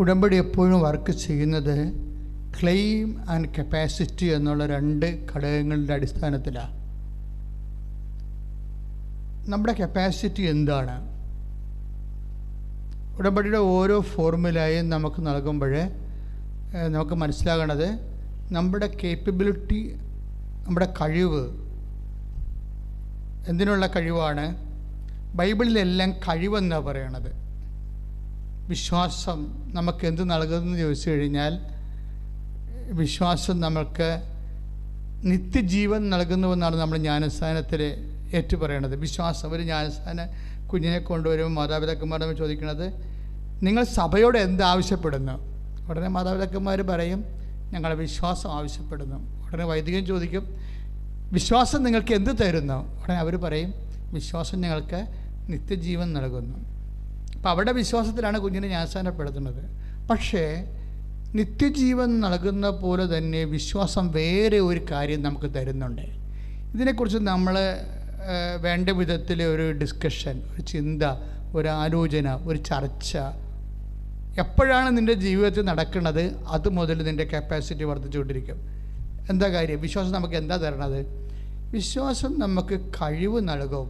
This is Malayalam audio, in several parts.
ഉടമ്പടി എപ്പോഴും വർക്ക് ചെയ്യുന്നത് ക്ലെയിം ആൻഡ് കപ്പാസിറ്റി എന്നുള്ള രണ്ട് ഘടകങ്ങളുടെ അടിസ്ഥാനത്തിലാണ് നമ്മുടെ കപ്പാസിറ്റി എന്താണ് ഉടമ്പടിയുടെ ഓരോ ഫോർമുലയും നമുക്ക് നൽകുമ്പോൾ നമുക്ക് മനസ്സിലാകണത് നമ്മുടെ കേപ്പബിലിറ്റി നമ്മുടെ കഴിവ് എന്തിനുള്ള കഴിവാണ് ബൈബിളിലെല്ലാം കഴിവെന്നാണ് പറയണത് വിശ്വാസം നമുക്ക് എന്ത് നൽകുന്നു ചോദിച്ചു കഴിഞ്ഞാൽ വിശ്വാസം നമുക്ക് നിത്യജീവൻ നൽകുന്നുവെന്നാണ് നമ്മൾ ജ്ഞാനസ്ഥാനത്തിൽ ഏറ്റുപറയണത് വിശ്വാസം ഒരു ജ്ഞാനസ്ഥാന കുഞ്ഞിനെ കൊണ്ടുവരുമ്പോൾ മാതാപിതാക്കന്മാരോട് ചോദിക്കുന്നത് നിങ്ങൾ സഭയോട് എന്ത് ആവശ്യപ്പെടുന്നു ഉടനെ മാതാപിതാക്കന്മാർ പറയും ഞങ്ങളുടെ വിശ്വാസം ആവശ്യപ്പെടുന്നു ഉടനെ വൈദികൻ ചോദിക്കും വിശ്വാസം നിങ്ങൾക്ക് എന്ത് തരുന്നു ഉടനെ അവർ പറയും വിശ്വാസം ഞങ്ങൾക്ക് നിത്യജീവൻ നൽകുന്നു അപ്പോൾ അവരുടെ വിശ്വാസത്തിലാണ് കുഞ്ഞിനെ ഞാസാനപ്പെടുത്തുന്നത് പക്ഷേ നിത്യജീവൻ നൽകുന്ന പോലെ തന്നെ വിശ്വാസം വേറെ ഒരു കാര്യം നമുക്ക് തരുന്നുണ്ട് ഇതിനെക്കുറിച്ച് നമ്മൾ വേണ്ട വിധത്തിൽ ഒരു ഡിസ്കഷൻ ഒരു ചിന്ത ഒരു ആലോചന ഒരു ചർച്ച എപ്പോഴാണ് നിൻ്റെ ജീവിതത്തിൽ നടക്കുന്നത് അത് മുതൽ നിൻ്റെ കപ്പാസിറ്റി വർദ്ധിച്ചുകൊണ്ടിരിക്കും എന്താ കാര്യം വിശ്വാസം നമുക്ക് എന്താ തരണത് വിശ്വാസം നമുക്ക് കഴിവ് നൽകും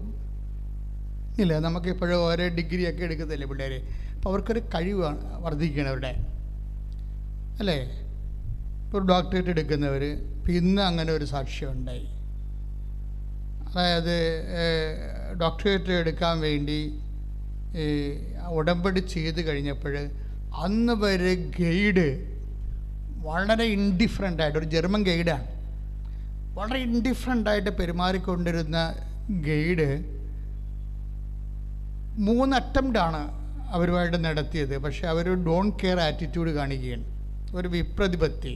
ഇല്ല നമുക്കിപ്പോഴും ഓരോ ഡിഗ്രിയൊക്കെ എടുക്കത്തില്ലേ പിള്ളേർ അപ്പോൾ അവർക്കൊരു കഴിവാണ് വർദ്ധിക്കണം അവരുടെ അല്ലേ ഇപ്പോൾ ഡോക്ടറേറ്റ് എടുക്കുന്നവർ ഇന്ന് അങ്ങനെ ഒരു സാക്ഷ്യം ഉണ്ടായി അതായത് ഡോക്ടറേറ്റ് എടുക്കാൻ വേണ്ടി ഉടമ്പടി ചെയ്ത് കഴിഞ്ഞപ്പോൾ അന്ന് വരെ ഗൈഡ് വളരെ ഇൻഡിഫറെൻ്റ് ആയിട്ട് ഒരു ജർമ്മൻ ഗൈഡാണ് വളരെ ഇൻഡിഫറെൻ്റ് ആയിട്ട് പെരുമാറിക്കൊണ്ടിരുന്ന ഗൈഡ് മൂന്ന് അറ്റംപ്റ്റാണ് അവരുമായിട്ട് നടത്തിയത് പക്ഷേ അവർ ഡോൺ കെയർ ആറ്റിറ്റ്യൂഡ് കാണിക്കുകയാണ് ഒരു വിപ്രതിപത്തി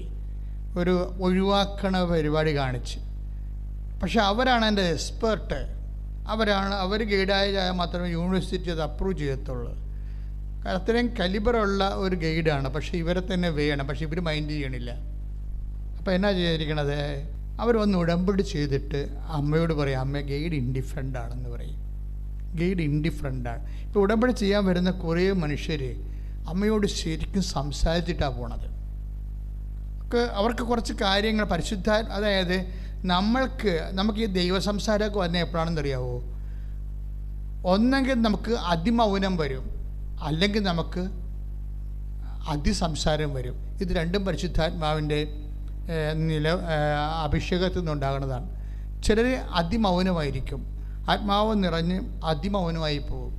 ഒരു ഒഴിവാക്കണ പരിപാടി കാണിച്ച് പക്ഷെ അവരാണ് എൻ്റെ എക്സ്പേർട്ട് അവരാണ് അവർ ഗൈഡായ മാത്രമേ യൂണിവേഴ്സിറ്റി അത് അപ്രൂവ് ചെയ്യത്തുള്ളൂ അത്രയും കലിബറുള്ള ഒരു ഗൈഡാണ് പക്ഷേ ഇവരെ തന്നെ വേണം പക്ഷേ ഇവർ മൈൻഡ് ചെയ്യണില്ല അപ്പോൾ എന്നാ ചെയ്തിരിക്കണത് അവർ വന്ന് ഉടമ്പടി ചെയ്തിട്ട് അമ്മയോട് പറയും അമ്മ ഗൈഡ് ഇൻഡിഫറെൻ്റ് ആണെന്ന് പറയും ഗെയ്ഡ് ഇൻഡിഫറൻ്റാണ് ഇപ്പോൾ ഉടമ്പടി ചെയ്യാൻ വരുന്ന കുറേ മനുഷ്യർ അമ്മയോട് ശരിക്കും സംസാരിച്ചിട്ടാണ് പോണത് അവർക്ക് കുറച്ച് കാര്യങ്ങൾ പരിശുദ്ധ അതായത് നമ്മൾക്ക് നമുക്ക് ഈ ദൈവ സംസാരമൊക്കെ എപ്പോഴാണെന്ന് അറിയാവോ ഒന്നെങ്കിൽ നമുക്ക് അതിമൗനം വരും അല്ലെങ്കിൽ നമുക്ക് അതിസംസാരം വരും ഇത് രണ്ടും പരിശുദ്ധാത്മാവിൻ്റെ നില അഭിഷേകത്തിൽ നിന്നുണ്ടാകുന്നതാണ് ചിലർ അതിമൗനമായിരിക്കും ആത്മാവ് നിറഞ്ഞ് അതിമൗനമായി പോകും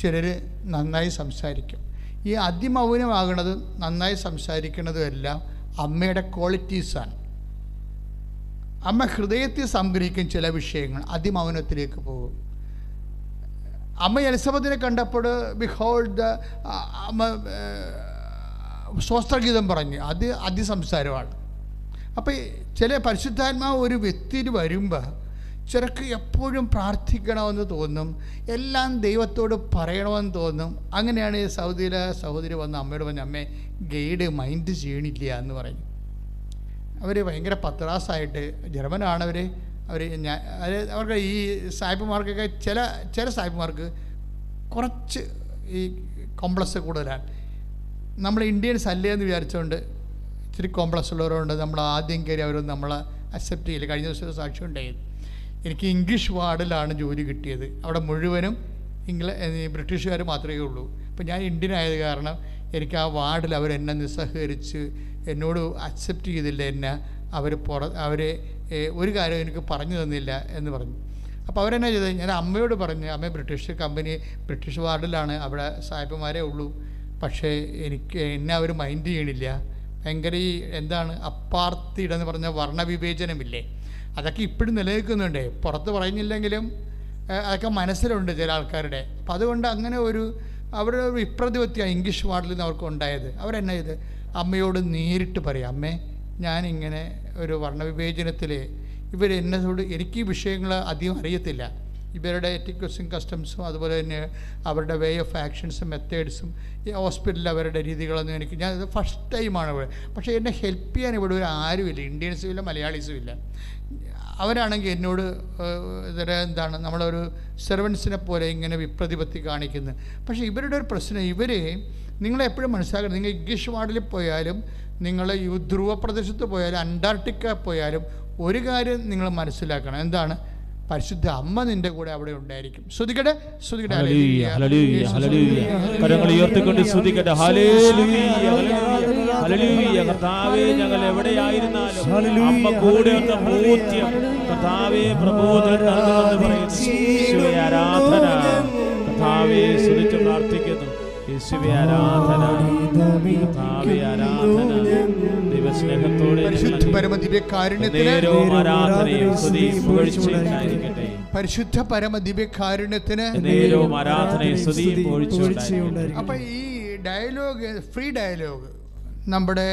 ചിലർ നന്നായി സംസാരിക്കും ഈ അതിമൗനമാകുന്നത് നന്നായി സംസാരിക്കുന്നതുമെല്ലാം അമ്മയുടെ ക്വാളിറ്റീസാണ് അമ്മ ഹൃദയത്തിൽ സംഗ്രഹിക്കും ചില വിഷയങ്ങൾ അതിമൗനത്തിലേക്ക് പോകും അമ്മ എലിസബത്തിനെ കണ്ടപ്പോൾ ബിഹോൾഡ് ദ അമ്മ സ്വസ്ത്രഗീതം പറഞ്ഞു അത് അതിസംസാരമാണ് അപ്പോൾ ചില പരിശുദ്ധാത്മാവ് ഒരു വ്യക്തിയിൽ വരുമ്പോൾ ചിലക്ക് എപ്പോഴും പ്രാർത്ഥിക്കണമെന്ന് തോന്നും എല്ലാം ദൈവത്തോട് പറയണമെന്ന് തോന്നും അങ്ങനെയാണ് സൗദിയിലെ സഹോദരി വന്ന് അമ്മയോട് പറഞ്ഞ അമ്മേ ഗൈഡ് മൈൻഡ് ചെയ്യണില്ല എന്ന് പറഞ്ഞു അവർ ഭയങ്കര പത്രാസായിട്ട് ജർമ്മനാണവർ അവർ ഞാൻ അവർക്ക് ഈ സായിപ്പുമാർക്കൊക്കെ ചില ചില സായിപ്പുമാർക്ക് കുറച്ച് ഈ കോംപ്ലക്സ് കൂടുതലാണ് നമ്മൾ ഇന്ത്യൻസ് അല്ലേ എന്ന് വിചാരിച്ചുകൊണ്ട് ഇച്ചിരി കോംപ്ലക്സ് ഉള്ളവരുണ്ട് നമ്മൾ ആദ്യം കയറി അവരൊന്നും നമ്മളെ അക്സെപ്റ്റ് ചെയ്യില്ല കഴിഞ്ഞ ദിവസം സാക്ഷ്യം ഉണ്ടായിരുന്നു എനിക്ക് ഇംഗ്ലീഷ് വാർഡിലാണ് ജോലി കിട്ടിയത് അവിടെ മുഴുവനും ഇംഗ്ല ബ്രിട്ടീഷുകാർ മാത്രമേ ഉള്ളൂ അപ്പം ഞാൻ ഇന്ത്യൻ ആയത് കാരണം എനിക്ക് ആ വാർഡിൽ അവരെന്നെ നിസ്സഹകരിച്ച് എന്നോട് അക്സെപ്റ്റ് ചെയ്തില്ല എന്നെ അവർ പുറ അവരെ ഒരു കാര്യം എനിക്ക് പറഞ്ഞു തന്നില്ല എന്ന് പറഞ്ഞു അപ്പോൾ അവരെന്നാ ചെയ്തത് ഞാൻ അമ്മയോട് പറഞ്ഞു അമ്മ ബ്രിട്ടീഷ് കമ്പനി ബ്രിട്ടീഷ് വാർഡിലാണ് അവിടെ സാഹിബന്മാരേ ഉള്ളൂ പക്ഷേ എനിക്ക് എന്നെ അവർ മൈൻഡ് ചെയ്യണില്ല ഭയങ്കര ഈ എന്താണ് അപ്പാർത്തിയിടെന്ന് പറഞ്ഞ വർണ്ണവിവേചനമില്ലേ അതൊക്കെ ഇപ്പോഴും നിലനിൽക്കുന്നുണ്ട് പുറത്ത് പറയുന്നില്ലെങ്കിലും അതൊക്കെ മനസ്സിലുണ്ട് ചില ആൾക്കാരുടെ അപ്പം അതുകൊണ്ട് അങ്ങനെ ഒരു അവരുടെ ഒരു വിപ്രതിപത്തിയാണ് ഇംഗ്ലീഷ് വാർഡിൽ നിന്ന് അവർക്ക് ഉണ്ടായത് അവരെന്നാ ചെയ്ത് അമ്മയോട് നേരിട്ട് പറയാം അമ്മേ ഞാനിങ്ങനെ ഒരു വർണ്ണവിവേചനത്തിൽ ഇവർ എന്നോട് എനിക്ക് ഈ വിഷയങ്ങൾ അധികം അറിയത്തില്ല ഇവരുടെ എറ്റിക്വസും കസ്റ്റംസും അതുപോലെ തന്നെ അവരുടെ വേ ഓഫ് ആക്ഷൻസും മെത്തേഡ്സും ഈ ഹോസ്പിറ്റലിൽ അവരുടെ രീതികളൊന്നും എനിക്ക് ഞാൻ ഫസ്റ്റ് ടൈമാണ് ഇവിടെ പക്ഷേ എന്നെ ഹെൽപ്പ് ചെയ്യാൻ ഇവിടെ ഒരു ആരുമില്ല ഇന്ത്യൻസും ഇല്ല മലയാളീസും ഇല്ല അവരാണെങ്കിൽ എന്നോട് ഇതരെ എന്താണ് നമ്മളൊരു സെർവൻസിനെ പോലെ ഇങ്ങനെ വിപ്രതിപത്തി കാണിക്കുന്നത് പക്ഷേ ഇവരുടെ ഒരു പ്രശ്നം ഇവർ നിങ്ങളെപ്പോഴും മനസ്സിലാക്കണം നിങ്ങൾ ഇംഗ്ലീഷ് വാർഡിൽ പോയാലും നിങ്ങൾ ധ്രുവ പ്രദേശത്ത് പോയാലും അന്റാർട്ടിക്ക പോയാലും ഒരു കാര്യം നിങ്ങൾ മനസ്സിലാക്കണം എന്താണ് പരിശുദ്ധ അമ്മ നിന്റെ കൂടെ അവിടെ ഉണ്ടായിരിക്കും ശ്രുതികടെ ശ്രുതികടെ കരങ്ങൾ ഉയർത്തിക്കൊണ്ട് കർത്താവേ ഞങ്ങൾ എവിടെയായിരുന്നാലും അമ്മ കർത്താവേ ആരാധന കർത്താവേ ആരാധന പരിശുദ്ധ പരമദിവ്യ കാരുണ്യത്തിന് പരിശുദ്ധ പരമദിവ്യ കാരുണ്യത്തിന് അപ്പൊ ഈ ഡയലോഗ് ഫ്രീ ഡയലോഗ് നമ്മുടെ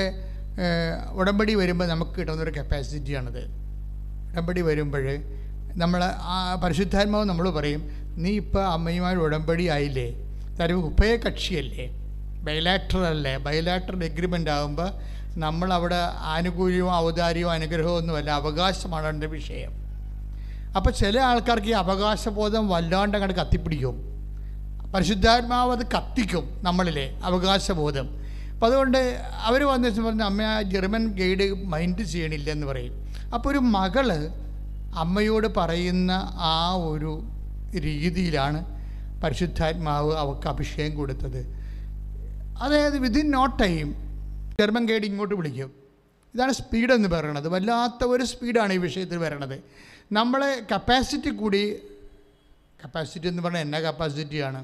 ഉടമ്പടി വരുമ്പോൾ നമുക്ക് കിട്ടുന്ന ഒരു കപ്പാസിറ്റിയാണിത് ഉടമ്പടി വരുമ്പോൾ നമ്മൾ ആ പരിശുദ്ധാത്മാവ് നമ്മൾ പറയും നീ ഇപ്പോൾ അമ്മയുമായി ഉടമ്പടി ആയില്ലേ തരവ് ഉഭയകക്ഷിയല്ലേ ബൈലാറ്റർ അല്ലേ ബൈലാറ്റർ എഗ്രിമെൻ്റ് ആകുമ്പോൾ നമ്മളവിടെ ആനുകൂല്യവും ഔദാര്യവും അനുഗ്രഹവും ഒന്നുമല്ല അവകാശമാണ് എൻ്റെ വിഷയം അപ്പോൾ ചില ആൾക്കാർക്ക് ഈ അവകാശബോധം വല്ലാണ്ട് അങ്ങോട്ട് കത്തിപ്പിടിക്കും പരിശുദ്ധാത്മാവ് അത് കത്തിക്കും നമ്മളിലെ അവകാശബോധം അപ്പം അതുകൊണ്ട് അവർ വന്നു പറഞ്ഞു അമ്മ ആ ജർമ്മൻ ഗൈഡ് മൈൻഡ് എന്ന് പറയും അപ്പോൾ ഒരു മകള് അമ്മയോട് പറയുന്ന ആ ഒരു രീതിയിലാണ് പരിശുദ്ധാത്മാവ് അവൾക്ക് അഭിഷേകം കൊടുത്തത് അതായത് വിതിൻ നോട്ട് ടൈം കർമ്മം കേട് ഇങ്ങോട്ട് വിളിക്കും ഇതാണ് സ്പീഡ് എന്ന് പറയുന്നത് വല്ലാത്ത ഒരു സ്പീഡാണ് ഈ വിഷയത്തിൽ വരണത് നമ്മളെ കപ്പാസിറ്റി കൂടി കപ്പാസിറ്റി എന്ന് പറഞ്ഞാൽ എന്നാ കപ്പാസിറ്റിയാണ്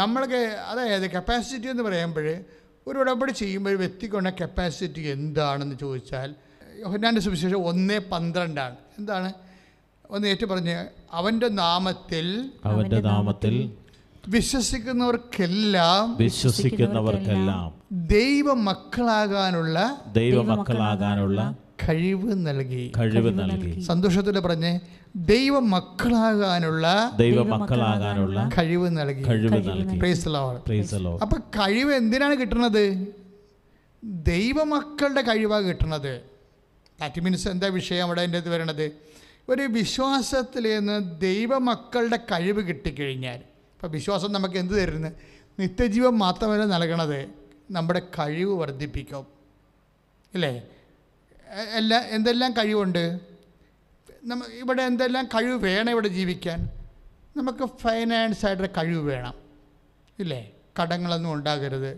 നമ്മൾക്ക് അതായത് കപ്പാസിറ്റി എന്ന് പറയുമ്പോൾ ഒരു ഉടമ്പടി ചെയ്യുമ്പോൾ ഒരു വ്യക്തിക്കുള്ള കപ്പാസിറ്റി എന്താണെന്ന് ചോദിച്ചാൽ യോഹന്നാൻ്റെ സുവിശേഷം ഒന്ന് പന്ത്രണ്ടാണ് എന്താണ് ഒന്ന് ഏറ്റു പറഞ്ഞ് അവൻ്റെ നാമത്തിൽ അവൻ്റെ നാമത്തിൽ വിശ്വസിക്കുന്നവർക്കെല്ലാം വിശ്വസിക്കുന്നവർക്കെല്ലാം ദൈവ മക്കളാകാനുള്ള ദൈവ മക്കളാകാനുള്ള കഴിവ് നൽകി കഴിവ് നൽകി സന്തോഷത്തോടെ പറഞ്ഞേ ദൈവ മക്കളാകാനുള്ള ദൈവ മക്കളാകാനുള്ള കഴിവ് നൽകി കഴിവ് നൽകി പ്രൈസ് പ്രൈസ് അപ്പൊ കഴിവ് എന്തിനാണ് കിട്ടുന്നത് ദൈവമക്കളുടെ കഴിവാണ് കിട്ടുന്നത് ദാറ്റ് മീൻസ് എന്താ വിഷയം അവിടെ എൻ്റെ അത് വരണത് ഒരു വിശ്വാസത്തിൽ നിന്ന് ദൈവമക്കളുടെ കഴിവ് കിട്ടിക്കഴിഞ്ഞാൽ അപ്പോൾ വിശ്വാസം നമുക്ക് എന്ത് തരുന്നത് നിത്യജീവൻ മാത്രമല്ല നൽകണത് നമ്മുടെ കഴിവ് വർദ്ധിപ്പിക്കും ഇല്ലേ എല്ലാ എന്തെല്ലാം കഴിവുണ്ട് നമ്മ ഇവിടെ എന്തെല്ലാം കഴിവ് വേണം ഇവിടെ ജീവിക്കാൻ നമുക്ക് ഫൈനാൻസ് ആയിട്ട് കഴിവ് വേണം ഇല്ലേ കടങ്ങളൊന്നും ഉണ്ടാകരുത്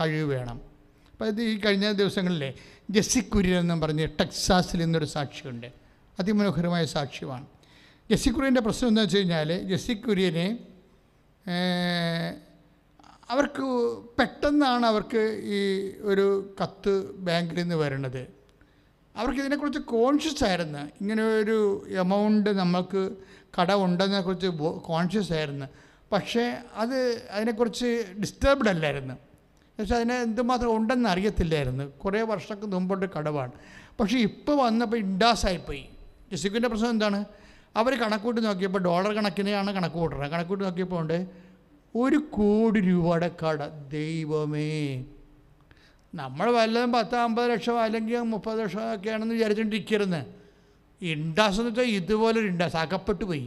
കഴിവ് വേണം അപ്പോൾ ഇത് ഈ കഴിഞ്ഞ ദിവസങ്ങളിലെ ജെസ്സി കുര്യൻ എന്നും പറഞ്ഞ് ടെക്സാസിൽ നിന്നൊരു സാക്ഷിയുണ്ട് അതിമനോഹരമായ സാക്ഷ്യമാണ് ജെസ്സി കുര്യൻ്റെ പ്രശ്നം എന്താണെന്ന് വെച്ച് കഴിഞ്ഞാൽ ജെസ്സി കുര്യനെ അവർക്ക് പെട്ടെന്നാണ് അവർക്ക് ഈ ഒരു കത്ത് ബാങ്കിൽ നിന്ന് വരുന്നത് അവർക്ക് ഇതിനെക്കുറിച്ച് കോൺഷ്യസ് ആയിരുന്നു ഇങ്ങനെ ഒരു എമൗണ്ട് നമുക്ക് കട ഉണ്ടെന്നതിനെക്കുറിച്ച് കോൺഷ്യസ് ആയിരുന്നു പക്ഷേ അത് അതിനെക്കുറിച്ച് ഡിസ്റ്റർബ്ഡ് അല്ലായിരുന്നു പക്ഷേ അതിനെ എന്തുമാത്രം ഉണ്ടെന്ന് അറിയത്തില്ലായിരുന്നു കുറേ വർഷങ്ങൾക്ക് മുമ്പോട്ട് കടവാണ് പക്ഷേ ഇപ്പോൾ വന്നപ്പോൾ ഇൻഡാസായിപ്പോയി ജസിക്കുവിൻ്റെ പ്രശ്നം എന്താണ് അവർ കണക്കൂട്ടി നോക്കിയപ്പോൾ ഡോളർ കണക്കിനെയാണ് കണക്ക് കൂട്ടുന്നത് കണക്കൂട്ടി നോക്കിയപ്പോൾ ഉണ്ട് ഒരു കോടി രൂപയുടെ കട ദൈവമേ നമ്മൾ വല്ലതും പത്ത് അമ്പത് ലക്ഷം അല്ലെങ്കിൽ മുപ്പത് ലക്ഷം ഒക്കെയാണെന്ന് വിചാരിച്ചുകൊണ്ടിരിക്കരുന്ന് ഇൻഡാസ് എന്ന് വെച്ചാൽ ഇതുപോലൊരു ഇൻഡാസ് അകപ്പെട്ട് പോയി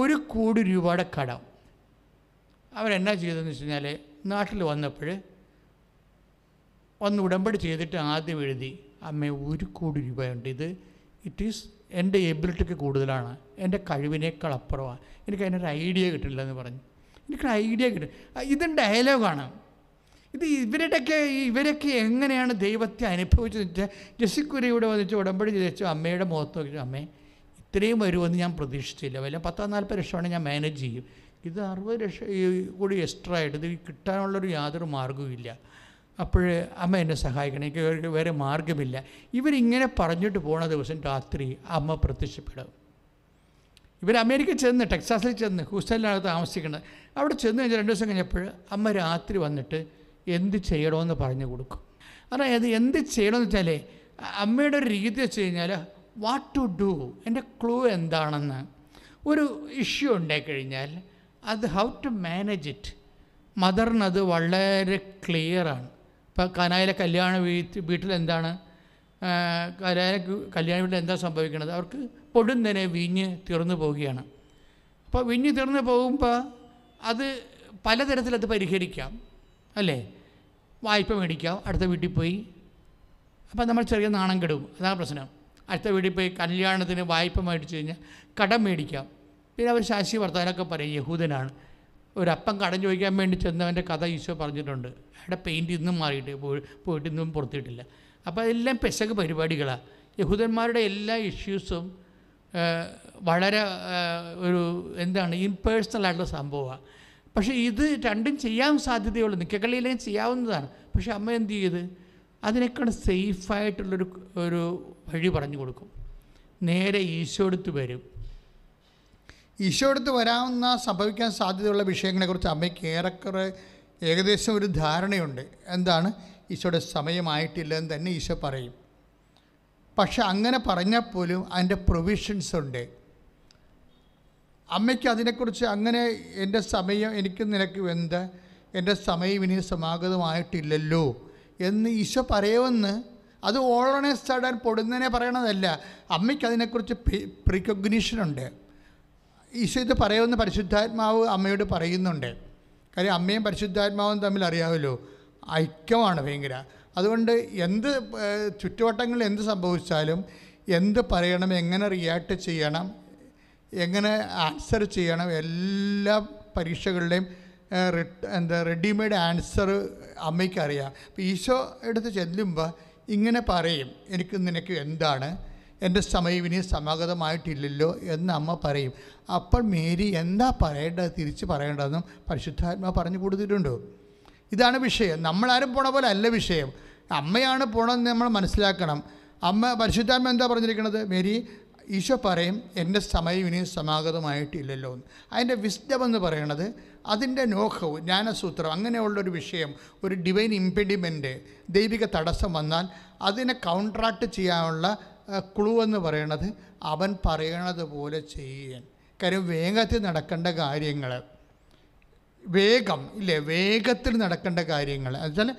ഒരു കോടി രൂപയുടെ കട അവരെന്നാ ചെയ്തതെന്ന് വെച്ച് കഴിഞ്ഞാൽ നാട്ടിൽ വന്നപ്പോൾ ഒന്ന് ഉടമ്പടി ചെയ്തിട്ട് ആദ്യം എഴുതി അമ്മ ഒരു കോടി രൂപയുണ്ട് ഇത് ഇറ്റ് ഈസ് എൻ്റെ എബിലിറ്റിക്ക് കൂടുതലാണ് എൻ്റെ കഴിവിനേക്കാൾ അപ്പുറമാണ് എനിക്ക് അതിനൊരു ഐഡിയ കിട്ടില്ല എന്ന് പറഞ്ഞു എനിക്ക് ഐഡിയ കിട്ടും ഇതും ഡയലോഗാണ് ഇത് ഇവരുടെയൊക്കെ ഇവരൊക്കെ എങ്ങനെയാണ് ദൈവത്തെ അനുഭവിച്ചത് വെച്ചാൽ ജസിക്കുരി വന്നിട്ട് വന്നിച്ച് ഉടമ്പടി ചോദിച്ചു അമ്മയുടെ മുഖത്ത് നോക്കി അമ്മേ ഇത്രയും വരുമെന്ന് ഞാൻ പ്രതീക്ഷിച്ചില്ല വല്ല പത്തോ നാൽപ്പത് ലക്ഷമാണ് ഞാൻ മാനേജ് ചെയ്യും ഇത് അറുപത് ലക്ഷം കൂടി എക്സ്ട്രാ ആയിട്ട് ഇത് കിട്ടാനുള്ളൊരു യാതൊരു മാർഗവും ഇല്ല അപ്പോൾ അമ്മ എന്നെ സഹായിക്കണം എനിക്ക് വേറെ മാർഗമില്ല ഇവരിങ്ങനെ പറഞ്ഞിട്ട് പോണ ദിവസം രാത്രി അമ്മ പ്രത്യക്ഷപ്പെടും ഇവർ അമേരിക്ക ചെന്ന് ടെക്സാസിൽ ചെന്ന് ഹൂസ്റ്റലിലാണ് താമസിക്കുന്നത് അവിടെ ചെന്ന് കഴിഞ്ഞാൽ രണ്ട് ദിവസം കഴിഞ്ഞപ്പോൾ അമ്മ രാത്രി വന്നിട്ട് എന്ത് ചെയ്യണമെന്ന് പറഞ്ഞു കൊടുക്കും അതായത് എന്ത് ചെയ്യണമെന്ന് വെച്ചാലേ അമ്മയുടെ ഒരു രീതി വെച്ച് കഴിഞ്ഞാൽ വാട്ട് ടു ഡു എൻ്റെ ക്ലൂ എന്താണെന്ന് ഒരു ഇഷ്യൂ ഉണ്ടായിക്കഴിഞ്ഞാൽ അത് ഹൗ ടു മാനേജ് ഇറ്റ് മദറിനത് വളരെ ക്ലിയറാണ് ഇപ്പോൾ കനായിലെ കല്യാണ വീട്ടിൽ വീട്ടിലെന്താണ് കനായിലെ കല്യാണ വീട്ടിൽ എന്താ സംഭവിക്കുന്നത് അവർക്ക് പൊടുന്നനെ വിഞ്ഞ് തീർന്നു പോവുകയാണ് അപ്പോൾ വിഞ്ഞ് തീർന്നു പോകുമ്പോൾ അത് പലതരത്തിൽ അത് പരിഹരിക്കാം അല്ലേ വായ്പ മേടിക്കാം അടുത്ത വീട്ടിൽ പോയി അപ്പോൾ നമ്മൾ ചെറിയ നാണം കെടും അതാണ് പ്രശ്നം അടുത്ത വീട്ടിൽ പോയി കല്യാണത്തിന് വായ്പ മേടിച്ചു കഴിഞ്ഞാൽ കടം മേടിക്കാം പിന്നെ അവർ ശാശി വർത്താനൊക്കെ പറയും യഹൂദനാണ് ഒരപ്പം കടഞ്ഞു ചോദിക്കാൻ വേണ്ടി ചെന്നവൻ്റെ കഥ ഈശോ പറഞ്ഞിട്ടുണ്ട് അയാളുടെ പെയിൻറ്റ് ഇന്നും മാറിയിട്ട് പോയിട്ട് ഇന്നും പുറത്തിട്ടില്ല അപ്പോൾ അതെല്ലാം പെശക് പരിപാടികളാണ് യഹൂദന്മാരുടെ എല്ലാ ഇഷ്യൂസും വളരെ ഒരു എന്താണ് ഇംപേഴ്സണലായിട്ടുള്ള സംഭവമാണ് പക്ഷേ ഇത് രണ്ടും ചെയ്യാൻ സാധ്യതയുള്ളൂ നിക്കക്കളിയിലേയും ചെയ്യാവുന്നതാണ് പക്ഷേ അമ്മ എന്ത് ചെയ്ത് അതിനേക്കാൾ സേഫായിട്ടുള്ളൊരു ഒരു വഴി പറഞ്ഞു കൊടുക്കും നേരെ ഈശോ എടുത്ത് വരും ഈശോ വരാവുന്ന സംഭവിക്കാൻ സാധ്യതയുള്ള വിഷയങ്ങളെക്കുറിച്ച് അമ്മയ്ക്ക് ഏറെക്കുറെ ഏകദേശം ഒരു ധാരണയുണ്ട് എന്താണ് ഈശോയുടെ സമയമായിട്ടില്ല എന്ന് തന്നെ ഈശോ പറയും പക്ഷെ അങ്ങനെ പറഞ്ഞാൽ പോലും അതിൻ്റെ പ്രൊവിഷൻസ് ഉണ്ട് അമ്മയ്ക്ക് അതിനെക്കുറിച്ച് അങ്ങനെ എൻ്റെ സമയം എനിക്ക് നിനക്ക് എന്ത് എൻ്റെ സമയം ഇനി സമാഗതമായിട്ടില്ലല്ലോ എന്ന് ഈശോ പറയുമെന്ന് അത് ഓൾണെ സഡൻ പൊടുന്നതിനെ പറയണതല്ല അമ്മയ്ക്ക് അതിനെക്കുറിച്ച് പ്രീ ഉണ്ട് ഈശോ ഇത് പറയുമെന്ന് പരിശുദ്ധാത്മാവ് അമ്മയോട് പറയുന്നുണ്ട് കാര്യം അമ്മയും പരിശുദ്ധാത്മാവും തമ്മിൽ അറിയാമല്ലോ ഐക്യമാണ് ഭയങ്കര അതുകൊണ്ട് എന്ത് ചുറ്റുവട്ടങ്ങളിൽ എന്ത് സംഭവിച്ചാലും എന്ത് പറയണം എങ്ങനെ റിയാക്ട് ചെയ്യണം എങ്ങനെ ആൻസർ ചെയ്യണം എല്ലാ പരീക്ഷകളുടെയും എന്താ റെഡിമെയ്ഡ് ആൻസർ അമ്മയ്ക്കറിയാം അപ്പോൾ ഈശോ എടുത്ത് ചെല്ലുമ്പോൾ ഇങ്ങനെ പറയും എനിക്ക് നിനക്ക് എന്താണ് എൻ്റെ സമയം ഇനി സമാഗതമായിട്ടില്ലല്ലോ എന്ന് അമ്മ പറയും അപ്പോൾ മേരി എന്താ പറയേണ്ടത് തിരിച്ച് പറയേണ്ടതെന്നും പരിശുദ്ധാത്മ പറഞ്ഞു കൊടുത്തിട്ടുണ്ട് ഇതാണ് വിഷയം നമ്മളാരും പോണ പോലെ അല്ല വിഷയം അമ്മയാണ് പോണതെന്ന് നമ്മൾ മനസ്സിലാക്കണം അമ്മ പരിശുദ്ധാത്മ എന്താ പറഞ്ഞിരിക്കുന്നത് മേരി ഈശോ പറയും എൻ്റെ സമയം ഇനി സമാഗതമായിട്ടില്ലല്ലോ എന്ന് അതിൻ്റെ വിസ്ഡം എന്ന് പറയുന്നത് അതിൻ്റെ നോഹവും ജ്ഞാനസൂത്രം അങ്ങനെയുള്ളൊരു വിഷയം ഒരു ഡിവൈൻ ഇമ്പിഡിമെൻ്റ് ദൈവിക തടസ്സം വന്നാൽ അതിനെ കൗണ്ട്രാക്ട് ചെയ്യാനുള്ള ക്ലൂ എന്ന് പറയണത് അവൻ പറയണത് പോലെ ചെയ്യാൻ കാര്യം വേഗത്തിൽ നടക്കേണ്ട കാര്യങ്ങൾ വേഗം ഇല്ലേ വേഗത്തിൽ നടക്കേണ്ട കാര്യങ്ങൾ എന്നുവെച്ചാൽ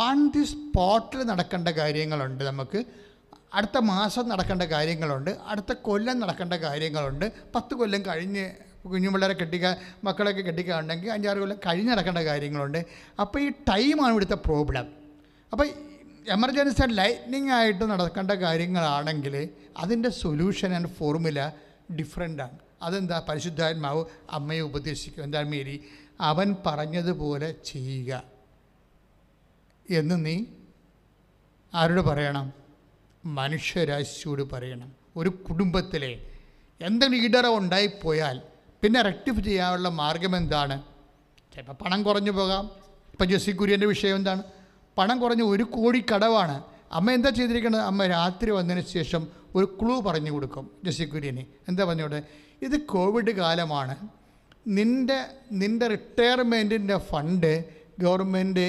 ഓൺ ദി സ്പോട്ടിൽ നടക്കേണ്ട കാര്യങ്ങളുണ്ട് നമുക്ക് അടുത്ത മാസം നടക്കേണ്ട കാര്യങ്ങളുണ്ട് അടുത്ത കൊല്ലം നടക്കേണ്ട കാര്യങ്ങളുണ്ട് പത്ത് കൊല്ലം കഴിഞ്ഞ് കുഞ്ഞുപിള്ളേരെ കെട്ടിക്കാൻ മക്കളൊക്കെ കെട്ടിക്കാണ്ടെങ്കിൽ അഞ്ചാറ് കൊല്ലം കഴിഞ്ഞ് നടക്കേണ്ട കാര്യങ്ങളുണ്ട് അപ്പോൾ ഈ ടൈമാണ് ഇവിടുത്തെ പ്രോബ്ലം അപ്പോൾ എമർജൻസി ആൻഡ് ലൈറ്റ്നിങ് ആയിട്ട് നടക്കേണ്ട കാര്യങ്ങളാണെങ്കിൽ അതിൻ്റെ സൊല്യൂഷൻ ആൻഡ് ഫോർമുല ഡിഫറെൻ്റാണ് അതെന്താ പരിശുദ്ധാത്മാവ് അമ്മയെ ഉപദേശിക്കും എന്താ മേരി അവൻ പറഞ്ഞതുപോലെ ചെയ്യുക എന്ന് നീ ആരോട് പറയണം മനുഷ്യരാശിയോട് പറയണം ഒരു കുടുംബത്തിലെ എന്തെങ്കിലും ഇടറ ഉണ്ടായിപ്പോയാൽ പിന്നെ റെക്ടിഫ് ചെയ്യാനുള്ള മാർഗം എന്താണ് ചിലപ്പോൾ പണം കുറഞ്ഞു പോകാം ഇപ്പം ജെസ്സി കുര്യൻ്റെ വിഷയം എന്താണ് പണം കുറഞ്ഞ് ഒരു കോടി കടവാണ് അമ്മ എന്താ ചെയ്തിരിക്കുന്നത് അമ്മ രാത്രി വന്നതിന് ശേഷം ഒരു ക്ലൂ പറഞ്ഞു കൊടുക്കും ജസിക്കുര്യന് എന്താ പറഞ്ഞോട്ടെ ഇത് കോവിഡ് കാലമാണ് നിൻ്റെ നിൻ്റെ റിട്ടയർമെൻറ്റിൻ്റെ ഫണ്ട് ഗവൺമെൻറ്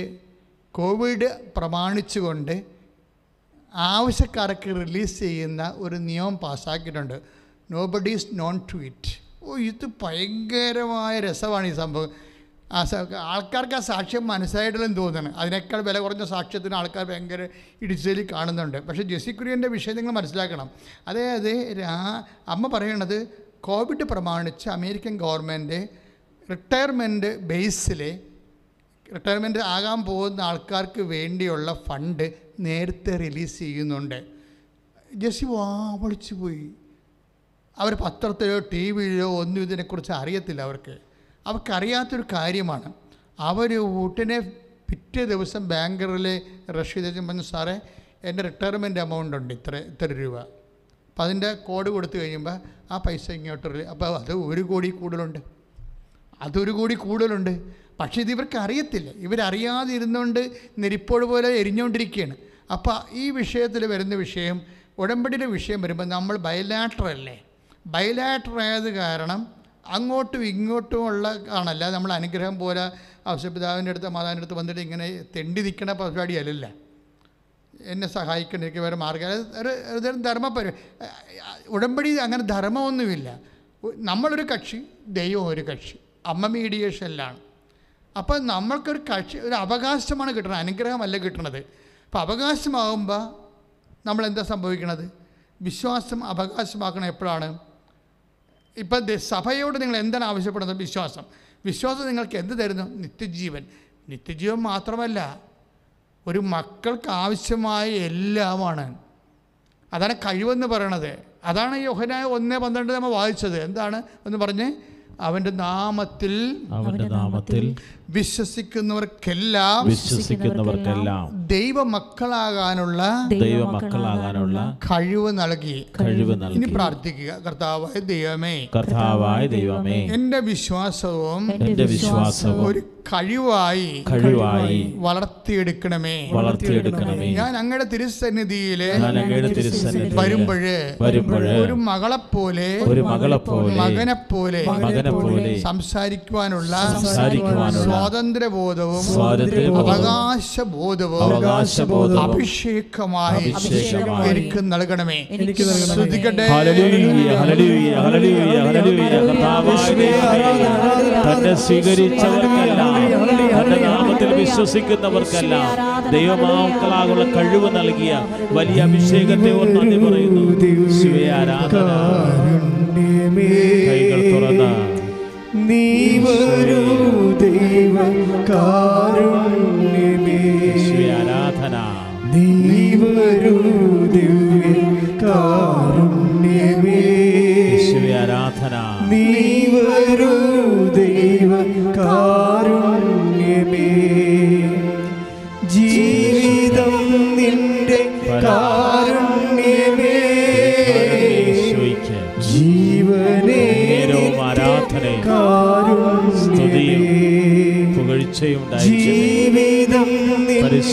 കോവിഡ് പ്രമാണിച്ചുകൊണ്ട് ആവശ്യക്കാർക്ക് റിലീസ് ചെയ്യുന്ന ഒരു നിയമം പാസ്സാക്കിയിട്ടുണ്ട് ബഡീസ് നോൺ ടു ഇറ്റ് ഓ ഇത് ഭയങ്കരമായ രസമാണ് ഈ സംഭവം ആ ആൾക്കാർക്ക് ആ സാക്ഷ്യം മനസ്സിലായിട്ടില്ലെന്ന് തോന്നുന്നു അതിനേക്കാൾ വില കുറഞ്ഞ സാക്ഷ്യത്തിന് ആൾക്കാർ ഭയങ്കര ഇടിച്ചേലി കാണുന്നുണ്ട് പക്ഷേ ജെസ്സി കുര്യൻ്റെ വിഷയം നിങ്ങൾ മനസ്സിലാക്കണം അതായത് അമ്മ പറയണത് കോവിഡ് പ്രമാണിച്ച് അമേരിക്കൻ ഗവൺമെൻറ് റിട്ടയർമെൻറ്റ് ബേസിലെ റിട്ടയർമെൻറ്റ് ആകാൻ പോകുന്ന ആൾക്കാർക്ക് വേണ്ടിയുള്ള ഫണ്ട് നേരത്തെ റിലീസ് ചെയ്യുന്നുണ്ട് ജെസ്സി വാവളിച്ചു പോയി അവർ പത്രത്തിലോ ടി വിയിലോ ഒന്നും ഇതിനെക്കുറിച്ച് അറിയത്തില്ല അവർക്ക് അവർക്കറിയാത്തൊരു കാര്യമാണ് അവർ ഊട്ടിനെ പിറ്റേ ദിവസം ബാങ്കറിൽ റഷീദ് പറഞ്ഞു സാറേ എൻ്റെ റിട്ടയർമെൻറ്റ് എമൗണ്ട് ഉണ്ട് ഇത്ര ഇത്ര രൂപ അപ്പം അതിൻ്റെ കോഡ് കൊടുത്തു കഴിയുമ്പോൾ ആ പൈസ ഇങ്ങോട്ട് അപ്പോൾ അത് ഒരു കോടി കൂടുതലുണ്ട് അതൊരു കോടി കൂടുതലുണ്ട് പക്ഷേ ഇത് ഇവർക്ക് അറിയത്തില്ല ഇവരറിയാതെ ഇരുന്നുകൊണ്ട് നിരിപ്പോട് പോലെ എരിഞ്ഞുകൊണ്ടിരിക്കുകയാണ് അപ്പോൾ ഈ വിഷയത്തിൽ വരുന്ന വിഷയം ഉടമ്പടിയുടെ വിഷയം വരുമ്പോൾ നമ്മൾ അല്ലേ ബയലാറ്റർ ആയത് കാരണം അങ്ങോട്ടും ഇങ്ങോട്ടുമുള്ള ആണല്ല നമ്മൾ അനുഗ്രഹം പോലെ അവശ്യപിതാവിൻ്റെ അടുത്ത് മാതാവിൻ്റെ അടുത്ത് വന്നിട്ട് ഇങ്ങനെ തെണ്ടി പരിപാടി അല്ലല്ല എന്നെ സഹായിക്കണം വേറെ മാർഗം അത് ഒരു ധർമ്മപരി ഉടമ്പടി അങ്ങനെ ധർമ്മമൊന്നുമില്ല നമ്മളൊരു കക്ഷി ദൈവം ഒരു കക്ഷി അമ്മ മീഡിയേഷനിലാണ് അപ്പോൾ നമ്മൾക്കൊരു കക്ഷി ഒരു അവകാശമാണ് കിട്ടുന്നത് അനുഗ്രഹമല്ല കിട്ടണത് അപ്പോൾ അവകാശമാകുമ്പോൾ നമ്മളെന്താ സംഭവിക്കണത് വിശ്വാസം അവകാശമാക്കണം എപ്പോഴാണ് ഇപ്പം സഭയോട് നിങ്ങൾ എന്താണ് ആവശ്യപ്പെടുന്നത് വിശ്വാസം വിശ്വാസം നിങ്ങൾക്ക് എന്ത് തരുന്നു നിത്യജീവൻ നിത്യജീവൻ മാത്രമല്ല ഒരു മക്കൾക്ക് ആവശ്യമായ എല്ലാമാണ് അതാണ് കഴിവെന്ന് പറയണത് അതാണ് യോഹനായ ഒന്നേ പന്ത്രണ്ട് നമ്മൾ വായിച്ചത് എന്താണ് എന്ന് പറഞ്ഞ് അവന്റെ നാമത്തിൽ അവന്റെ നാമത്തിൽ വിശ്വസിക്കുന്നവർക്കെല്ലാം വിശ്വസിക്കുന്നവർക്കെല്ലാം ദൈവമക്കളാകാനുള്ള ദൈവമക്കളാകാനുള്ള കഴിവ് നൽകി കഴിവ് നൽകി ഇനി പ്രാർത്ഥിക്കുക കർത്താവായ ദൈവമേ കർത്താവായ ദൈവമേ എന്റെ വിശ്വാസവും എന്റെ വിശ്വാസവും ഒരു കഴിവായി കഴിവായി വളർത്തിയെടുക്കണമേ വളർത്തിയെടുക്കണമേ ഞാൻ അങ്ങയുടെ തിരുസന്നിധിയിലെ വരുമ്പോഴേ വരുമ്പോഴേ ഒരു മകളെ പോലെ ഒരു മകളെ പോലെ മകനെ പോലെ പോലെ സംസാരിക്കുവാനുള്ള സ്വാതന്ത്ര്യബോധവും അവകാശബോധവും അവകാശബോധവും അഭിഷേകമായി എനിക്ക് നൽകണമേ തന്നെ തന്റെ നാമത്തിൽ വിശ്വസിക്കുന്നവർക്കെല്ലാം ദൈവമാക്കളാകുള്ള കഴിവ് നൽകിയ വലിയ അഭിഷേകത്തെ ഓർമ്മ പറയുന്നു ശിവയാരാധന നീ വരൂ ദൈവ കാരുണ്യമേ ആരാധന നീ ദിവ്യ കാ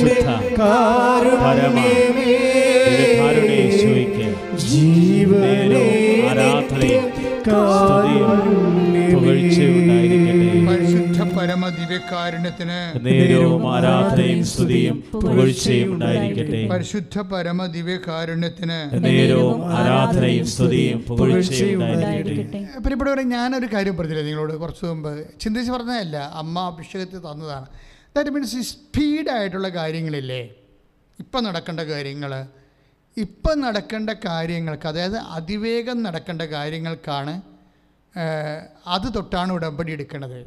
പരിശുദ്ധ പരിശുദ്ധ പരമ ദിവ്യകാരുണ്യത്തിന് നേരവും ആരാധനയും സ്തുതിയും പുകഴ്ചയും ഉണ്ടായിരിക്കട്ടെ പരിശുദ്ധ ഉണ്ടായിരിക്കട്ടെ ഞാനൊരു കാര്യം പറഞ്ഞില്ലേ നിങ്ങളോട് കുറച്ച് മുമ്പ് ചിന്തിച്ച് പറഞ്ഞതല്ല അമ്മ അഭിഷേകത്തിൽ തന്നതാണ് ദാറ്റ് മീൻസ് ഈ സ്പീഡായിട്ടുള്ള കാര്യങ്ങളില്ലേ ഇപ്പം നടക്കേണ്ട കാര്യങ്ങൾ ഇപ്പം നടക്കേണ്ട കാര്യങ്ങൾക്ക് അതായത് അതിവേഗം നടക്കേണ്ട കാര്യങ്ങൾക്കാണ് അത് തൊട്ടാണ് ഉടമ്പടി എടുക്കുന്നത്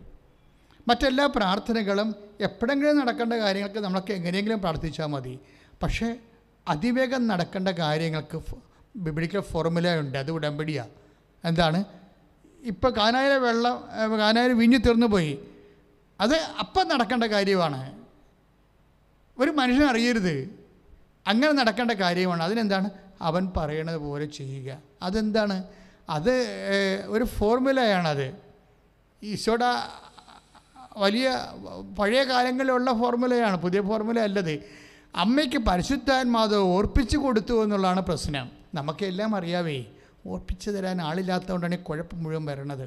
മറ്റെല്ലാ പ്രാർത്ഥനകളും എപ്പോഴെങ്കിലും നടക്കേണ്ട കാര്യങ്ങൾക്ക് നമ്മളൊക്കെ എങ്ങനെയെങ്കിലും പ്രാർത്ഥിച്ചാൽ മതി പക്ഷേ അതിവേഗം നടക്കേണ്ട കാര്യങ്ങൾക്ക് ബിബിളിക്കൽ ഫോർമുല ഉണ്ട് അത് ഉടമ്പടിയാണ് എന്താണ് ഇപ്പോൾ കാനായ വെള്ളം കാനായ വിഞ്ഞു തീർന്നു പോയി അത് അപ്പം നടക്കേണ്ട കാര്യമാണ് ഒരു മനുഷ്യൻ അറിയരുത് അങ്ങനെ നടക്കേണ്ട കാര്യമാണ് അതിനെന്താണ് അവൻ പറയണത് പോലെ ചെയ്യുക അതെന്താണ് അത് ഒരു ഫോർമുലയാണത് ഈശോയുടെ വലിയ പഴയ കാലങ്ങളിലുള്ള ഫോർമുലയാണ് പുതിയ ഫോർമുല അല്ലത് അമ്മയ്ക്ക് പരിശുദ്ധാത്മാവ് ഓർപ്പിച്ചു കൊടുത്തു എന്നുള്ളതാണ് പ്രശ്നം നമുക്കെല്ലാം അറിയാവേ ഓർപ്പിച്ചു തരാൻ ആളില്ലാത്തതുകൊണ്ടാണ് ഈ കുഴപ്പം മുഴുവൻ വരണത്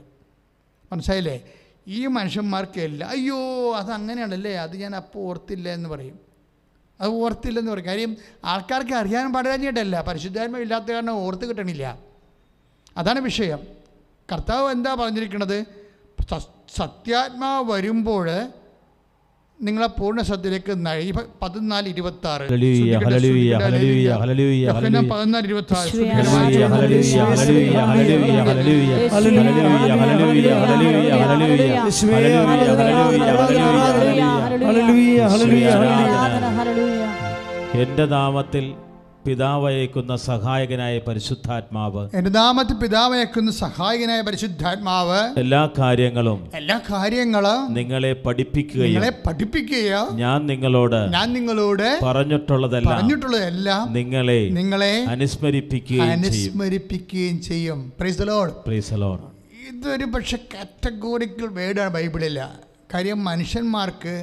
മനസ്സിലായില്ലേ ഈ മനുഷ്യന്മാർക്കല്ല അയ്യോ അതങ്ങനെയാണല്ലേ അത് ഞാൻ അപ്പോൾ ഓർത്തില്ല എന്ന് പറയും അത് ഓർത്തില്ലെന്ന് പറയും കാര്യം ആൾക്കാർക്ക് അറിയാൻ പാടില്ലാഞ്ഞിട്ടല്ല പരിശുദ്ധാത്മ ഇല്ലാത്ത കാരണം ഓർത്ത് കിട്ടണില്ല അതാണ് വിഷയം കർത്താവ് എന്താ പറഞ്ഞിരിക്കുന്നത് സത്യാത്മാവ് വരുമ്പോൾ നിങ്ങളെ പൂർണ്ണ ശ്രദ്ധയിലേക്ക് പതിനാല് ഇരുപത്തി ആറ് പതിനാല് ഇരുപത്തി ആറ് എന്റെ നാമത്തിൽ പിതാവയക്കുന്ന സഹായകനായ പരിശുദ്ധാത്മാവ് എന്റെ നാമത്തിൽ പിതാവയക്കുന്ന സഹായകനായ പരിശുദ്ധാത്മാവ് എല്ലാ കാര്യങ്ങളും എല്ലാ കാര്യങ്ങളും നിങ്ങളെ പഠിപ്പിക്കുകയും പഠിപ്പിക്കുകയോ ഞാൻ നിങ്ങളോട് ഞാൻ നിങ്ങളോട് പറഞ്ഞിട്ടുള്ളതെല്ലാം പറഞ്ഞിട്ടുള്ളതെല്ലാം നിങ്ങളെ നിങ്ങളെ അനുസ്മരിപ്പിക്കുകയും അനുസ്മരിപ്പിക്കുകയും ചെയ്യും പ്രൈസ് ലോഡ് പ്രൈസ് ഇതൊരു പക്ഷെ കാറ്റഗോറിക്കൽ വേർഡാണ് ബൈബിളില്ല കാര്യം മനുഷ്യന്മാർക്ക്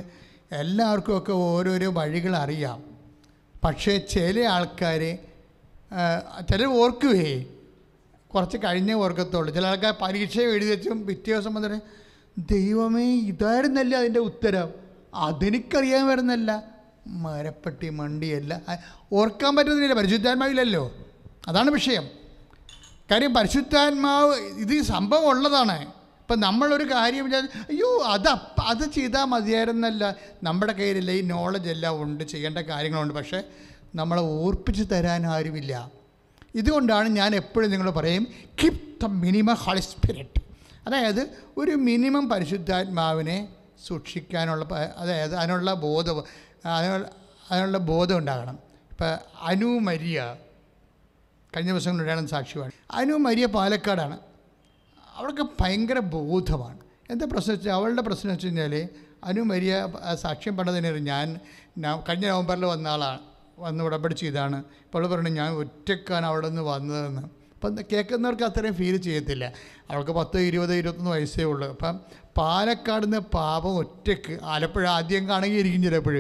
എല്ലാവർക്കും ഒക്കെ ഓരോരോ വഴികൾ അറിയാം പക്ഷേ ചില ആൾക്കാർ ചിലർ ഓർക്കുവേ കുറച്ച് കഴിഞ്ഞേ ഓർക്കത്തുള്ളൂ ചില ആൾക്കാർ പരീക്ഷ എഴുതി വെച്ചും പിറ്റേ ദിവസം വന്നിട്ട് ദൈവമേ ഇതായിരുന്നല്ലേ അതിൻ്റെ ഉത്തരം അതെനിക്കറിയാൻ വരുന്നല്ല മരപ്പെട്ടി മണ്ടിയല്ല ഓർക്കാൻ പറ്റുന്നില്ല പരിശുദ്ധാത്മാവില്ലല്ലോ അതാണ് വിഷയം കാര്യം പരിശുദ്ധാത്മാവ് ഇത് സംഭവം ഉള്ളതാണ് ഇപ്പം നമ്മളൊരു കാര്യം അയ്യോ അത് അത് ചെയ്താൽ മതിയായിരുന്നല്ല നമ്മുടെ കയ്യിലില്ല ഈ നോളജ് എല്ലാം ഉണ്ട് ചെയ്യേണ്ട കാര്യങ്ങളുണ്ട് പക്ഷേ നമ്മളെ ഓർപ്പിച്ച് തരാൻ ആരുമില്ല ഇതുകൊണ്ടാണ് ഞാൻ എപ്പോഴും നിങ്ങൾ പറയും keep the minimum holy spirit അതായത് ഒരു മിനിമം പരിശുദ്ധാത്മാവിനെ സൂക്ഷിക്കാനുള്ള അതായത് അതിനുള്ള ബോധം അതിനുള്ള ബോധം ഉണ്ടാകണം ഇപ്പം അനു മരിയ കഴിഞ്ഞ ദിവസങ്ങളിലാണ് സാക്ഷിയാണ് അനു മരിയ പാലക്കാടാണ് അവൾക്ക് ഭയങ്കര ബോധമാണ് എന്താ പ്രശ്നം വെച്ചാൽ അവളുടെ പ്രശ്നം വെച്ച് കഴിഞ്ഞാൽ അനു വലിയ സാക്ഷ്യം പറഞ്ഞതിന് ഞാൻ കഴിഞ്ഞ നവംബറിൽ വന്ന ആളാണ് വന്ന് ഉടമ്പടി ചെയ്താണ് ഇപ്പോൾ പറഞ്ഞു ഞാൻ ഒറ്റക്കാണ് അവിടെ നിന്ന് വന്നതെന്ന് അപ്പം കേൾക്കുന്നവർക്ക് അത്രയും ഫീൽ ചെയ്യത്തില്ല അവൾക്ക് പത്ത് ഇരുപത് ഇരുപത്തൊന്ന് വയസ്സേ ഉള്ളൂ അപ്പം പാലക്കാട് നിന്ന് പാപം ഒറ്റക്ക് ആലപ്പുഴ ആദ്യം കാണുകയും ഇരിക്കും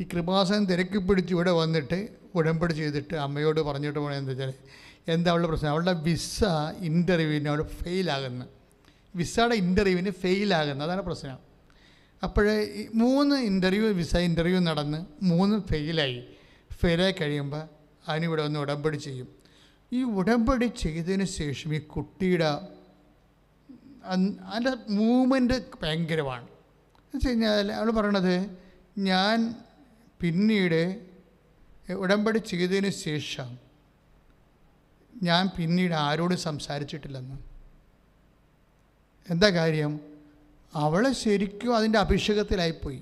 ഈ കൃപാസനം തിരക്കി പിടിച്ച് ഇവിടെ വന്നിട്ട് ഉടമ്പടി ചെയ്തിട്ട് അമ്മയോട് പറഞ്ഞിട്ട് പോകണമെന്ന് വെച്ചാൽ എന്താ അവളുടെ പ്രശ്നം അവളുടെ വിസ ഇൻ്റർവ്യൂവിന് അവൾ ഫെയിലാകുന്നു വിസയുടെ ഇൻ്റർവ്യൂവിന് ഫെയിലാകുന്നു അതാണ് പ്രശ്നം അപ്പോഴേ മൂന്ന് ഇൻ്റർവ്യൂ വിസ ഇൻ്റർവ്യൂ നടന്ന് മൂന്ന് ഫെയിലായി ഫെയിലായി കഴിയുമ്പോൾ അതിനിവിടെ ഒന്ന് ഉടമ്പടി ചെയ്യും ഈ ഉടമ്പടി ചെയ്തതിന് ശേഷം ഈ കുട്ടിയുടെ അതിൻ്റെ മൂവ്മെൻറ്റ് ഭയങ്കരമാണ് എന്ന് വെച്ച് കഴിഞ്ഞാൽ അവൾ പറയണത് ഞാൻ പിന്നീട് ഉടമ്പടി ചെയ്തതിന് ശേഷം ഞാൻ പിന്നീട് ആരോടും സംസാരിച്ചിട്ടില്ലെന്ന് എന്താ കാര്യം അവൾ ശരിക്കും അതിൻ്റെ അഭിഷേകത്തിലായിപ്പോയി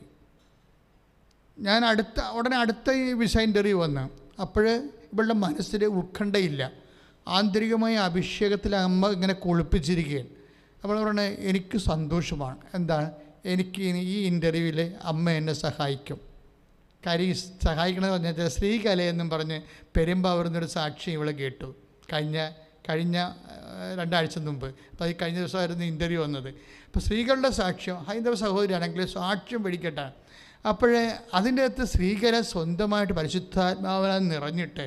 ഞാൻ അടുത്ത ഉടനെ അടുത്ത ഈ വിസ ഇൻ്റർവ്യൂ വന്ന് അപ്പോൾ ഇവളുടെ മനസ്സിൽ ഉത്കണ്ഠയില്ല ആന്തരികമായ അഭിഷേകത്തിൽ അമ്മ ഇങ്ങനെ കുളിപ്പിച്ചിരിക്കുകയാണ് അപ്പോൾ പറഞ്ഞു എനിക്ക് സന്തോഷമാണ് എന്താണ് എനിക്ക് ഈ ഇൻ്റർവ്യൂവിൽ അമ്മ എന്നെ സഹായിക്കും കാര്യം സഹായിക്കണമെന്ന് പറഞ്ഞാൽ ശ്രീകല എന്നും പറഞ്ഞ് അവർന്നൊരു സാക്ഷി ഇവളെ കേട്ടു കഴിഞ്ഞ കഴിഞ്ഞ രണ്ടാഴ്ച മുമ്പ് അപ്പോൾ ഈ കഴിഞ്ഞ ദിവസമായിരുന്നു ഇൻ്റർവ്യൂ വന്നത് അപ്പോൾ സ്ത്രീകളുടെ സാക്ഷ്യം ഹൈന്ദവ സഹോദരിയാണെങ്കിൽ സാക്ഷ്യം പിടിക്കട്ടാണ് അപ്പോഴേ അതിൻ്റെ അകത്ത് സ്ത്രീകളെ സ്വന്തമായിട്ട് പരിശുദ്ധാത്മാവന നിറഞ്ഞിട്ട്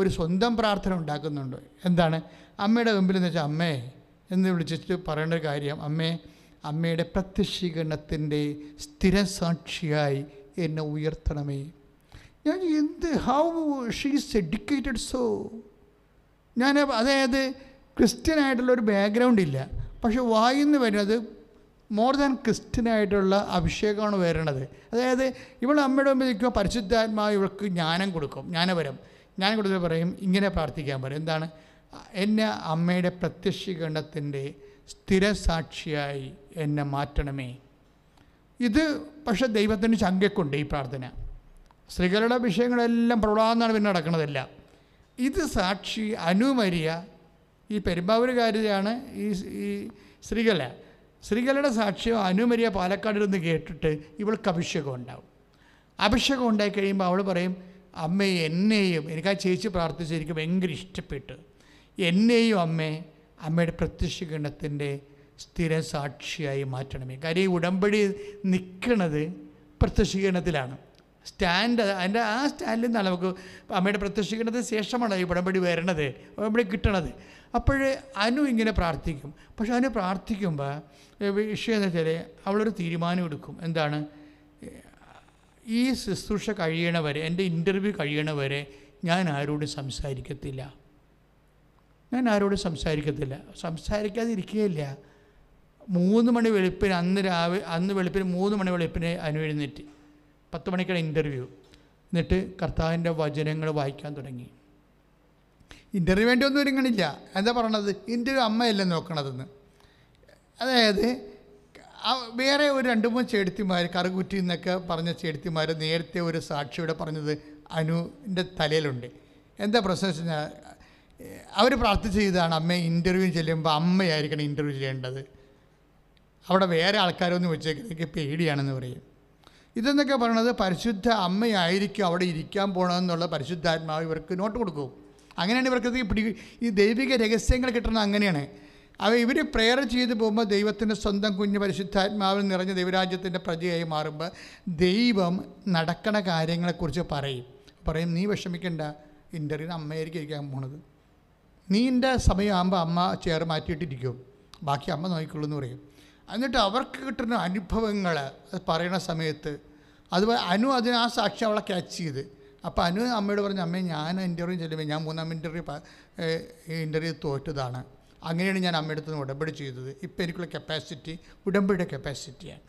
ഒരു സ്വന്തം പ്രാർത്ഥന ഉണ്ടാക്കുന്നുണ്ട് എന്താണ് അമ്മയുടെ മുമ്പിൽ എന്ന് വെച്ചാൽ അമ്മേ എന്ന് വിളിച്ചിട്ട് പറയേണ്ട ഒരു കാര്യം അമ്മേ അമ്മയുടെ പ്രത്യക്ഷീകരണത്തിൻ്റെ സ്ഥിരസാക്ഷിയായി എന്നെ ഉയർത്തണമേ ഞാൻ എന്ത് how she is educated so ഞാൻ അതായത് ക്രിസ്ത്യൻ ആയിട്ടുള്ള ഒരു ബാക്ക്ഗ്രൗണ്ട് ഇല്ല പക്ഷെ വായിന്ന് വരുന്നത് മോർ ദാൻ ക്രിസ്ത്യനായിട്ടുള്ള അഭിഷേകമാണ് വരണത് അതായത് ഇവൾ അമ്മയുടെ മുമ്പിൽ നിൽക്കുക പരിശുദ്ധാത്മാവ് ഇവൾക്ക് ജ്ഞാനം കൊടുക്കും ജ്ഞാനപരം ഞാൻ കൂടുതൽ പറയും ഇങ്ങനെ പ്രാർത്ഥിക്കാൻ പറയും എന്താണ് എന്നെ അമ്മയുടെ പ്രത്യക്ഷീകരണത്തിൻ്റെ സ്ഥിരസാക്ഷിയായി എന്നെ മാറ്റണമേ ഇത് പക്ഷേ ദൈവത്തിൻ്റെ ചങ്കക്കുണ്ട് ഈ പ്രാർത്ഥന സ്ത്രീകളുടെ വിഷയങ്ങളെല്ലാം പ്രൗഢാന്നാണ് പിന്നെ നടക്കുന്നതെല്ലാം ഇത് സാക്ഷി അനുമരിയ ഈ പെരുമ്പാവൂരുകാരിയാണ് ഈ ഈ ശ്രീകല ശ്രീകലയുടെ സാക്ഷ്യം അനുമരിയ പാലക്കാട് നിന്ന് കേട്ടിട്ട് ഇവൾക്ക് അഭിഷേകം ഉണ്ടാവും അഭിഷേകം ഉണ്ടായി കഴിയുമ്പോൾ അവൾ പറയും അമ്മേ എന്നെയും എനിക്ക് ആ ചേച്ചി പ്രാർത്ഥിച്ചിരിക്കും ഭയങ്കര ഇഷ്ടപ്പെട്ട് എന്നെയും അമ്മേ അമ്മയുടെ പ്രത്യക്ഷീകരണത്തിൻ്റെ സ്ഥിര സാക്ഷിയായി മാറ്റണമേ കാര്യം ഈ ഉടമ്പടി നിൽക്കുന്നത് പ്രത്യക്ഷീകരണത്തിലാണ് സ്റ്റാൻഡ് അതിൻ്റെ ആ സ്റ്റാൻഡിൽ നിന്നാണ് നമുക്ക് അമ്മയുടെ പ്രത്യക്ഷിക്കുന്നത് ശേഷമാണ് ഈ പടംപടി വരണത് ഉടമ്പടി കിട്ടണത് അപ്പോഴേ അനു ഇങ്ങനെ പ്രാർത്ഥിക്കും പക്ഷെ അനു പ്രാർത്ഥിക്കുമ്പോൾ വിഷയം എന്ന് വെച്ചാൽ അവളൊരു തീരുമാനം എടുക്കും എന്താണ് ഈ ശുശ്രൂഷ കഴിയണവരെ എൻ്റെ ഇൻ്റർവ്യൂ കഴിയണവരെ ഞാൻ ആരോടും സംസാരിക്കത്തില്ല ഞാൻ ആരോടും സംസാരിക്കത്തില്ല സംസാരിക്കാതിരിക്കുകയില്ല മൂന്ന് മണി വെളുപ്പിന് അന്ന് രാവിലെ അന്ന് വെളുപ്പിന് മൂന്ന് മണി വെളുപ്പിന് അനു എഴുന്നേറ്റ് പത്ത് മണിക്കാണ് ഇൻ്റർവ്യൂ എന്നിട്ട് കർത്താവിൻ്റെ വചനങ്ങൾ വായിക്കാൻ തുടങ്ങി ഇൻ്റർവ്യൂ വേണ്ടി ഒന്നും ഒരുങ്ങണില്ല എന്താ പറയണത് ഇൻ്റർവ്യൂ അമ്മയല്ലേ നോക്കണതെന്ന് അതായത് വേറെ ഒരു രണ്ട് മൂന്ന് ചേടുത്തിമാർ കറുകുറ്റി എന്നൊക്കെ പറഞ്ഞ ചേടുത്തിമാർ നേരത്തെ ഒരു സാക്ഷിയോടെ പറഞ്ഞത് അനുവിൻ്റെ തലയിലുണ്ട് എന്താ പ്രശ്നം വെച്ച് കഴിഞ്ഞാൽ അവർ പ്രാർത്ഥിച്ച് ചെയ്താണ് അമ്മ ഇൻ്റർവ്യൂ ചെല്ലുമ്പോൾ അമ്മയായിരിക്കണം ഇൻ്റർവ്യൂ ചെയ്യേണ്ടത് അവിടെ വേറെ ആൾക്കാരൊന്നും വെച്ചേക്കുന്നതൊക്കെ പേടിയാണെന്ന് പറയും ഇതെന്നൊക്കെ പറയണത് പരിശുദ്ധ അമ്മയായിരിക്കും അവിടെ ഇരിക്കാൻ പോകണമെന്നുള്ള പരിശുദ്ധാത്മാവ് ഇവർക്ക് നോട്ട് കൊടുക്കും അങ്ങനെയാണ് ഇവർക്ക് പിടി ഈ ദൈവിക രഹസ്യങ്ങൾ കിട്ടുന്നത് അങ്ങനെയാണ് അവ ഇവർ പ്രെയർ ചെയ്ത് പോകുമ്പോൾ ദൈവത്തിൻ്റെ സ്വന്തം കുഞ്ഞ് പരിശുദ്ധാത്മാവിൽ നിറഞ്ഞ ദൈവരാജ്യത്തിൻ്റെ പ്രജയായി മാറുമ്പോൾ ദൈവം നടക്കണ കാര്യങ്ങളെക്കുറിച്ച് പറയും പറയും നീ വിഷമിക്കണ്ട ഇൻ്റർവ്യൂ അമ്മയായിരിക്കും ഇരിക്കാൻ പോണത് നീ എൻ്റെ സമയമാകുമ്പോൾ അമ്മ ചെയർ മാറ്റിയിട്ടിരിക്കും ബാക്കി അമ്മ നോക്കിക്കൊള്ളൂ എന്ന് പറയും എന്നിട്ട് അവർക്ക് കിട്ടുന്ന അനുഭവങ്ങൾ അത് പറയണ സമയത്ത് അതുപോലെ അനു അതിന് ആ സാക്ഷി അവളെ ക്യാച്ച് ചെയ്ത് അപ്പോൾ അനു അമ്മയോട് പറഞ്ഞു അമ്മേ ഞാൻ ഇൻ്റർവ്യൂ ചെല്ലുമ്പോൾ ഞാൻ മൂന്നാം ഇൻ്റർവ്യൂ ഇൻ്റർവ്യൂ തോറ്റതാണ് അങ്ങനെയാണ് ഞാൻ അമ്മയടുത്ത് നിന്ന് ഉടമ്പടി ചെയ്തത് ഇപ്പോൾ എനിക്കുള്ള കപ്പാസിറ്റി ഉടമ്പടിയുടെ കപ്പാസിറ്റിയാണ്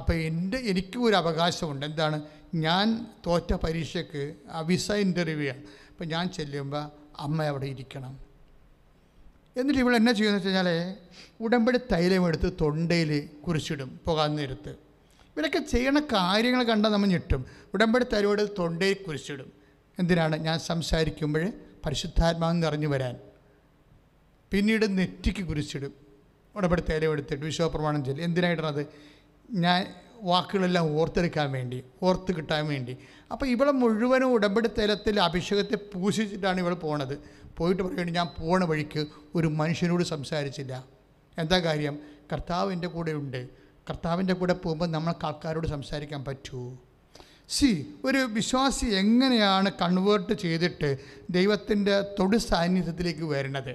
അപ്പോൾ എൻ്റെ എനിക്കും ഒരു അവകാശമുണ്ട് എന്താണ് ഞാൻ തോറ്റ പരീക്ഷയ്ക്ക് വിസ ഇൻ്റർവ്യൂ ആണ് അപ്പോൾ ഞാൻ ചെല്ലുമ്പോൾ അമ്മ അവിടെ ഇരിക്കണം എന്നിട്ട് ഇവിടെ എന്നാ ചെയ്യുമെന്ന് വെച്ച് കഴിഞ്ഞാൽ ഉടമ്പടി തൈലമെടുത്ത് തൊണ്ടയിൽ കുരിശിടും പോകാൻ നേരത്ത് ഇവരൊക്കെ ചെയ്യണ കാര്യങ്ങൾ കണ്ടാൽ നമ്മൾ ഞെട്ടും ഉടമ്പടി തൈലമെടുത്ത് തൊണ്ടയിൽ കുരിശിടും എന്തിനാണ് ഞാൻ സംസാരിക്കുമ്പോൾ പരിശുദ്ധാത്മാവ് നിറഞ്ഞു വരാൻ പിന്നീട് നെറ്റിക്ക് കുരിശിടും ഉടമ്പടി തൈലമെടുത്തിട്ട് വിശ്വപ്രമാണം ചെയ്യും എന്തിനായിട്ടാണത് ഞാൻ വാക്കുകളെല്ലാം ഓർത്തെടുക്കാൻ വേണ്ടി ഓർത്ത് കിട്ടാൻ വേണ്ടി അപ്പോൾ ഇവളെ മുഴുവനും ഉടമ്പടി തൈലത്തിൽ അഭിഷേകത്തെ പൂശിച്ചിട്ടാണ് ഇവൾ പോണത് പോയിട്ട് പറയുകയാണ് ഞാൻ പോണ വഴിക്ക് ഒരു മനുഷ്യനോട് സംസാരിച്ചില്ല എന്താ കാര്യം കർത്താവിൻ്റെ കൂടെയുണ്ട് കർത്താവിൻ്റെ കൂടെ പോകുമ്പോൾ നമ്മൾക്ക് ആൾക്കാരോട് സംസാരിക്കാൻ പറ്റൂ സി ഒരു വിശ്വാസി എങ്ങനെയാണ് കൺവേർട്ട് ചെയ്തിട്ട് ദൈവത്തിൻ്റെ തൊടു സാന്നിധ്യത്തിലേക്ക് വരണത്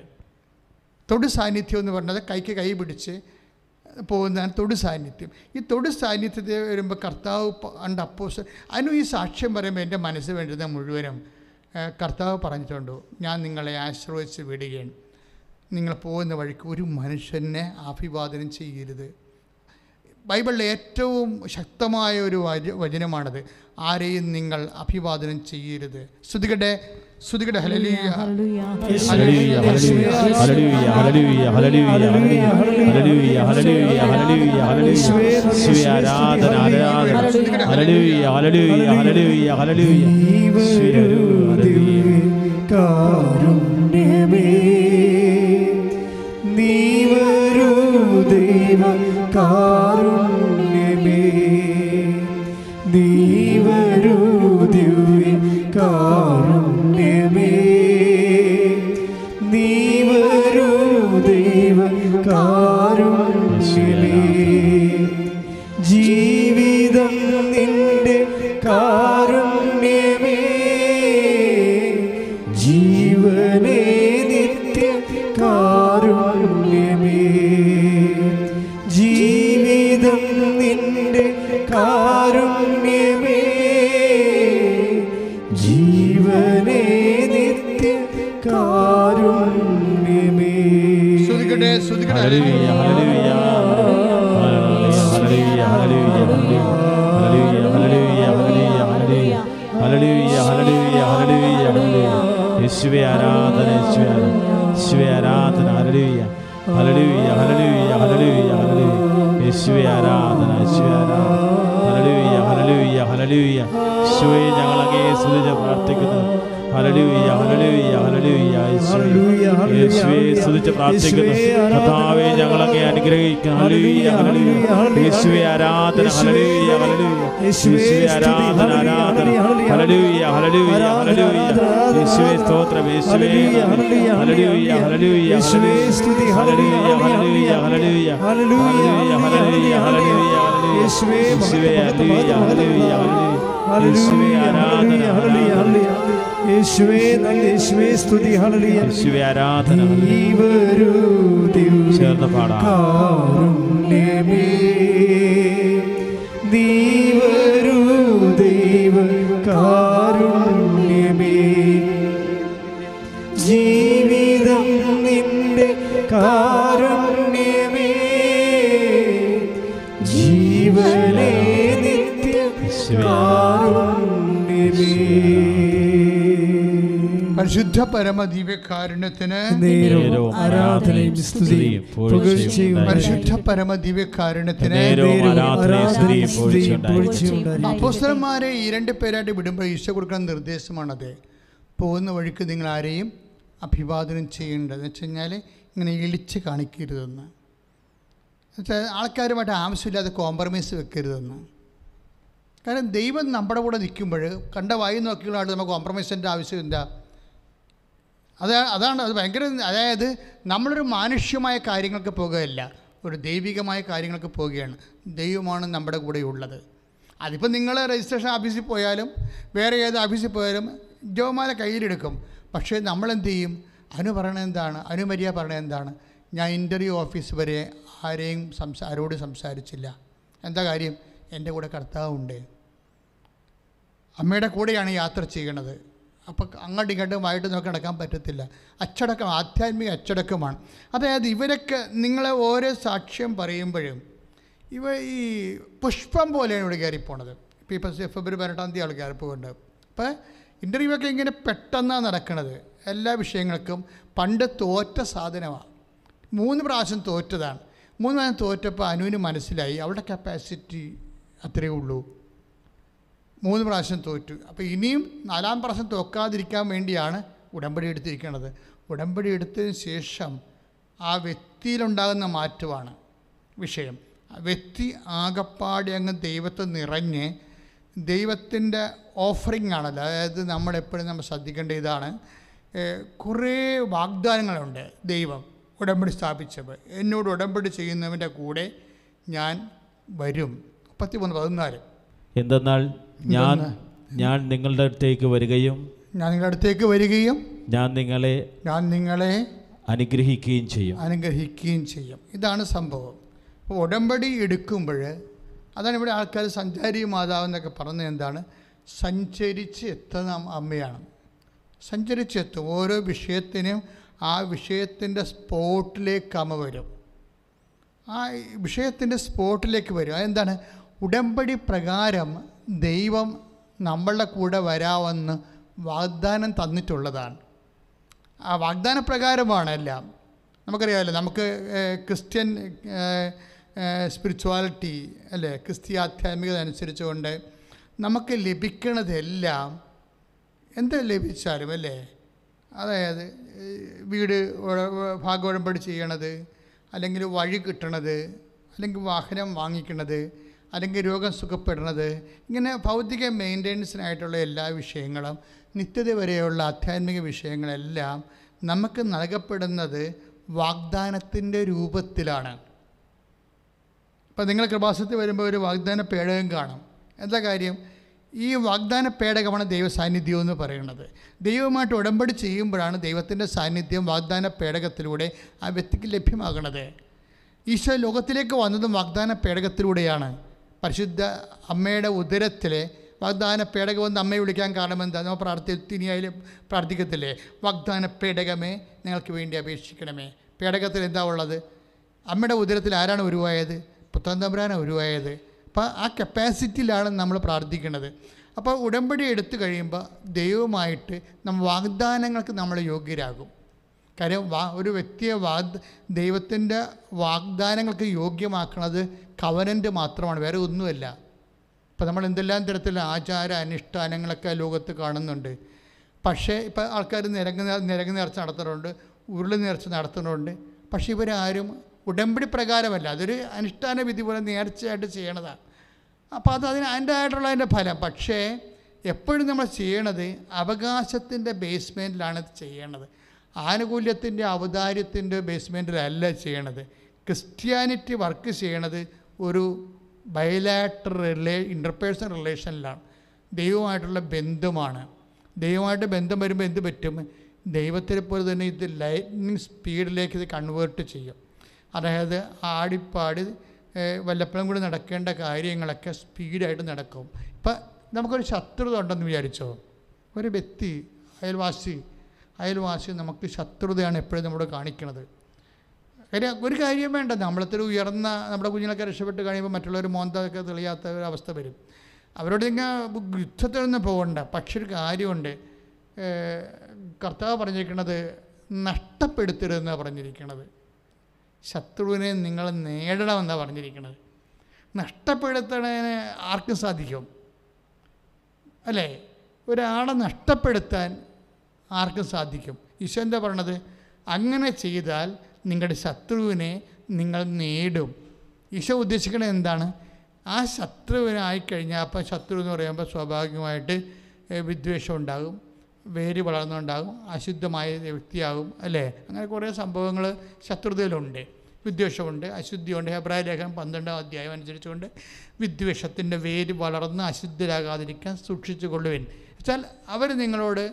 തൊടു സാന്നിധ്യം എന്ന് പറഞ്ഞത് കൈക്ക് കൈ പിടിച്ച് പോകുന്നതാണ് തൊടു സാന്നിധ്യം ഈ തൊടു സാന്നിധ്യത്തിൽ വരുമ്പോൾ കർത്താവ് അണ്ട് അപ്പോസ് അതിനും ഈ സാക്ഷ്യം പറയുമ്പോൾ എൻ്റെ മനസ്സ് വേണ്ടുന്ന മുഴുവനും കർത്താവ് പറഞ്ഞിട്ടുണ്ട് ഞാൻ നിങ്ങളെ ആശ്രയിച്ച് വിടുകയാണ് നിങ്ങൾ പോകുന്ന വഴിക്ക് ഒരു മനുഷ്യനെ അഭിവാദനം ചെയ്യരുത് ബൈബിളിലെ ഏറ്റവും ശക്തമായ ഒരു വചനമാണത് ആരെയും നിങ്ങൾ അഭിവാദനം ചെയ്യരുത് ശ്രുതികടെ ശ്രുതികടെ ഹലലിയ ആരാധന ആരാധന ഹലലൂയ ഹലലൂയ ഹലലൂയ ഹലലൂയ കാരുണ്യമേ നീ വരൂ ദൈവ കാരുണ്യ യേശുവേ ഞങ്ങൾ അങ്ങേ സ്തുതിച്ച് പ്രാർത്ഥിക്കുന്നു ഹലലൂയ ഹലലൂയ ഹലലൂയ യേശുവേ സ്തുതിച്ച് പ്രാർത്ഥിക്കുന്നു കഥാവേ ഞങ്ങൾ അങ്ങേ അനുഗ്രഹിക്കുന്നു ഹലലൂയ ഹലലൂയ യേശുവേ ആരാധന ഹലലൂയ ഹലലൂയ യേശുവേ ആരാധന ആരാധന ഹലലൂയ ഹലലൂയ ഹലലൂയ യേശുവേ സ്തോത്രം യേശുവേ ഹലലൂയ ഹലലൂയ യേശുവേ സ്തുതി ഹലലൂയ ഹലലൂയ ഹലലൂയ ഹലലൂയ ഹലലൂയ ഹലലൂയ യേശുവേ ഹലലൂയ ഹലലൂയ ഹലലൂയ യേശുവേ നല്ല യേശുവേ സ്തുതി യേശുവേ ആരാധന ചേർന്ന് പാടാം നീ പരിശുദ്ധ പരമ ദിവ്യകാരുണ്യത്തിന് ആരാധനയും സ്തുതിയും അപ്പോസ്തലന്മാരെ ഈ രണ്ട് പേരായിട്ട് വിടുമ്പോൾ ഈശോ കൊടുക്കുന്ന നിർദ്ദേശമാണത് പോകുന്ന വഴിക്ക് നിങ്ങൾ ആരെയും അഭിവാദനം ചെയ്യേണ്ടത് എന്ന് വെച്ച് കഴിഞ്ഞാൽ ഇങ്ങനെ ഇളിച്ച് കാണിക്കരുതെന്ന് ആൾക്കാരുമായിട്ട് ആവശ്യമില്ലാതെ കോംപ്രമൈസ് വെക്കരുതെന്ന് കാരണം ദൈവം നമ്മുടെ കൂടെ നിൽക്കുമ്പോൾ കണ്ട വായി നോക്കിയുള്ള ആൾ നമുക്ക് കോംപ്രമൈസിൻ്റെ ആവശ്യം എന്താ അത് അതാണ് അത് ഭയങ്കര അതായത് നമ്മളൊരു മാനുഷ്യമായ കാര്യങ്ങൾക്ക് പോകുകയല്ല ഒരു ദൈവികമായ കാര്യങ്ങൾക്ക് പോവുകയാണ് ദൈവമാണ് നമ്മുടെ കൂടെ ഉള്ളത് അതിപ്പോൾ നിങ്ങൾ രജിസ്ട്രേഷൻ ഓഫീസിൽ പോയാലും വേറെ ഏത് ഓഫീസിൽ പോയാലും ജോമാല കയ്യിലെടുക്കും പക്ഷേ നമ്മളെന്ത് ചെയ്യും അനു പറയണത് എന്താണ് അനുമര്യ പറയണത് എന്താണ് ഞാൻ ഇൻ്റർവ്യൂ ഓഫീസ് വരെ ആരെയും സംസാ ആരോട് സംസാരിച്ചില്ല എന്താ കാര്യം എൻ്റെ കൂടെ കർത്താവുണ്ട് അമ്മയുടെ കൂടെയാണ് യാത്ര ചെയ്യണത് അപ്പോൾ അങ്ങോട്ടും വായിട്ട് നോക്കി നടക്കാൻ പറ്റത്തില്ല അച്ചടക്കം ആധ്യാത്മിക അച്ചടക്കമാണ് അതായത് ഇവരൊക്കെ നിങ്ങളെ ഓരോ സാക്ഷ്യം പറയുമ്പോഴും ഇവ ഈ പുഷ്പം പോലെയാണ് ഇവിടെ കയറിപ്പോണത് ഇപ്പോൾ ഇപ്പം ഫെബ്രുവരി പതിനെട്ടാം തീയതി ആൾ കയറിപ്പോകുന്നുണ്ട് അപ്പോൾ ഇൻ്റർവ്യൂ ഒക്കെ ഇങ്ങനെ പെട്ടെന്നാണ് നടക്കുന്നത് എല്ലാ വിഷയങ്ങൾക്കും പണ്ട് തോറ്റ സാധനമാണ് മൂന്ന് പ്രാവശ്യം തോറ്റതാണ് മൂന്ന് പ്രാവശ്യം തോറ്റപ്പോൾ അനുവിന് മനസ്സിലായി അവളുടെ കപ്പാസിറ്റി അത്രയേ ഉള്ളൂ മൂന്ന് പ്രാവശ്യം തോറ്റു അപ്പോൾ ഇനിയും നാലാം പ്രാവശ്യം തോക്കാതിരിക്കാൻ വേണ്ടിയാണ് ഉടമ്പടി എടുത്തിരിക്കുന്നത് ഉടമ്പടി എടുത്തതിന് ശേഷം ആ വ്യക്തിയിലുണ്ടാകുന്ന മാറ്റമാണ് വിഷയം വ്യക്തി ആകപ്പാടി അങ്ങ് ദൈവത്തെ നിറഞ്ഞ് ദൈവത്തിൻ്റെ ഓഫറിംഗ് ആണല്ലോ അതായത് നമ്മളെപ്പോഴും നമ്മൾ ശ്രദ്ധിക്കേണ്ട ഇതാണ് കുറേ വാഗ്ദാനങ്ങളുണ്ട് ദൈവം ഉടമ്പടി സ്ഥാപിച്ചപ്പോൾ എന്നോട് ഉടമ്പടി ചെയ്യുന്നവൻ്റെ കൂടെ ഞാൻ വരും മുപ്പത്തി മൂന്ന് പതിനാല് എന്തെന്നാൽ ഞാൻ ഞാൻ നിങ്ങളുടെ അടുത്തേക്ക് വരികയും ഞാൻ നിങ്ങളുടെ അടുത്തേക്ക് വരികയും ഞാൻ നിങ്ങളെ ഞാൻ നിങ്ങളെ അനുഗ്രഹിക്കുകയും ചെയ്യും അനുഗ്രഹിക്കുകയും ചെയ്യും ഇതാണ് സംഭവം അപ്പോൾ ഉടമ്പടി എടുക്കുമ്പോൾ അതാണ് ഇവിടെ ആൾക്കാർ സഞ്ചാരി മാതാവ് എന്നൊക്കെ പറഞ്ഞത് എന്താണ് സഞ്ചരിച്ച് എത്തുന്ന അമ്മയാണ് സഞ്ചരിച്ച് എത്തും ഓരോ വിഷയത്തിനും ആ വിഷയത്തിൻ്റെ സ്പോട്ടിലേക്ക് അമ്മ വരും ആ വിഷയത്തിൻ്റെ സ്പോട്ടിലേക്ക് വരും അതെന്താണ് ഉടമ്പടി പ്രകാരം ദൈവം നമ്മളുടെ കൂടെ വരാമെന്ന് വാഗ്ദാനം തന്നിട്ടുള്ളതാണ് ആ വാഗ്ദാന പ്രകാരമാണ് എല്ലാം നമുക്കറിയാമല്ലോ നമുക്ക് ക്രിസ്ത്യൻ സ്പിരിച്വാലിറ്റി അല്ലേ ക്രിസ്ത്യ ആധ്യാത്മികത അനുസരിച്ചുകൊണ്ട് നമുക്ക് ലഭിക്കണതെല്ലാം എന്ത് ലഭിച്ചാലും അല്ലേ അതായത് വീട് ഭാഗവഴമ്പടി ചെയ്യണത് അല്ലെങ്കിൽ വഴി കിട്ടണത് അല്ലെങ്കിൽ വാഹനം വാങ്ങിക്കണത് അല്ലെങ്കിൽ രോഗം സുഖപ്പെടുന്നത് ഇങ്ങനെ ഭൗതിക മെയിൻ്റെനൻസിനായിട്ടുള്ള എല്ലാ വിഷയങ്ങളും നിത്യത വരെയുള്ള ആധ്യാത്മിക വിഷയങ്ങളെല്ലാം നമുക്ക് നൽകപ്പെടുന്നത് വാഗ്ദാനത്തിൻ്റെ രൂപത്തിലാണ് ഇപ്പം നിങ്ങൾ കൃപാസത്തിൽ വരുമ്പോൾ ഒരു വാഗ്ദാന പേടകം കാണും എന്താ കാര്യം ഈ വാഗ്ദാന പേടകമാണ് ദൈവ സാന്നിധ്യം എന്ന് പറയുന്നത് ദൈവമായിട്ട് ഉടമ്പടി ചെയ്യുമ്പോഴാണ് ദൈവത്തിൻ്റെ സാന്നിധ്യം വാഗ്ദാന പേടകത്തിലൂടെ ആ വ്യക്തിക്ക് ലഭ്യമാകുന്നത് ഈശോ ലോകത്തിലേക്ക് വന്നതും വാഗ്ദാന പേടകത്തിലൂടെയാണ് പരിശുദ്ധ അമ്മയുടെ ഉദരത്തിലെ വാഗ്ദാന പേടകം വന്ന് അമ്മയെ വിളിക്കാൻ കാരണം എന്താ നമ്മൾ പ്രാർത്ഥി ഇനിയായാലും പ്രാർത്ഥിക്കത്തില്ലേ വാഗ്ദാന പേടകമേ നിങ്ങൾക്ക് വേണ്ടി അപേക്ഷിക്കണമേ പേടകത്തിൽ എന്താ ഉള്ളത് അമ്മയുടെ ഉദരത്തിൽ ആരാണ് ഉരുവായത് പുത്രൻ തമ്പുരാനാണ് ഉരുവായത് അപ്പോൾ ആ കപ്പാസിറ്റിയിലാണ് നമ്മൾ പ്രാർത്ഥിക്കുന്നത് അപ്പോൾ ഉടമ്പടി എടുത്തു കഴിയുമ്പോൾ ദൈവമായിട്ട് നമ്മൾ വാഗ്ദാനങ്ങൾക്ക് നമ്മൾ യോഗ്യരാകും കാര്യം വാ ഒരു വ്യക്തിയെ വാഗ് ദൈവത്തിൻ്റെ വാഗ്ദാനങ്ങൾക്ക് യോഗ്യമാക്കുന്നത് കവനൻ്റ് മാത്രമാണ് വേറെ ഒന്നുമല്ല ഇപ്പം നമ്മൾ എന്തെല്ലാം തരത്തിലുള്ള ആചാര അനുഷ്ഠാനങ്ങളൊക്കെ ലോകത്ത് കാണുന്നുണ്ട് പക്ഷേ ഇപ്പം ആൾക്കാർ നിരങ്ങ് നിരങ്ങ് നേർച്ച നടത്തുന്നുണ്ട് ഉരുളി നേർച്ച നടത്തുന്നുണ്ട് പക്ഷേ ഇവരാരും ഉടമ്പടി പ്രകാരമല്ല അതൊരു അനുഷ്ഠാന വിധി പോലെ നേർച്ചയായിട്ട് ചെയ്യണതാണ് അപ്പോൾ അത് അതിന് അതിൻ്റെതായിട്ടുള്ള അതിൻ്റെ ഫലം പക്ഷേ എപ്പോഴും നമ്മൾ ചെയ്യണത് അവകാശത്തിൻ്റെ ബേസ്മെൻറ്റിലാണ് ചെയ്യേണ്ടത് ചെയ്യണത് ആനുകൂല്യത്തിൻ്റെ ഔദാര്യത്തിൻ്റെ ബേസ്മെൻറ്റിലല്ല ചെയ്യണത് ക്രിസ്ത്യാനിറ്റി വർക്ക് ചെയ്യണത് ഒരു ബയലാറ്റർ റിലേ ഇൻ്റർപേഴ്സണൽ റിലേഷനിലാണ് ദൈവമായിട്ടുള്ള ബന്ധമാണ് ദൈവമായിട്ട് ബന്ധം വരുമ്പോൾ എന്ത് പറ്റും ദൈവത്തെ പോലെ തന്നെ ഇത് ലൈറ്റ്നിങ് സ്പീഡിലേക്ക് ഇത് കൺവേർട്ട് ചെയ്യും അതായത് ആടിപ്പാടി വല്ലപ്പോഴും കൂടി നടക്കേണ്ട കാര്യങ്ങളൊക്കെ സ്പീഡായിട്ട് നടക്കും ഇപ്പം നമുക്കൊരു ശത്രുത ഉണ്ടെന്ന് വിചാരിച്ചോ ഒരു വ്യക്തി അയൽവാസി അയൽവാസി നമുക്ക് ശത്രുതയാണ് എപ്പോഴും നമ്മൾ കാണിക്കുന്നത് കാര്യം ഒരു കാര്യം വേണ്ട നമ്മളത്തിൽ ഉയർന്ന നമ്മുടെ കുഞ്ഞുങ്ങളൊക്കെ രക്ഷപ്പെട്ട് കഴിയുമ്പോൾ മറ്റുള്ളവർ മോന്തൊക്കെ തെളിയാത്ത ഒരു അവസ്ഥ വരും അവരോട് ഇങ്ങനെ യുദ്ധത്തിലൊന്നും പോകണ്ട പക്ഷെ ഒരു കാര്യമുണ്ട് കർത്താവ് പറഞ്ഞിരിക്കുന്നത് നഷ്ടപ്പെടുത്തരുതെന്ന് പറഞ്ഞിരിക്കുന്നത് ശത്രുവിനെ നിങ്ങൾ നേടണമെന്നാണ് പറഞ്ഞിരിക്കുന്നത് നഷ്ടപ്പെടുത്തണതിന് ആർക്കും സാധിക്കും അല്ലേ ഒരാളെ നഷ്ടപ്പെടുത്താൻ ആർക്കും സാധിക്കും ഈശോ എന്താ പറയണത് അങ്ങനെ ചെയ്താൽ നിങ്ങളുടെ ശത്രുവിനെ നിങ്ങൾ നേടും ഈശോ ഉദ്ദേശിക്കുന്നത് എന്താണ് ആ ശത്രുവിനായിക്കഴിഞ്ഞാൽ അപ്പം ശത്രു എന്ന് പറയുമ്പോൾ സ്വാഭാവികമായിട്ട് വിദ്വേഷം ഉണ്ടാകും വേര് വളർന്നുണ്ടാകും അശുദ്ധമായ വ്യക്തിയാകും അല്ലേ അങ്ങനെ കുറേ സംഭവങ്ങൾ ശത്രുതയിലുണ്ട് വിദ്വേഷമുണ്ട് അശുദ്ധിയുണ്ട് ഹെബ്രായ ലേഖനം പന്ത്രണ്ടാം അധ്യായം അനുസരിച്ചുകൊണ്ട് വിദ്വേഷത്തിൻ്റെ വേര് വളർന്ന് അശുദ്ധരാകാതിരിക്കാൻ സൂക്ഷിച്ചു കൊള്ളുവൻ എന്നുവെച്ചാൽ അവർ നിങ്ങളോട്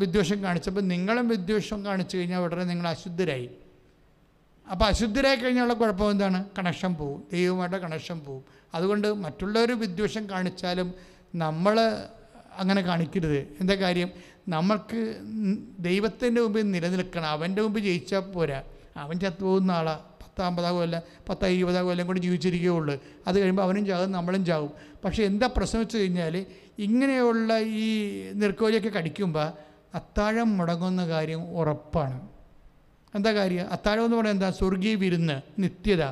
വിദ്വേഷം കാണിച്ചപ്പോൾ നിങ്ങളും വിദ്വേഷം കാണിച്ചു കഴിഞ്ഞാൽ ഉടനെ നിങ്ങൾ അശുദ്ധരായി അപ്പോൾ അശുദ്ധരായി കഴിഞ്ഞുള്ള കുഴപ്പം എന്താണ് കണക്ഷൻ പോവും ദൈവവുമായിട്ട് കണക്ഷൻ പോവും അതുകൊണ്ട് മറ്റുള്ളവർ വിദ്വേഷം കാണിച്ചാലും നമ്മൾ അങ്ങനെ കാണിക്കരുത് എന്താ കാര്യം നമ്മൾക്ക് ദൈവത്തിൻ്റെ മുമ്പിൽ നിലനിൽക്കണം അവൻ്റെ മുമ്പ് ജയിച്ചാൽ പോരാ അവൻ ചത്തുപോകുന്ന ആളാണ് പത്താമ്പതാ കൊല്ലം പത്താ ഇരുപതാ കൊല്ലം കൂടി ജീവിച്ചിരിക്കുകയുള്ളൂ അത് കഴിയുമ്പോൾ അവനും ചാകും നമ്മളും ചാകും പക്ഷേ എന്താ പ്രശ്നം വെച്ച് കഴിഞ്ഞാൽ ഇങ്ങനെയുള്ള ഈ നിർക്കോലിയൊക്കെ കടിക്കുമ്പോൾ അത്താഴം മുടങ്ങുന്ന കാര്യം ഉറപ്പാണ് എന്താ കാര്യം അത്താഴം എന്ന് പറയുന്നത് എന്താ സ്വർഗീയ വിരുന്ന് നിത്യത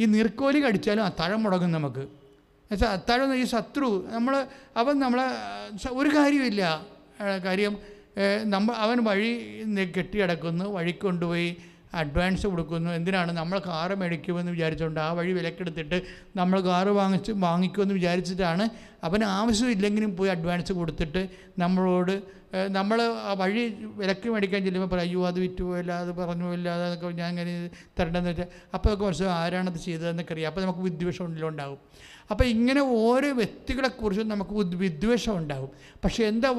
ഈ നീർക്കോലി കടിച്ചാലും അത്താഴം മുടങ്ങും നമുക്ക് എന്നുവെച്ചാൽ അത്താഴം ഈ ശത്രു നമ്മൾ അവൻ നമ്മളെ ഒരു കാര്യമില്ല കാര്യം നമ്മൾ അവൻ വഴി കെട്ടിയടക്കുന്നു വഴി കൊണ്ടുപോയി അഡ്വാൻസ് കൊടുക്കുന്നു എന്തിനാണ് നമ്മൾ കാറ് മേടിക്കുമെന്ന് വിചാരിച്ചുകൊണ്ട് ആ വഴി വിലക്കെടുത്തിട്ട് നമ്മൾ കാറ് വാങ്ങിച്ച് വാങ്ങിക്കുമെന്ന് വിചാരിച്ചിട്ടാണ് അവന് ആവശ്യമില്ലെങ്കിലും പോയി അഡ്വാൻസ് കൊടുത്തിട്ട് നമ്മളോട് നമ്മൾ ആ വഴി വിലക്ക് മേടിക്കാൻ ചെല്ലുമ്പോൾ പറയും അയ്യോ അത് പോയില്ല അത് പറഞ്ഞു പോയില്ല അതൊക്കെ ഞാൻ ഇങ്ങനെ തരണ്ടെന്ന് വെച്ചാൽ അപ്പോൾ ഒക്കെ മനസ്സിലാവും ആരാണത് ചെയ്തതെന്നൊക്കെ അറിയാം അപ്പോൾ നമുക്ക് വിദ്വേഷം ഉണ്ടാവും അപ്പോൾ ഇങ്ങനെ ഓരോ വ്യക്തികളെക്കുറിച്ചും നമുക്ക് വിദ്വേഷം ഉണ്ടാകും പക്ഷേ എന്താ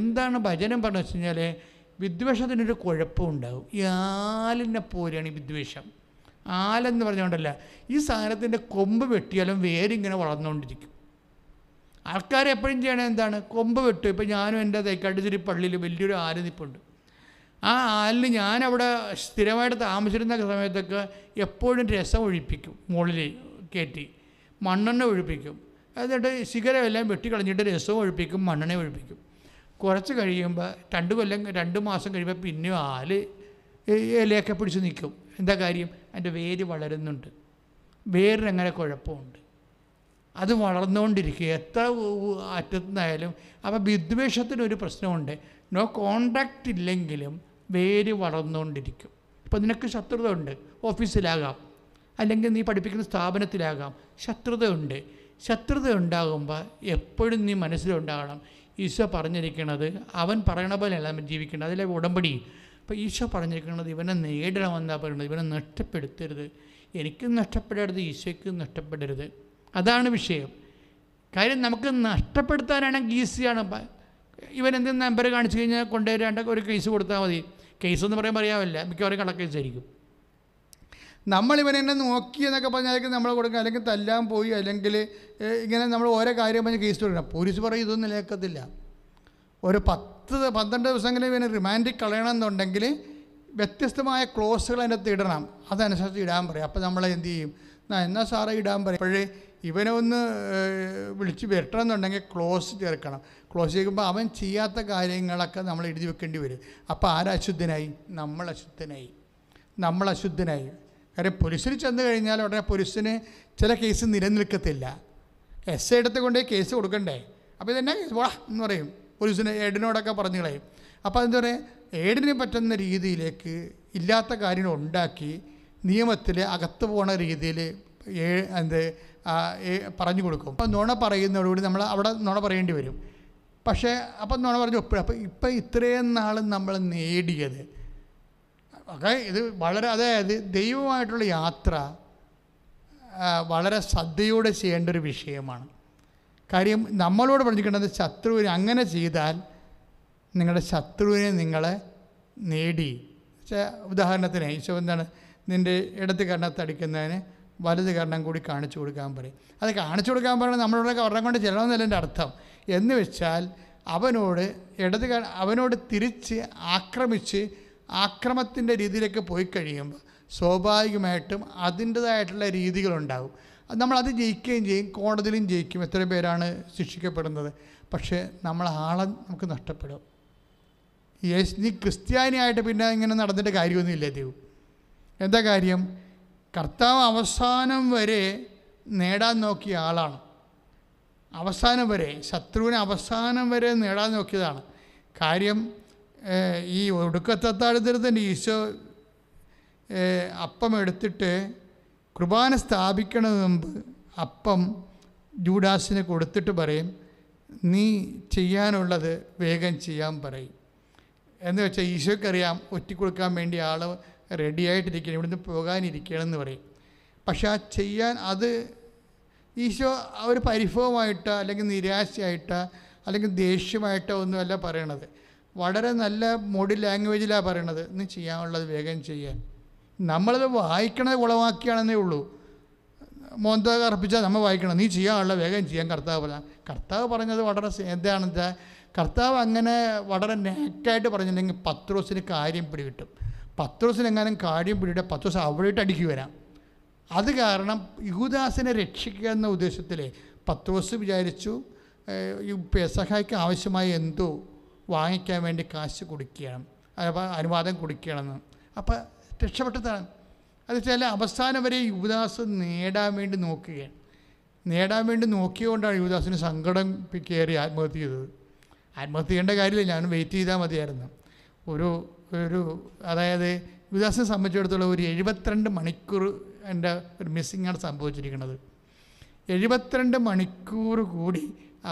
എന്താണ് ഭജനം പറഞ്ഞു വെച്ച് കഴിഞ്ഞാൽ വിദ്വേഷത്തിനൊരു ഉണ്ടാകും ഈ ആലിനെ പോലെയാണ് ഈ വിദ്വേഷം ആലെന്ന് പറഞ്ഞുകൊണ്ടല്ല ഈ സാധനത്തിൻ്റെ കൊമ്പ് വെട്ടിയാലും വേരിങ്ങനെ വളർന്നുകൊണ്ടിരിക്കും ആൾക്കാർ എപ്പോഴും ചെയ്യണത് എന്താണ് കൊമ്പ് വെട്ടും ഇപ്പം ഞാനും എൻ്റെ തേക്കാട്ടുചേരി പള്ളിയിൽ വലിയൊരു ആല് നിപ്പുണ്ട് ആ ആലിന് ഞാനവിടെ സ്ഥിരമായിട്ട് താമസിച്ചിരുന്ന സമയത്തൊക്കെ എപ്പോഴും രസം ഒഴിപ്പിക്കും മുകളിൽ കയറ്റി മണ്ണെണ്ണ ഒഴിപ്പിക്കും എന്നിട്ട് ശിഖരമെല്ലാം വെട്ടി കളഞ്ഞിട്ട് രസവും ഒഴിപ്പിക്കും മണ്ണെണ്ണ ഒഴിപ്പിക്കും കുറച്ച് കഴിയുമ്പോൾ രണ്ട് കൊല്ലം രണ്ട് മാസം കഴിയുമ്പോൾ പിന്നെ ആല് ഇലയൊക്കെ പിടിച്ച് നിൽക്കും എന്താ കാര്യം അതിൻ്റെ വേര് വളരുന്നുണ്ട് വേരിനങ്ങനെ കുഴപ്പമുണ്ട് അത് വളർന്നുകൊണ്ടിരിക്കുക എത്ര അറ്റത്തു നിന്നായാലും അപ്പോൾ വിദ്വേഷത്തിനൊരു പ്രശ്നമുണ്ട് നോ കോണ്ടാക്റ്റ് ഇല്ലെങ്കിലും വേര് വളർന്നുകൊണ്ടിരിക്കും ഇപ്പോൾ നിനക്ക് ശത്രുത ഉണ്ട് ഓഫീസിലാകാം അല്ലെങ്കിൽ നീ പഠിപ്പിക്കുന്ന സ്ഥാപനത്തിലാകാം ഉണ്ട് ശത്രുത ഉണ്ടാകുമ്പോൾ എപ്പോഴും നീ മനസ്സിലുണ്ടാകണം ഈശോ പറഞ്ഞിരിക്കുന്നത് അവൻ പറയണ പോലെയല്ല നമ്മൾ ജീവിക്കേണ്ടത് അതിലെ ഉടമ്പടി അപ്പോൾ ഈശോ പറഞ്ഞിരിക്കുന്നത് ഇവനെ നേടണമെന്നാണ് പറയുന്നത് ഇവനെ നഷ്ടപ്പെടുത്തരുത് എനിക്കും നഷ്ടപ്പെടരുത് ഈശോയ്ക്കും നഷ്ടപ്പെടരുത് അതാണ് വിഷയം കാര്യം നമുക്ക് നഷ്ടപ്പെടുത്താനാണെങ്കിൽ ഈസിയാണ് എന്തെങ്കിലും നമ്പർ കാണിച്ചു കഴിഞ്ഞാൽ കൊണ്ടുവരാണ്ട ഒരു കേസ് കൊടുത്താൽ മതി കേസ് എന്ന് പറയുമ്പോൾ അറിയാമല്ല മിക്കവാറും കള്ളക്കേസായിരിക്കും നമ്മളിവനെ എന്നെ നോക്കി എന്നൊക്കെ പറഞ്ഞായിരിക്കും നമ്മൾ കൊടുക്കുക അല്ലെങ്കിൽ തല്ലാൻ പോയി അല്ലെങ്കിൽ ഇങ്ങനെ നമ്മൾ ഓരോ കാര്യം പറഞ്ഞ് കേസ് കൊടുക്കണം പോലീസ് പറയും ഇതൊന്നും ലേക്കത്തില്ല ഒരു പത്ത് പന്ത്രണ്ട് ദിവസമെങ്കിലും ഇവനെ റിമാൻഡിൽ കളയണമെന്നുണ്ടെങ്കിൽ വ്യത്യസ്തമായ ക്ലോസുകൾ അതിനകത്ത് ഇടണം അതനുസരിച്ച് ഇടാൻ പറയും അപ്പോൾ നമ്മളെ എന്ത് ചെയ്യും എന്നാൽ സാറേ ഇടാൻ പറയും അപ്പോഴേ ഇവനെ ഒന്ന് വിളിച്ച് വരട്ടണമെന്നുണ്ടെങ്കിൽ ക്ലോസ് ചേർക്കണം ക്ലോസ് ചെയ്യുമ്പോൾ അവൻ ചെയ്യാത്ത കാര്യങ്ങളൊക്കെ നമ്മൾ എഴുതി വെക്കേണ്ടി വരും അപ്പോൾ ആരശുദ്ധനായി നമ്മൾ അശുദ്ധനായി നമ്മൾ അശുദ്ധനായി കാര്യം പോലീസിന് ചെന്ന് കഴിഞ്ഞാൽ ഉടനെ പോലീസിന് ചില കേസ് നിലനിൽക്കത്തില്ല എസ് ഐ എടുത്ത് കൊണ്ടേ കേസ് കൊടുക്കണ്ടേ അപ്പോൾ ഇതെന്നാ കേസ് വാ എന്ന് പറയും പോലീസിന് ഏടിനോടൊക്കെ പറഞ്ഞു കളയും അപ്പോൾ എന്താ പറയുക ഏടിന് പറ്റുന്ന രീതിയിലേക്ക് ഇല്ലാത്ത കാര്യങ്ങൾ ഉണ്ടാക്കി നിയമത്തിൽ അകത്ത് പോണ രീതിയിൽ എന്ത് പറഞ്ഞു കൊടുക്കും അപ്പോൾ നുണ പറയുന്നതോടുകൂടി നമ്മൾ അവിടെ നുണ പറയേണ്ടി വരും പക്ഷേ അപ്പം നുണ പറഞ്ഞു ഒപ്പിടും അപ്പം ഇപ്പം ഇത്രയും നാൾ നമ്മൾ നേടിയത് ഒക്കെ ഇത് വളരെ അതായത് ദൈവമായിട്ടുള്ള യാത്ര വളരെ ശ്രദ്ധയോടെ ചെയ്യേണ്ട ഒരു വിഷയമാണ് കാര്യം നമ്മളോട് പറഞ്ഞിരിക്കുന്നത് ശത്രുവിനെ അങ്ങനെ ചെയ്താൽ നിങ്ങളുടെ ശത്രുവിനെ നിങ്ങളെ നേടി ഉദാഹരണത്തിന് ഈശോ എന്താണ് നിൻ്റെ ഇടത്ത് കരണത്ത് അടിക്കുന്നതിന് വലത് കരണം കൂടി കാണിച്ചു കൊടുക്കാൻ പറയും അത് കാണിച്ചു കൊടുക്കാൻ പറയുന്നത് നമ്മളോടൊക്കെ അവരുടെ കൊണ്ട് ചെല്ലണമെന്നല്ല എൻ്റെ അർത്ഥം എന്ന് വെച്ചാൽ അവനോട് ഇടത് അവനോട് തിരിച്ച് ആക്രമിച്ച് ആക്രമത്തിൻ്റെ രീതിയിലേക്ക് പോയി കഴിയുമ്പോൾ സ്വാഭാവികമായിട്ടും അതിൻ്റേതായിട്ടുള്ള രീതികളുണ്ടാകും നമ്മളത് ജയിക്കുകയും ചെയ്യും കോടതിയിലും ജയിക്കും എത്ര പേരാണ് ശിക്ഷിക്കപ്പെടുന്നത് പക്ഷേ നമ്മളാളെ ആളെ നമുക്ക് നഷ്ടപ്പെടും യേശ് നീ ക്രിസ്ത്യാനിയായിട്ട് പിന്നെ ഇങ്ങനെ നടന്നിട്ട് കാര്യമൊന്നുമില്ല ദൈവം എന്താ കാര്യം കർത്താവ് അവസാനം വരെ നേടാൻ നോക്കിയ ആളാണ് അവസാനം വരെ ശത്രുവിനെ അവസാനം വരെ നേടാൻ നോക്കിയതാണ് കാര്യം ഈ ഒടുക്കത്തെ താഴ്ത്തരത്തിൻ്റെ ഈശോ അപ്പം എടുത്തിട്ട് കുർബാന സ്ഥാപിക്കുന്നതിന് മുമ്പ് അപ്പം ജൂഡാസിന് കൊടുത്തിട്ട് പറയും നീ ചെയ്യാനുള്ളത് വേഗം ചെയ്യാൻ പറയും എന്ന് വെച്ചാൽ ഒറ്റ കൊടുക്കാൻ വേണ്ടി ആൾ ആയിട്ടിരിക്കണം ഇവിടുന്ന് പോകാനിരിക്കണമെന്ന് എന്ന് പറയും പക്ഷെ ആ ചെയ്യാൻ അത് ഈശോ ഒരു പരിഭവമായിട്ടോ അല്ലെങ്കിൽ നിരാശയായിട്ടോ അല്ലെങ്കിൽ ദേഷ്യമായിട്ടോ ഒന്നുമല്ല പറയണത് വളരെ നല്ല മോഡി ലാംഗ്വേജിലാണ് പറയണത് ഇന്ന് ചെയ്യാനുള്ളത് വേഗം ചെയ്യാൻ നമ്മളത് വായിക്കണത് കുളമാക്കിയാണെന്നേ ഉള്ളൂ മോന്ത കർപ്പിച്ചാൽ നമ്മൾ വായിക്കണം നീ ചെയ്യാനുള്ള വേഗം ചെയ്യാൻ കർത്താവ് പറയാം കർത്താവ് പറഞ്ഞത് വളരെ എന്താണെന്ന് വെച്ചാൽ കർത്താവ് അങ്ങനെ വളരെ നേക്കായിട്ട് പറഞ്ഞിട്ടുണ്ടെങ്കിൽ ദിവസത്തിന് കാര്യം പിടികിട്ടും പത്രോസിന് എങ്ങാനും കാര്യം പത്ത് ദിവസം അവിടെയിട്ട് അടുക്കി വരാം അത് കാരണം യുവദാസിനെ രക്ഷിക്കുക എന്ന ഉദ്ദേശത്തിൽ ദിവസം വിചാരിച്ചു സഹായിക്ക് ആവശ്യമായ എന്തോ വാങ്ങിക്കാൻ വേണ്ടി കാശ് കൊടുക്കുകയാണ് അപ്പോൾ അനുവാദം കൊടുക്കുകയാണെന്ന് അപ്പോൾ രക്ഷപ്പെട്ടതാണ് അത് ചില അവസാനം വരെ യുവദാസ് നേടാൻ വേണ്ടി നോക്കുകയാണ് നേടാൻ വേണ്ടി നോക്കിയതുകൊണ്ടാണ് യുവദാസിന് സങ്കടം കയറി ആത്മഹത്യ ചെയ്തത് ആത്മഹത്യ ചെയ്യേണ്ട കാര്യമില്ല ഞാൻ വെയിറ്റ് ചെയ്താൽ മതിയായിരുന്നു ഒരു ഒരു അതായത് യുവദാസിനെ സംബന്ധിച്ചിടത്തോളം ഒരു എഴുപത്തിരണ്ട് മണിക്കൂർ എൻ്റെ ഒരു മിസ്സിങ്ങാണ് സംഭവിച്ചിരിക്കുന്നത് എഴുപത്തിരണ്ട് മണിക്കൂർ കൂടി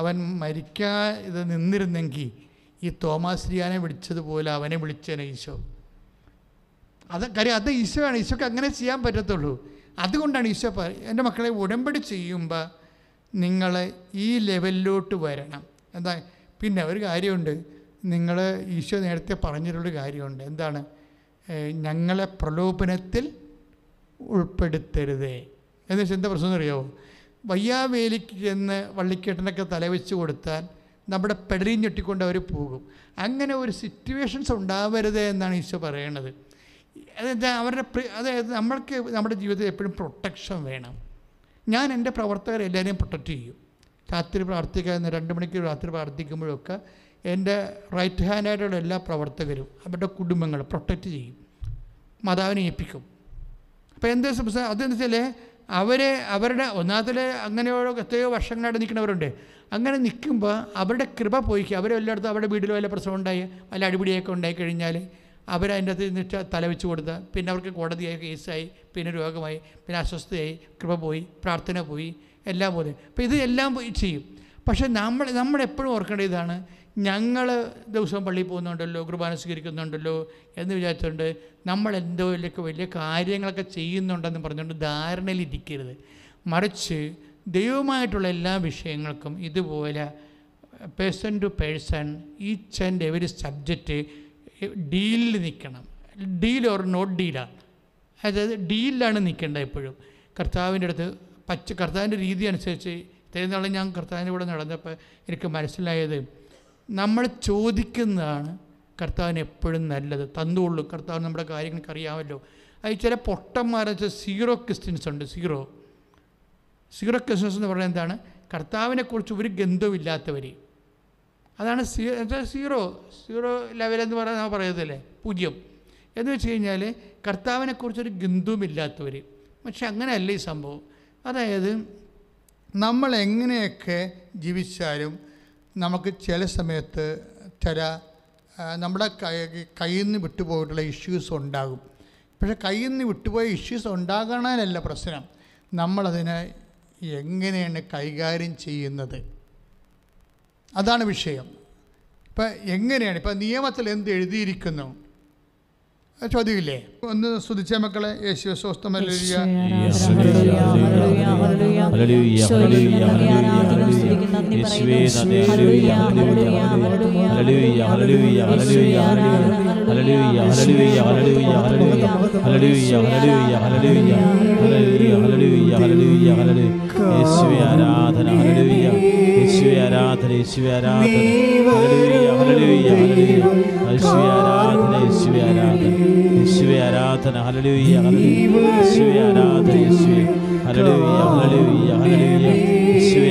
അവൻ മരിക്കാതെ നിന്നിരുന്നെങ്കിൽ ഈ തോമാശ്രീയാനെ വിളിച്ചതുപോലെ അവനെ വിളിച്ചേനെ ഈശോ അത് കാര്യം അത് ഈശോയാണ് ഈശോക്ക് അങ്ങനെ ചെയ്യാൻ പറ്റത്തുള്ളൂ അതുകൊണ്ടാണ് ഈശോ എൻ്റെ മക്കളെ ഉടമ്പടി ചെയ്യുമ്പോൾ നിങ്ങൾ ഈ ലെവലിലോട്ട് വരണം എന്താ പിന്നെ ഒരു കാര്യമുണ്ട് നിങ്ങൾ ഈശോ നേരത്തെ പറഞ്ഞിട്ടുള്ളൊരു കാര്യമുണ്ട് എന്താണ് ഞങ്ങളെ പ്രലോഭനത്തിൽ ഉൾപ്പെടുത്തരുതേ വെച്ചാൽ എന്താ പ്രശ്നം അറിയാമോ വയ്യാവേലിക്ക് ചെന്ന് വള്ളിക്കെട്ടിനൊക്കെ തലവെച്ച് കൊടുത്താൽ നമ്മുടെ പെടലിയും ഞെട്ടിക്കൊണ്ട് അവർ പോകും അങ്ങനെ ഒരു സിറ്റുവേഷൻസ് ഉണ്ടാവരുത് എന്നാണ് ഈശോ പറയണത് അതായത് അവരുടെ അതായത് നമ്മൾക്ക് നമ്മുടെ ജീവിതത്തിൽ എപ്പോഴും പ്രൊട്ടക്ഷൻ വേണം ഞാൻ എൻ്റെ പ്രവർത്തകരെ എല്ലാവരെയും പ്രൊട്ടക്റ്റ് ചെയ്യും രാത്രി പ്രാർത്ഥിക്കുന്ന രണ്ട് മണിക്ക് രാത്രി പ്രാർത്ഥിക്കുമ്പോഴൊക്കെ എൻ്റെ റൈറ്റ് ഹാൻഡായിട്ടുള്ള എല്ലാ പ്രവർത്തകരും അവരുടെ കുടുംബങ്ങൾ പ്രൊട്ടക്റ്റ് ചെയ്യും മാതാവിനെ ഏൽപ്പിക്കും അപ്പോൾ എന്താ സംസാരം അതെന്ന് വെച്ചാൽ അവരെ അവരുടെ ഒന്നാമത്തിൽ അങ്ങനെയോ എത്രയോ വർഷങ്ങളായിട്ട് നിൽക്കുന്നവരുണ്ട് അങ്ങനെ നിൽക്കുമ്പോൾ അവരുടെ കൃപ പോയിക്കുക അവരെ അവരുടെ വീട്ടിൽ വല്ല പ്രശ്നം ഉണ്ടായി വല്ല അടിപിടിയൊക്കെ ഉണ്ടായി കഴിഞ്ഞാൽ അവരതിൻ്റെ അകത്ത് നിന്നിട്ട് തലവെച്ച് കൊടുത്ത പിന്നെ അവർക്ക് കോടതിയായി കേസായി പിന്നെ രോഗമായി പിന്നെ അസ്വസ്ഥയായി കൃപ പോയി പ്രാർത്ഥന പോയി എല്ലാം പോലെ അപ്പോൾ ഇത് എല്ലാം ചെയ്യും പക്ഷേ നമ്മൾ നമ്മളെപ്പോഴും ഓർക്കേണ്ട ഇതാണ് ഞങ്ങൾ ദിവസവും പള്ളിയിൽ പോകുന്നുണ്ടല്ലോ കുർബാന സ്വീകരിക്കുന്നുണ്ടല്ലോ എന്ന് വിചാരിച്ചുകൊണ്ട് നമ്മൾ എന്തോ ഇല്ലൊക്കെ വലിയ കാര്യങ്ങളൊക്കെ ചെയ്യുന്നുണ്ടെന്ന് പറഞ്ഞുകൊണ്ട് ധാരണയിലിരിക്കരുത് മറിച്ച് ദൈവമായിട്ടുള്ള എല്ലാ വിഷയങ്ങൾക്കും ഇതുപോലെ person to person each and every subject ഡീലിൽ നിൽക്കണം ഡീൽ ഓർ നോട്ട് ഡീലാണ് അതായത് ഡീലിലാണ് നിൽക്കേണ്ടത് എപ്പോഴും കർത്താവിൻ്റെ അടുത്ത് പച്ച കർത്താവിൻ്റെ രീതി അനുസരിച്ച് ഇത്രയും നാളെ ഞാൻ കർത്താവിൻ്റെ കൂടെ നടന്നപ്പോൾ എനിക്ക് മനസ്സിലായത് നമ്മൾ ചോദിക്കുന്നതാണ് കർത്താവിന് എപ്പോഴും നല്ലത് തന്നുള്ളൂ കർത്താവ് നമ്മുടെ കാര്യങ്ങൾക്ക് അറിയാമല്ലോ അത് ചില പൊട്ടന്മാരെ വെച്ചാൽ സീറോ ക്രിസ്ത്യൻസ് ഉണ്ട് സീറോ സീറോ ക്രിസ്ത്യൻസ് എന്ന് പറയുന്നത് എന്താണ് കർത്താവിനെക്കുറിച്ച് ഒരു ഗന്ധമില്ലാത്തവർ അതാണ് സീറോ സീറോ ലെവലെന്ന് പറയാൻ നമ്മൾ പറയത്തില്ലേ പൂജ്യം എന്ന് വെച്ച് കഴിഞ്ഞാൽ കർത്താവിനെക്കുറിച്ചൊരു ഗന്ധവുമില്ലാത്തവർ പക്ഷെ അങ്ങനെയല്ല ഈ സംഭവം അതായത് നമ്മൾ എങ്ങനെയൊക്കെ ജീവിച്ചാലും നമുക്ക് ചില സമയത്ത് ചില നമ്മുടെ കൈ കയ്യിൽ നിന്ന് വിട്ടുപോയിട്ടുള്ള ഇഷ്യൂസ് ഉണ്ടാകും പക്ഷേ കയ്യിൽ നിന്ന് വിട്ടുപോയ ഇഷ്യൂസ് ഉണ്ടാകണമെന്നല്ല പ്രശ്നം നമ്മളതിനെ എങ്ങനെയാണ് കൈകാര്യം ചെയ്യുന്നത് അതാണ് വിഷയം ഇപ്പം എങ്ങനെയാണ് ഇപ്പം നിയമത്തിൽ എന്ത് എഴുതിയിരിക്കുന്നു ചോദ്യമില്ലേ ഒന്ന് സ്തുതിച്ച മക്കളെ യേശു സ്വസ്ഥമല്ല സ്തുതിക്ക് നന്ദി ആരാധന ആരാധന ആരാധന ആരാധന ആരാധന ആരാധന ആരാധന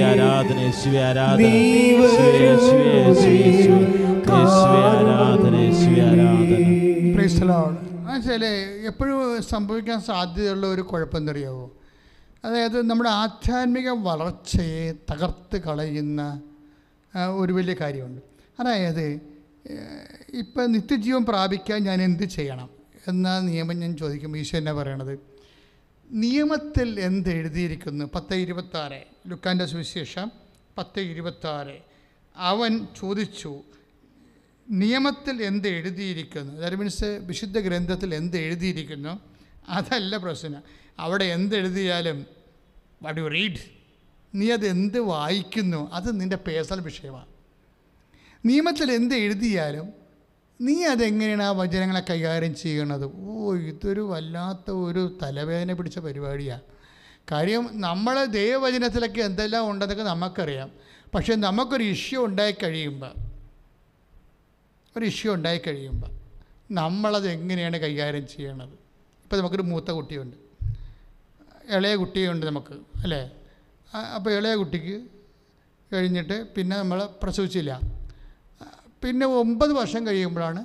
ആരാധന ആരാധന യേശുവെ ആരാധന എപ്പോഴും സംഭവിക്കാൻ സാധ്യതയുള്ള ഒരു കുഴപ്പം എന്തറിയാവോ അതായത് നമ്മുടെ ആധ്യാത്മിക വളർച്ചയെ തകർത്ത് കളയുന്ന ഒരു വലിയ കാര്യമുണ്ട് അതായത് ഇപ്പം നിത്യജീവൻ പ്രാപിക്കാൻ ഞാൻ എന്ത് ചെയ്യണം എന്ന നിയമം ഞാൻ ചോദിക്കും ഈശോ എന്നാ പറയണത് നിയമത്തിൽ എന്ത് എഴുതിയിരിക്കുന്നു പത്ത് ഇരുപത്താറ് ലുക്കാൻ്റെ സുവിശേഷം പത്ത് ഇരുപത്താറ് അവൻ ചോദിച്ചു നിയമത്തിൽ എന്ത് എഴുതിയിരിക്കുന്നു ദാറ്റ് മീൻസ് വിശുദ്ധ ഗ്രന്ഥത്തിൽ എന്ത് എഴുതിയിരിക്കുന്നു അതല്ല പ്രശ്നം അവിടെ എന്തെഴുതിയാലും വട്ട് യു റീഡ് നീ അത് എന്ത് വായിക്കുന്നു അത് നിൻ്റെ പേഴ്സണൽ വിഷയമാണ് നിയമത്തിൽ എന്ത് എഴുതിയാലും നീ അതെങ്ങനെയാണ് ആ വചനങ്ങളെ കൈകാര്യം ചെയ്യണത് ഓ ഇതൊരു വല്ലാത്ത ഒരു തലവേദന പിടിച്ച പരിപാടിയാണ് കാര്യം നമ്മൾ ദൈവവചനത്തിലൊക്കെ എന്തെല്ലാം ഉണ്ടെന്നൊക്കെ നമുക്കറിയാം പക്ഷേ നമുക്കൊരു ഇഷ്യൂ ഉണ്ടായി കഴിയുമ്പോൾ ഒരു ഇഷ്യൂ ഉണ്ടായി കഴിയുമ്പോൾ നമ്മളത് എങ്ങനെയാണ് കൈകാര്യം ചെയ്യണത് ഇപ്പോൾ നമുക്കൊരു മൂത്ത കുട്ടിയുണ്ട് ഇളയ കുട്ടിയുണ്ട് നമുക്ക് അല്ലേ അപ്പോൾ ഇളയ കുട്ടിക്ക് കഴിഞ്ഞിട്ട് പിന്നെ നമ്മൾ പ്രസവിച്ചില്ല പിന്നെ ഒമ്പത് വർഷം കഴിയുമ്പോഴാണ്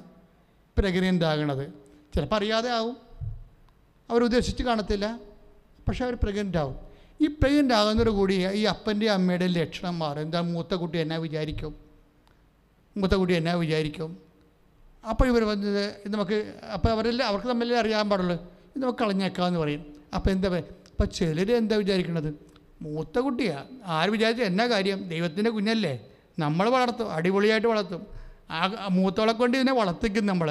ആകുന്നത് ചിലപ്പോൾ അറിയാതെ ആവും അവരുദ്ദേശിച്ച് കാണത്തില്ല പക്ഷെ അവർ പ്രഗ്നൻ്റ് ആവും ഈ പ്രഗ്നൻ്റ് കൂടി ഈ അപ്പൻ്റെ അമ്മയുടെ ലക്ഷണം മാറും എന്താ മൂത്ത കുട്ടി എന്നാ വിചാരിക്കും മൂത്ത കുട്ടി എന്നാ വിചാരിക്കും അപ്പോൾ ഇവർ വന്നത് നമുക്ക് അപ്പോൾ അവരെല്ലാം അവർക്ക് തമ്മിലേ അറിയാൻ പാടുള്ളൂ ഇത് നമുക്ക് കളഞ്ഞേക്കാമെന്ന് പറയും അപ്പോൾ എന്താ അപ്പോൾ ചിലർ എന്താ വിചാരിക്കണത് മൂത്ത കുട്ടിയാണ് ആര് വിചാരിച്ചു എന്നാ കാര്യം ദൈവത്തിൻ്റെ കുഞ്ഞല്ലേ നമ്മൾ വളർത്തും അടിപൊളിയായിട്ട് വളർത്തും ആ മൂത്തോളെ കൊണ്ട് ഇതിനെ വളർത്തിക്കും നമ്മൾ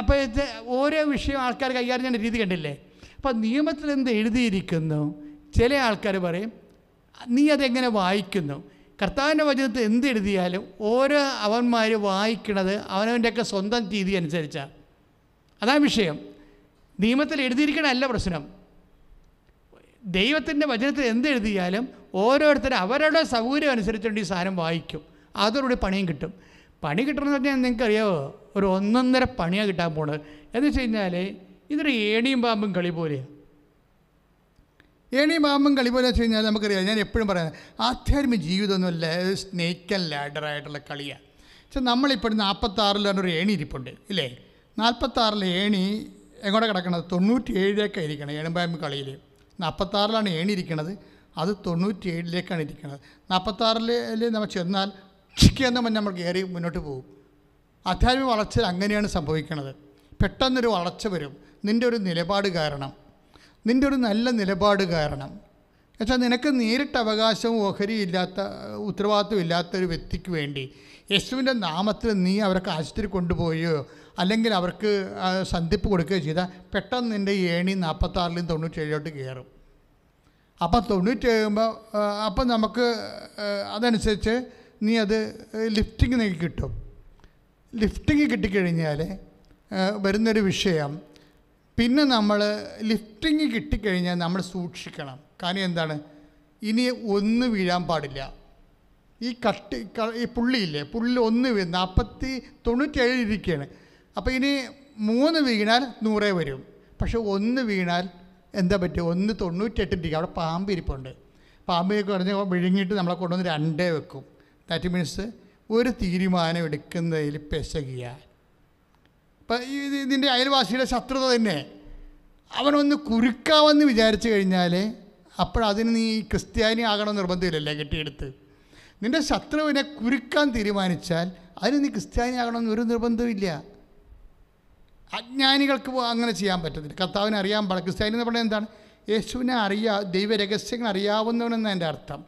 അപ്പോൾ ഇത് ഓരോ വിഷയം ആൾക്കാർ കൈകാര്യം ചെയ്യുന്ന രീതി കണ്ടില്ലേ അപ്പോൾ നിയമത്തിൽ എന്ത് എഴുതിയിരിക്കുന്നു ചില ആൾക്കാർ പറയും നീ അതെങ്ങനെ വായിക്കുന്നു കർത്താവിൻ്റെ വചനത്തിൽ എന്ത് എഴുതിയാലും ഓരോ അവന്മാർ വായിക്കണത് അവനവൻ്റെയൊക്കെ സ്വന്തം രീതി അനുസരിച്ചാണ് അതാണ് വിഷയം നിയമത്തിൽ എഴുതിയിരിക്കണല്ല പ്രശ്നം ദൈവത്തിൻ്റെ വചനത്തിൽ എന്ത് എഴുതിയാലും ഓരോരുത്തരും അവരുടെ സൗകര്യം അനുസരിച്ചുകൊണ്ട് ഈ സാധനം വായിക്കും അതോടുകൂടി പണിയും കിട്ടും പണി കിട്ടണമെന്ന് പറഞ്ഞാൽ നിങ്ങൾക്കറിയാവോ ഒരു ഒന്നൊന്നര പണിയാണ് കിട്ടാൻ പോണത് എന്ന് വെച്ച് കഴിഞ്ഞാൽ ഇതൊരു ഏണിയും പാമ്പും കളി പോലെയാണ് ഏണിയും പാമ്പും കളി പോലെ വെച്ച് കഴിഞ്ഞാൽ നമുക്കറിയാം ഞാൻ എപ്പോഴും പറയാം ആധ്യാത്മിക ജീവിതമൊന്നുമല്ല സ്നേക്ക് ആൻഡ് ലാഡറായിട്ടുള്ള കളിയാണ് പക്ഷെ നമ്മളിപ്പോൾ നാൽപ്പത്താറിലാണ് ഒരു ഏണി ഇരിപ്പുണ്ട് ഇല്ലേ നാൽപ്പത്താറിലെ ഏണി എങ്ങോട്ട് കിടക്കണത് തൊണ്ണൂറ്റി ഏഴിലേക്ക് ഇരിക്കണം ഏണുമ്പാമ്പ് കളിയിൽ നാൽപ്പത്താറിലാണ് ഏണി ഇരിക്കണത് അത് തൊണ്ണൂറ്റി ഏഴിലേക്കാണ് ഇരിക്കുന്നത് നാൽപ്പത്താറിൽ നമ്മൾ ചെന്നാൽ മുന്നേ നമ്മൾ കയറി മുന്നോട്ട് പോകും ആധ്യാത്മിക വളർച്ച അങ്ങനെയാണ് സംഭവിക്കുന്നത് പെട്ടെന്നൊരു വളർച്ച വരും നിൻ്റെ ഒരു നിലപാട് കാരണം നിൻ്റെ ഒരു നല്ല നിലപാട് കാരണം എന്നുവെച്ചാൽ നിനക്ക് നേരിട്ട് അവകാശവും ഓഹരിയില്ലാത്ത ഉത്തരവാദിത്വം ഇല്ലാത്തൊരു വ്യക്തിക്ക് വേണ്ടി യേശുവിൻ്റെ നാമത്തിൽ നീ അവർക്ക് ആശുപത്രി കൊണ്ടുപോയോ അല്ലെങ്കിൽ അവർക്ക് സന്ധിപ്പ് കൊടുക്കുകയോ ചെയ്താൽ പെട്ടെന്ന് നിൻ്റെ ഏണി നാൽപ്പത്താറിലും തൊണ്ണൂറ്റേഴിലോട്ട് കയറും അപ്പം തൊണ്ണൂറ്റേഴുമ്പോൾ അപ്പം നമുക്ക് അതനുസരിച്ച് നീ അത് ലിഫ്റ്റിംഗ് നീ കിട്ടും ലിഫ്റ്റിംഗ് കിട്ടിക്കഴിഞ്ഞാൽ വരുന്നൊരു വിഷയം പിന്നെ നമ്മൾ ലിഫ്റ്റിംഗ് കിട്ടിക്കഴിഞ്ഞാൽ നമ്മൾ സൂക്ഷിക്കണം കാരണം എന്താണ് ഇനി ഒന്ന് വീഴാൻ പാടില്ല ഈ കട്ടി ഈ പുള്ളിയില്ലേ പുള്ളി ഒന്ന് വീഴും നാൽപ്പത്തി തൊണ്ണൂറ്റേഴ് ഇരിക്കുകയാണ് അപ്പോൾ ഇനി മൂന്ന് വീണാൽ നൂറേ വരും പക്ഷെ ഒന്ന് വീണാൽ എന്താ പറ്റുക ഒന്ന് തൊണ്ണൂറ്റെട്ടിരിക്കുക അവിടെ പാമ്പ് ഇരിപ്പുണ്ട് പാമ്പ് കുറഞ്ഞ് വിഴുങ്ങിയിട്ട് നമ്മളെ കൊണ്ടുവന്ന് രണ്ടേ വെക്കും ദാറ്റ് മീൻസ് ഒരു തീരുമാനം എടുക്കുന്നതിൽ പെശകിയ ഇപ്പം ഇതിൻ്റെ അയൽവാസിയുടെ ശത്രുത തന്നെ അവനൊന്ന് കുരുക്കാമെന്ന് വിചാരിച്ചു കഴിഞ്ഞാൽ അപ്പോഴതിന് നീ ക്രിസ്ത്യാനി ആകണം നിർബന്ധമില്ലല്ലേ കെട്ടിയെടുത്ത് നിൻ്റെ ശത്രുവിനെ കുരുക്കാൻ തീരുമാനിച്ചാൽ അതിന് നീ ക്രിസ്ത്യാനി ആകണമെന്ന് ഒരു നിർബന്ധമില്ല അജ്ഞാനികൾക്ക് അങ്ങനെ ചെയ്യാൻ പറ്റത്തില്ല കർത്താവിനെ അറിയാൻ പാടില്ല ക്രിസ്ത്യാനി എന്ന് പറഞ്ഞാൽ എന്താണ് യേശുവിനെ അറിയാ ദൈവരഹസ്യങ്ങൾ അറിയാവുന്നവനെന്ന എൻ്റെ അർത്ഥം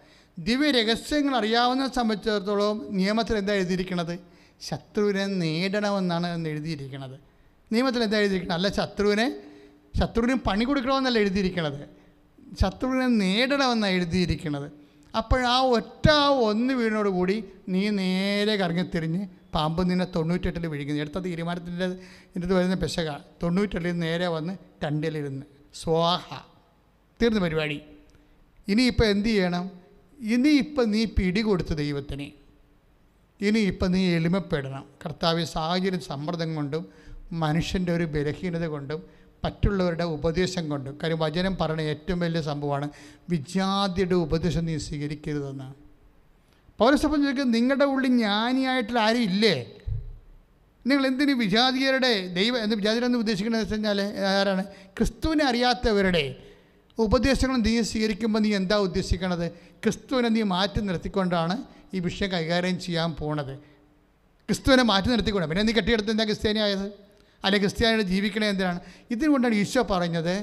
ദിവ്യരഹസ്യങ്ങൾ അറിയാവുന്ന സംബന്ധിച്ചിടത്തോളം നിയമത്തിൽ എന്താ എഴുതിയിരിക്കുന്നത് ശത്രുവിനെ നേടണമെന്നാണ് എഴുതിയിരിക്കുന്നത് നിയമത്തിൽ എന്താ എഴുതിയിരിക്കുന്നത് അല്ല ശത്രുവിനെ ശത്രുവിന് പണി കൊടുക്കണമെന്നല്ല എഴുതിയിരിക്കുന്നത് ശത്രുവിനെ നേടണമെന്നാണ് എഴുതിയിരിക്കുന്നത് അപ്പോഴാ ഒറ്റ ആ ഒന്ന് വീടിനോട് കൂടി നീ നേരെ കറങ്ങിത്തിരിഞ്ഞ് പാമ്പ് നിന്നെ തൊണ്ണൂറ്റെട്ടിൽ വിഴിക്കുന്നു എടുത്ത തീരുമാനത്തിൻ്റെ ഇതിനകത്ത് വരുന്ന പെശക തൊണ്ണൂറ്റെട്ടിൽ നേരെ വന്ന് രണ്ടിലിരുന്ന് സ്വാഹ തീർന്ന പരിപാടി ഇനിയിപ്പോൾ എന്ത് ചെയ്യണം ഇനിയിപ്പം നീ പിടികൊടുത്ത് ദൈവത്തിന് ഇനിയിപ്പം നീ എളിമപ്പെടണം കർത്താവ് സാഹചര്യം സമ്മർദ്ദം കൊണ്ടും മനുഷ്യൻ്റെ ഒരു ബലഹീനത കൊണ്ടും മറ്റുള്ളവരുടെ ഉപദേശം കൊണ്ടും കാര്യം വചനം പറയണ ഏറ്റവും വലിയ സംഭവമാണ് വിജാതിയുടെ ഉപദേശം നീ സ്വീകരിക്കരുതെന്ന് പൗരസഭ ചോദിക്കുന്നത് നിങ്ങളുടെ ഉള്ളിൽ ജ്ഞാനിയായിട്ടുള്ള ആരും ഇല്ലേ നിങ്ങൾ എന്തിന് വിജാതിയരുടെ ദൈവം എന്ന് വിജാതിരെന്ന് ഉദ്ദേശിക്കുന്നത് വെച്ച് കഴിഞ്ഞാൽ ആരാണ് ക്രിസ്തുവിനെ അറിയാത്തവരുടെ ഉപദേശങ്ങൾ നീ സ്വീകരിക്കുമ്പോൾ നീ എന്താ ഉദ്ദേശിക്കണത് ക്രിസ്തുവിനെ നീ മാറ്റി നിർത്തിക്കൊണ്ടാണ് ഈ വിഷയം കൈകാര്യം ചെയ്യാൻ പോണത് ക്രിസ്തുവിനെ മാറ്റി നിർത്തിക്കൊണ്ട് പിന്നെ നീ കെട്ടിയെടുത്ത് എന്താ ക്രിസ്ത്യാനിയായത് അല്ലെങ്കിൽ ക്രിസ്ത്യാനിയുടെ ജീവിക്കണേ എന്തിനാണ് ഇതിനുകൊണ്ടാണ് ഈശോ പറഞ്ഞത്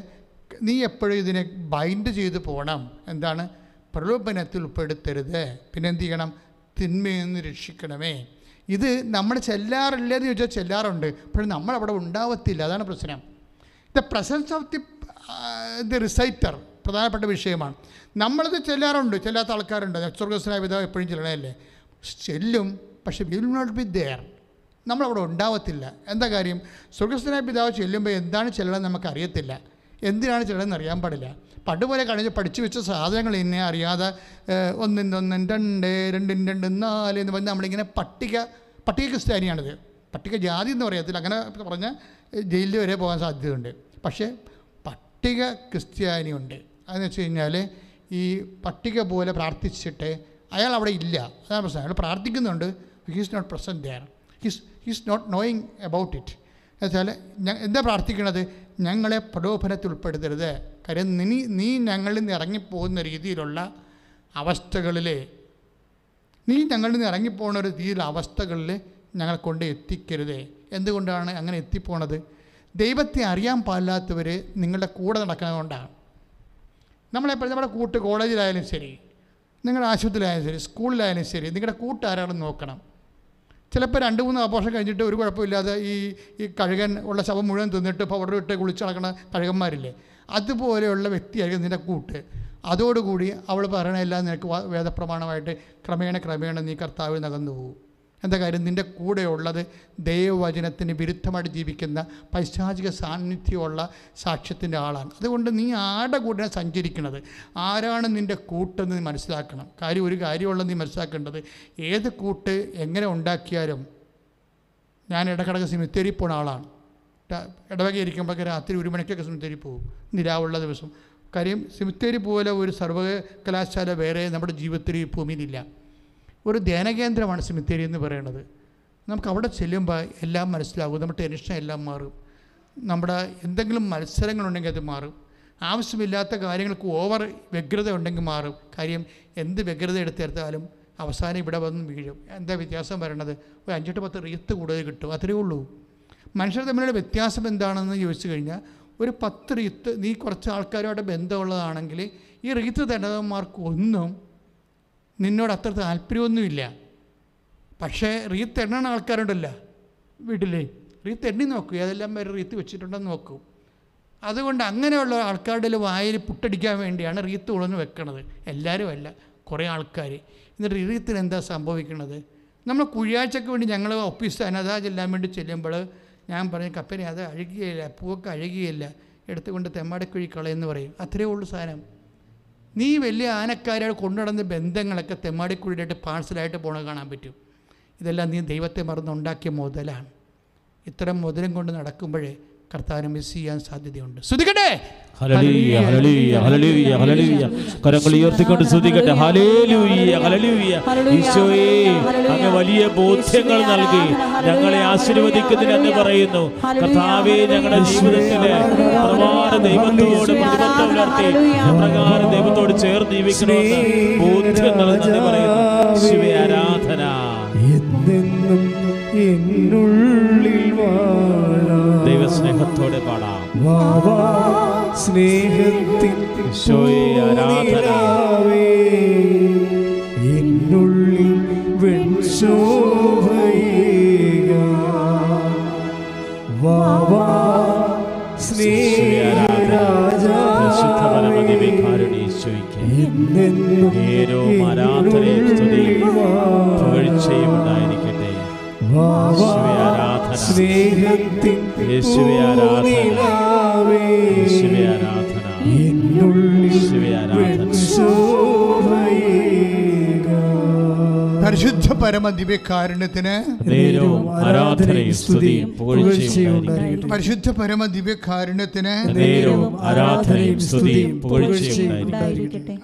നീ എപ്പോഴും ഇതിനെ ബൈൻഡ് ചെയ്ത് പോകണം എന്താണ് പ്രലോഭനത്തിൽ ഉൾപ്പെടുത്തരുത് പിന്നെ എന്ത് ചെയ്യണം തിന്മയെന്ന് രക്ഷിക്കണമേ ഇത് നമ്മൾ ചെല്ലാറില്ലെന്ന് ചോദിച്ചാൽ ചെല്ലാറുണ്ട് പക്ഷേ നമ്മളവിടെ ഉണ്ടാവത്തില്ല അതാണ് പ്രശ്നം ദ പ്രസൻസ് ഓഫ് ദി ഇത് റിസൈറ്റർ പ്രധാനപ്പെട്ട വിഷയമാണ് നമ്മളിത് ചെല്ലാറുണ്ട് ചെല്ലാത്ത ആൾക്കാരുണ്ട് നച്ചുറസ്നായ വിധം എപ്പോഴും ചെല്ലണേ ചെല്ലും പക്ഷേ വിൽ നോട്ട് ബി ദെയർ നമ്മളവിടെ ഉണ്ടാവത്തില്ല എന്താ കാര്യം സുഖസ്ഥനായ പിതാവ് ചെല്ലുമ്പോൾ എന്താണ് ചെല്ലണമെന്ന് നമുക്കറിയത്തില്ല എന്തിനാണ് ചെല്ലണമെന്ന് അറിയാൻ പാടില്ല പണ്ട് പോലെ കഴിഞ്ഞ് പഠിച്ചു വെച്ച സാധനങ്ങൾ ഇന്നെ അറിയാതെ ഒന്നിൻ്റെ ഒന്നും രണ്ട് രണ്ടിന് രണ്ട് നാല് എന്ന് പറഞ്ഞ് നമ്മളിങ്ങനെ പട്ടിക പട്ടിക ക്രിസ്ത്യാനിയാണിത് പട്ടിക ജാതി എന്ന് പറയത്തില്ല അങ്ങനെ പറഞ്ഞാൽ ജയിലിൽ വരെ പോകാൻ സാധ്യതയുണ്ട് പക്ഷേ പട്ടിക ക്രിസ്ത്യാനിയുണ്ട് അതെന്ന് വെച്ച് കഴിഞ്ഞാൽ ഈ പട്ടിക പോലെ പ്രാർത്ഥിച്ചിട്ട് അയാൾ അവിടെ ഇല്ല അതാണ് പ്രശ്നം അയാൾ പ്രാർത്ഥിക്കുന്നുണ്ട് he's not present there his his not knowing about it എന്ന് വെച്ചാൽ എന്താ പ്രാർത്ഥിക്കുന്നത് ഞങ്ങളെ പ്രലോഭനത്തിൽ ഉൾപ്പെടുത്തരുത് കാര്യം നീ നീ ഞങ്ങളിൽ നിന്ന് ഇറങ്ങിപ്പോകുന്ന രീതിയിലുള്ള അവസ്ഥകളിൽ നീ ഞങ്ങളിൽ നിന്ന് ഇറങ്ങിപ്പോകുന്ന ഒരു രീതിയിലുള്ള അവസ്ഥകളിൽ ഞങ്ങളെ കൊണ്ട് എത്തിക്കരുത് എന്തുകൊണ്ടാണ് അങ്ങനെ എത്തിപ്പോണത് ദൈവത്തെ അറിയാൻ പാടില്ലാത്തവർ നിങ്ങളുടെ കൂടെ നടക്കുന്നതുകൊണ്ടാണ് നമ്മളെപ്പോഴും നമ്മുടെ കൂട്ട് കോളേജിലായാലും ശരി നിങ്ങളുടെ ആശുപത്രിയിലായാലും ശരി സ്കൂളിലായാലും ശരി നിങ്ങളുടെ കൂട്ടാരാണ് നോക്കണം ചിലപ്പോൾ രണ്ട് മൂന്ന് ആഘോഷം കഴിഞ്ഞിട്ട് ഒരു കുഴപ്പമില്ലാതെ ഈ ഈ കഴുകൻ ഉള്ള ശവം മുഴുവൻ തിന്നിട്ട് പൗഡർ ഇട്ട് കുളിച്ച് നടക്കുന്ന കഴുകന്മാരില്ലേ അതുപോലെയുള്ള വ്യക്തിയായിരിക്കും നിൻ്റെ കൂട്ട് അതോടുകൂടി അവൾ പറയണ എല്ലാം നിനക്ക് വേദപ്രമാണമായിട്ട് ക്രമേണ ക്രമേണ നീ കർത്താവിൽ നകന്നു പോകും എന്താ കാര്യം നിൻ്റെ കൂടെയുള്ളത് ദൈവവചനത്തിന് വിരുദ്ധമായിട്ട് ജീവിക്കുന്ന പൈശാചിക സാന്നിധ്യമുള്ള സാക്ഷ്യത്തിൻ്റെ ആളാണ് അതുകൊണ്ട് നീ ആടെ കൂടെ സഞ്ചരിക്കുന്നത് ആരാണ് നിൻ്റെ കൂട്ടെന്ന് നീ മനസ്സിലാക്കണം കാര്യം ഒരു കാര്യമുള്ള നീ മനസ്സിലാക്കേണ്ടത് ഏത് കൂട്ട് എങ്ങനെ ഉണ്ടാക്കിയാലും ഞാൻ ഇടക്കിടക്ക് സിമിത്തേരി പോണ ആളാണ് ഇടവകി ഇരിക്കുമ്പോഴൊക്കെ രാത്രി ഒരു മണിക്കൊക്കെ സിമിത്തേരി പോകും നിരാവുള്ള ദിവസം കാര്യം സിമിത്തേരി പോലെ ഒരു സർവകലാശാല വേറെ നമ്മുടെ ജീവിതത്തിൽ ഭൂമിയിലില്ല ഒരു ധ്യാനകേന്ദ്രമാണ് സെമിത്തേരി എന്ന് പറയുന്നത് നമുക്ക് അവിടെ ചെല്ലുമ്പോൾ എല്ലാം മനസ്സിലാകും നമ്മുടെ ടെൻഷൻ എല്ലാം മാറും നമ്മുടെ എന്തെങ്കിലും മത്സരങ്ങളുണ്ടെങ്കിൽ അത് മാറും ആവശ്യമില്ലാത്ത കാര്യങ്ങൾക്ക് ഓവർ വ്യഗ്രത ഉണ്ടെങ്കിൽ മാറും കാര്യം എന്ത് വ്യഗ്രത എടുത്തെടുത്താലും അവസാനം ഇവിടെ വന്ന് വീഴും എന്താ വ്യത്യാസം വരേണ്ടത് ഒരു അഞ്ചെട്ട് പത്ത് റീത്ത് കൂടുതൽ കിട്ടും അത്രയേ ഉള്ളൂ മനുഷ്യർ തമ്മിലുള്ള വ്യത്യാസം എന്താണെന്ന് ചോദിച്ചു കഴിഞ്ഞാൽ ഒരു പത്ത് റീത്ത് നീ കുറച്ച് ആൾക്കാരുമായിട്ട് ബന്ധമുള്ളതാണെങ്കിൽ ഈ റീത്ത് തന്നതന്മാർക്കൊന്നും നിന്നോട് അത്ര താല്പര്യമൊന്നുമില്ല പക്ഷേ റീത്ത് എണ്ണണ ആൾക്കാരുണ്ടല്ല വീട്ടിൽ റീത്ത് എണ്ണി നോക്കും ഏതെല്ലാം പേര് റീത്ത് വെച്ചിട്ടുണ്ടെന്ന് നോക്കും അതുകൊണ്ട് അങ്ങനെയുള്ള ആൾക്കാരുടെ വായിൽ പുട്ടടിക്കാൻ വേണ്ടിയാണ് റീത്ത് ഉളഞ്ഞ് വെക്കണത് എല്ലാവരും അല്ല കുറേ ആൾക്കാർ എന്നിട്ട് റീത്തിന് എന്താ സംഭവിക്കുന്നത് നമ്മൾ കുഴിയാഴ്ചക്ക് വേണ്ടി ഞങ്ങൾ ഓഫീസ് അനാഥാ ചെല്ലാൻ വേണ്ടി ചെല്ലുമ്പോൾ ഞാൻ പറഞ്ഞു കപ്പനെ അത് അഴുകിയില്ല പൂവൊക്കെ അഴുകിയില്ല എടുത്തുകൊണ്ട് തെമ്മാടിക്കുഴി കളയെന്ന് പറയും അത്രയേ ഉള്ളൂ സാധനം നീ വലിയ ആനക്കാരായിട്ട് കൊണ്ടുനടന്ന ബന്ധങ്ങളൊക്കെ തെമ്മാടിക്കുഴിയായിട്ട് പാഴ്സലായിട്ട് പോണ കാണാൻ പറ്റും ഇതെല്ലാം നീ ദൈവത്തെ മറന്നുണ്ടാക്കിയ മുതലാണ് ഇത്തരം മുതലും കൊണ്ട് നടക്കുമ്പോഴേ കർത്താവിനെ മിസ് ചെയ്യാൻ സാധ്യതയുണ്ട് ശ്രദ്ധിക്കട്ടെ കരങ്ങൾ ഉയർത്തിക്കൊണ്ട് ശ്രദ്ധിക്കട്ടെ ഈശോയെ അങ്ങ് വലിയ ബോധ്യങ്ങൾ നൽകി ഞങ്ങളെ ആശീർവദിക്കുന്നതിന് എന്ന് പറയുന്നു കർത്താവേ ഞങ്ങളുടെ ജീവിതത്തിലെ പ്രകാരം ദൈവത്തോട് പ്രതിബദ്ധം ഉണർത്തി പ്രകാരം ദൈവത്തോട് ചേർന്ന് ജീവിക്കണമെന്ന് ബോധ്യം നൽകുന്നു പറയുന്നു ശിവ ആരാധന എന്നെന്നും എന്നുള്ളിൽ വാ പാടാം സ്നേഹത്തിൽ ആരാധന എന്നുള്ളിൽ വാവാ സ്നേഹരാജാരോ ഉണ്ടായിരിക്കട്ടെ സ്നേഹത്തിൻ ആരാധന പരിശുദ്ധ പരമ ദിവ്യകാരുണ്യത്തിന് പരിശുദ്ധ പരമ ദിവ്യകാരുണ്യത്തിന്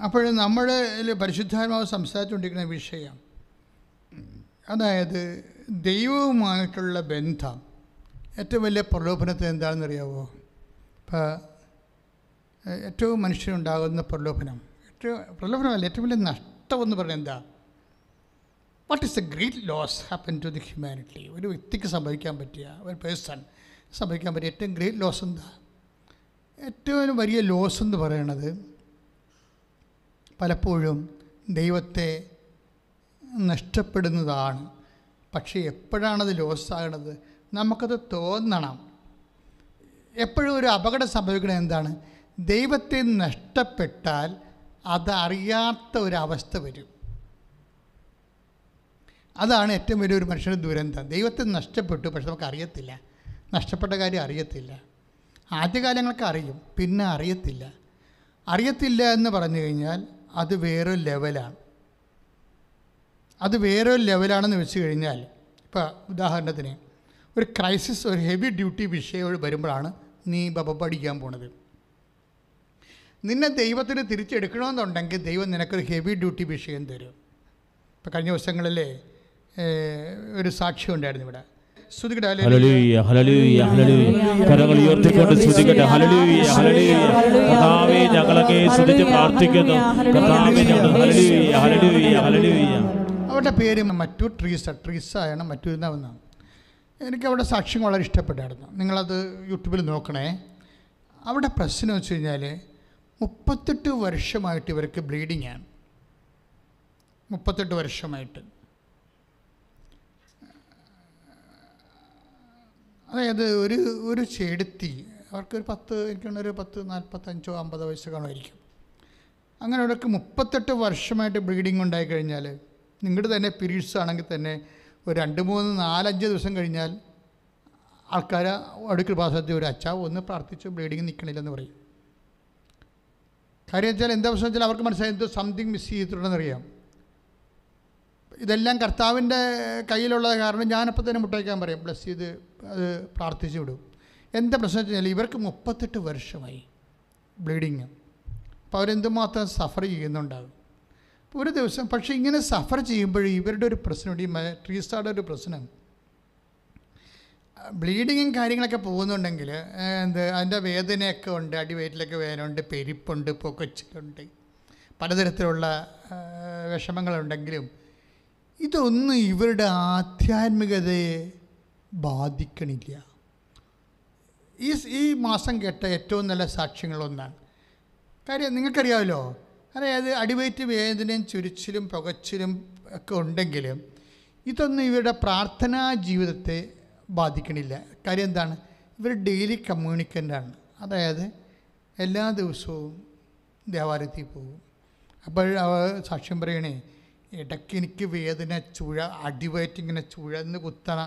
അപ്പോൾ നമ്മൾ പരിശുദ്ധാത്മാവ് സംസാരിച്ചുകൊണ്ടിരിക്കുന്ന വിഷയം അതായത് ദൈവവുമായിട്ടുള്ള ബന്ധം ഏറ്റവും വലിയ പ്രലോഭനത്തിൽ എന്താണെന്നറിയാവോ ഇപ്പോൾ ഏറ്റവും മനുഷ്യനുണ്ടാകുന്ന പ്രലോഭനം ഏറ്റവും പ്രലോഭനമല്ല ഏറ്റവും വലിയ നഷ്ടമെന്ന് പറഞ്ഞാൽ എന്താ what is a great loss happen to the humanity ഒരു വ്യക്തിക്ക് സംഭവിക്കാൻ പറ്റിയ ഒരു പേഴ്സൺ സംഭവിക്കാൻ പറ്റിയ ഏറ്റവും ഗ്രേറ്റ് ലോസ് എന്താ ഏറ്റവും വലിയ ലോസ് എന്ന് പറയണത് പലപ്പോഴും ദൈവത്തെ നഷ്ടപ്പെടുന്നതാണ് പക്ഷേ എപ്പോഴാണത് ലോസാകണത് നമുക്കത് തോന്നണം എപ്പോഴും ഒരു അപകടം സംഭവിക്കണം എന്താണ് ദൈവത്തെ നഷ്ടപ്പെട്ടാൽ അതറിയാത്ത ഒരവസ്ഥ വരും അതാണ് ഏറ്റവും വലിയൊരു മനുഷ്യൻ്റെ ദുരന്തം ദൈവത്തെ നഷ്ടപ്പെട്ടു പക്ഷെ നമുക്ക് അറിയത്തില്ല നഷ്ടപ്പെട്ട കാര്യം അറിയത്തില്ല ആദ്യകാലങ്ങൾക്ക് അറിയും പിന്നെ അറിയത്തില്ല അറിയത്തില്ല എന്ന് പറഞ്ഞു കഴിഞ്ഞാൽ അത് വേറൊരു ലെവലാണ് അത് വേറൊരു ലെവലാണെന്ന് വെച്ച് കഴിഞ്ഞാൽ ഇപ്പോൾ ഉദാഹരണത്തിന് ഒരു ക്രൈസിസ് ഒരു ഹെവി ഡ്യൂട്ടി വിഷയം വരുമ്പോഴാണ് നീ ബബ പഠിക്കാൻ പോണത് നിന്നെ ദൈവത്തിന് തിരിച്ചെടുക്കണമെന്നുണ്ടെങ്കിൽ ദൈവം നിനക്കൊരു ഹെവി ഡ്യൂട്ടി വിഷയം തരും ഇപ്പം കഴിഞ്ഞ ദിവസങ്ങളിൽ ഒരു സാക്ഷ്യം ഉണ്ടായിരുന്നു ഇവിടെ കരങ്ങൾ ഉയർത്തിക്കൊണ്ട് ഞങ്ങളൊക്കെ പ്രാർത്ഥിക്കുന്നു അവരുടെ പേര് മറ്റു ട്രീസ ട്രീസയാണ് മറ്റു എന്നാണ് എനിക്ക് അവിടെ സാക്ഷ്യം വളരെ ഇഷ്ടപ്പെട്ടായിരുന്നു നിങ്ങളത് യൂട്യൂബിൽ നോക്കണേ അവിടെ പ്രശ്നം വെച്ച് കഴിഞ്ഞാൽ മുപ്പത്തെട്ട് വർഷമായിട്ട് ഇവർക്ക് ബ്ലീഡിങ് ആണ് മുപ്പത്തെട്ട് വർഷമായിട്ട് അതായത് ഒരു ഒരു ചെടുത്തി അവർക്കൊരു പത്ത് എനിക്കുണ്ട് ഒരു പത്ത് നാൽപ്പത്തഞ്ചോ അമ്പതോ വയസ്സോ കാണുമായിരിക്കും അങ്ങനെ അവർക്ക് മുപ്പത്തെട്ട് വർഷമായിട്ട് ബ്ലീഡിങ് ഉണ്ടായി കഴിഞ്ഞാൽ നിങ്ങളുടെ തന്നെ പീരീഡ്സ് ആണെങ്കിൽ തന്നെ ഒരു രണ്ട് മൂന്ന് നാലഞ്ച് ദിവസം കഴിഞ്ഞാൽ ആൾക്കാർ അടുക്കൽ ഭാഷത്തിൽ ഒരു അച്ഛ ഒന്ന് പ്രാർത്ഥിച്ച് ബ്ലീഡിങ് നിൽക്കണില്ലെന്ന് പറയും കാര്യം വെച്ചാൽ എന്താ പ്രശ്നം വെച്ചാൽ അവർക്ക് മനസ്സിലായി എന്തോ സംതിങ് മിസ് ചെയ്തിട്ടുണ്ടെന്നറിയാം ഇതെല്ലാം കർത്താവിൻ്റെ കയ്യിലുള്ളത് കാരണം ഞാനപ്പോൾ തന്നെ മുട്ടയ്ക്കാൻ പറയും ബ്ലസ് ചെയ്ത് അത് പ്രാർത്ഥിച്ചു വിടും എന്താ പ്രശ്നം വെച്ച് കഴിഞ്ഞാൽ ഇവർക്ക് മുപ്പത്തെട്ട് വർഷമായി ബ്ലീഡിങ് അപ്പോൾ അവരെന്തുമാത്രം സഫർ ചെയ്യുന്നുണ്ടാകും ഒരു ദിവസം പക്ഷേ ഇങ്ങനെ സഫർ ചെയ്യുമ്പോൾ ഇവരുടെ ഒരു പ്രശ്നമുണ്ട് ഈ ട്രീസ്റ്റാളുടെ ഒരു പ്രശ്നം ബ്ലീഡിങ്ങും കാര്യങ്ങളൊക്കെ പോകുന്നുണ്ടെങ്കിൽ എന്ത് അതിൻ്റെ വേദനയൊക്കെ ഉണ്ട് അടിവയറ്റിലൊക്കെ ഉണ്ട് പെരിപ്പുണ്ട് പൊക്കച്ചിലുണ്ട് പലതരത്തിലുള്ള വിഷമങ്ങളുണ്ടെങ്കിലും ഇതൊന്നും ഇവരുടെ ആധ്യാത്മികതയെ ബാധിക്കണില്ല ഈ ഈ മാസം കേട്ട ഏറ്റവും നല്ല സാക്ഷ്യങ്ങളൊന്നാണ് കാര്യം നിങ്ങൾക്കറിയാമല്ലോ അതായത് അടിവയറ്റ് വേദനയും ചുരിച്ചിലും പുകച്ചിലും ഒക്കെ ഉണ്ടെങ്കിലും ഇതൊന്നും ഇവരുടെ പ്രാർത്ഥനാ ജീവിതത്തെ ബാധിക്കണില്ല കാര്യം എന്താണ് ഇവർ ഡെയിലി കമ്മ്യൂണിക്കൻ്റാണ് അതായത് എല്ലാ ദിവസവും ദേവാലയത്തിൽ പോകും അപ്പോൾ അവർ സാക്ഷ്യം പറയണേ ഇടയ്ക്ക് എനിക്ക് വേദന ചുഴ അടിവയറ്റിങ്ങനെ ചുഴന്ന് കുത്തണ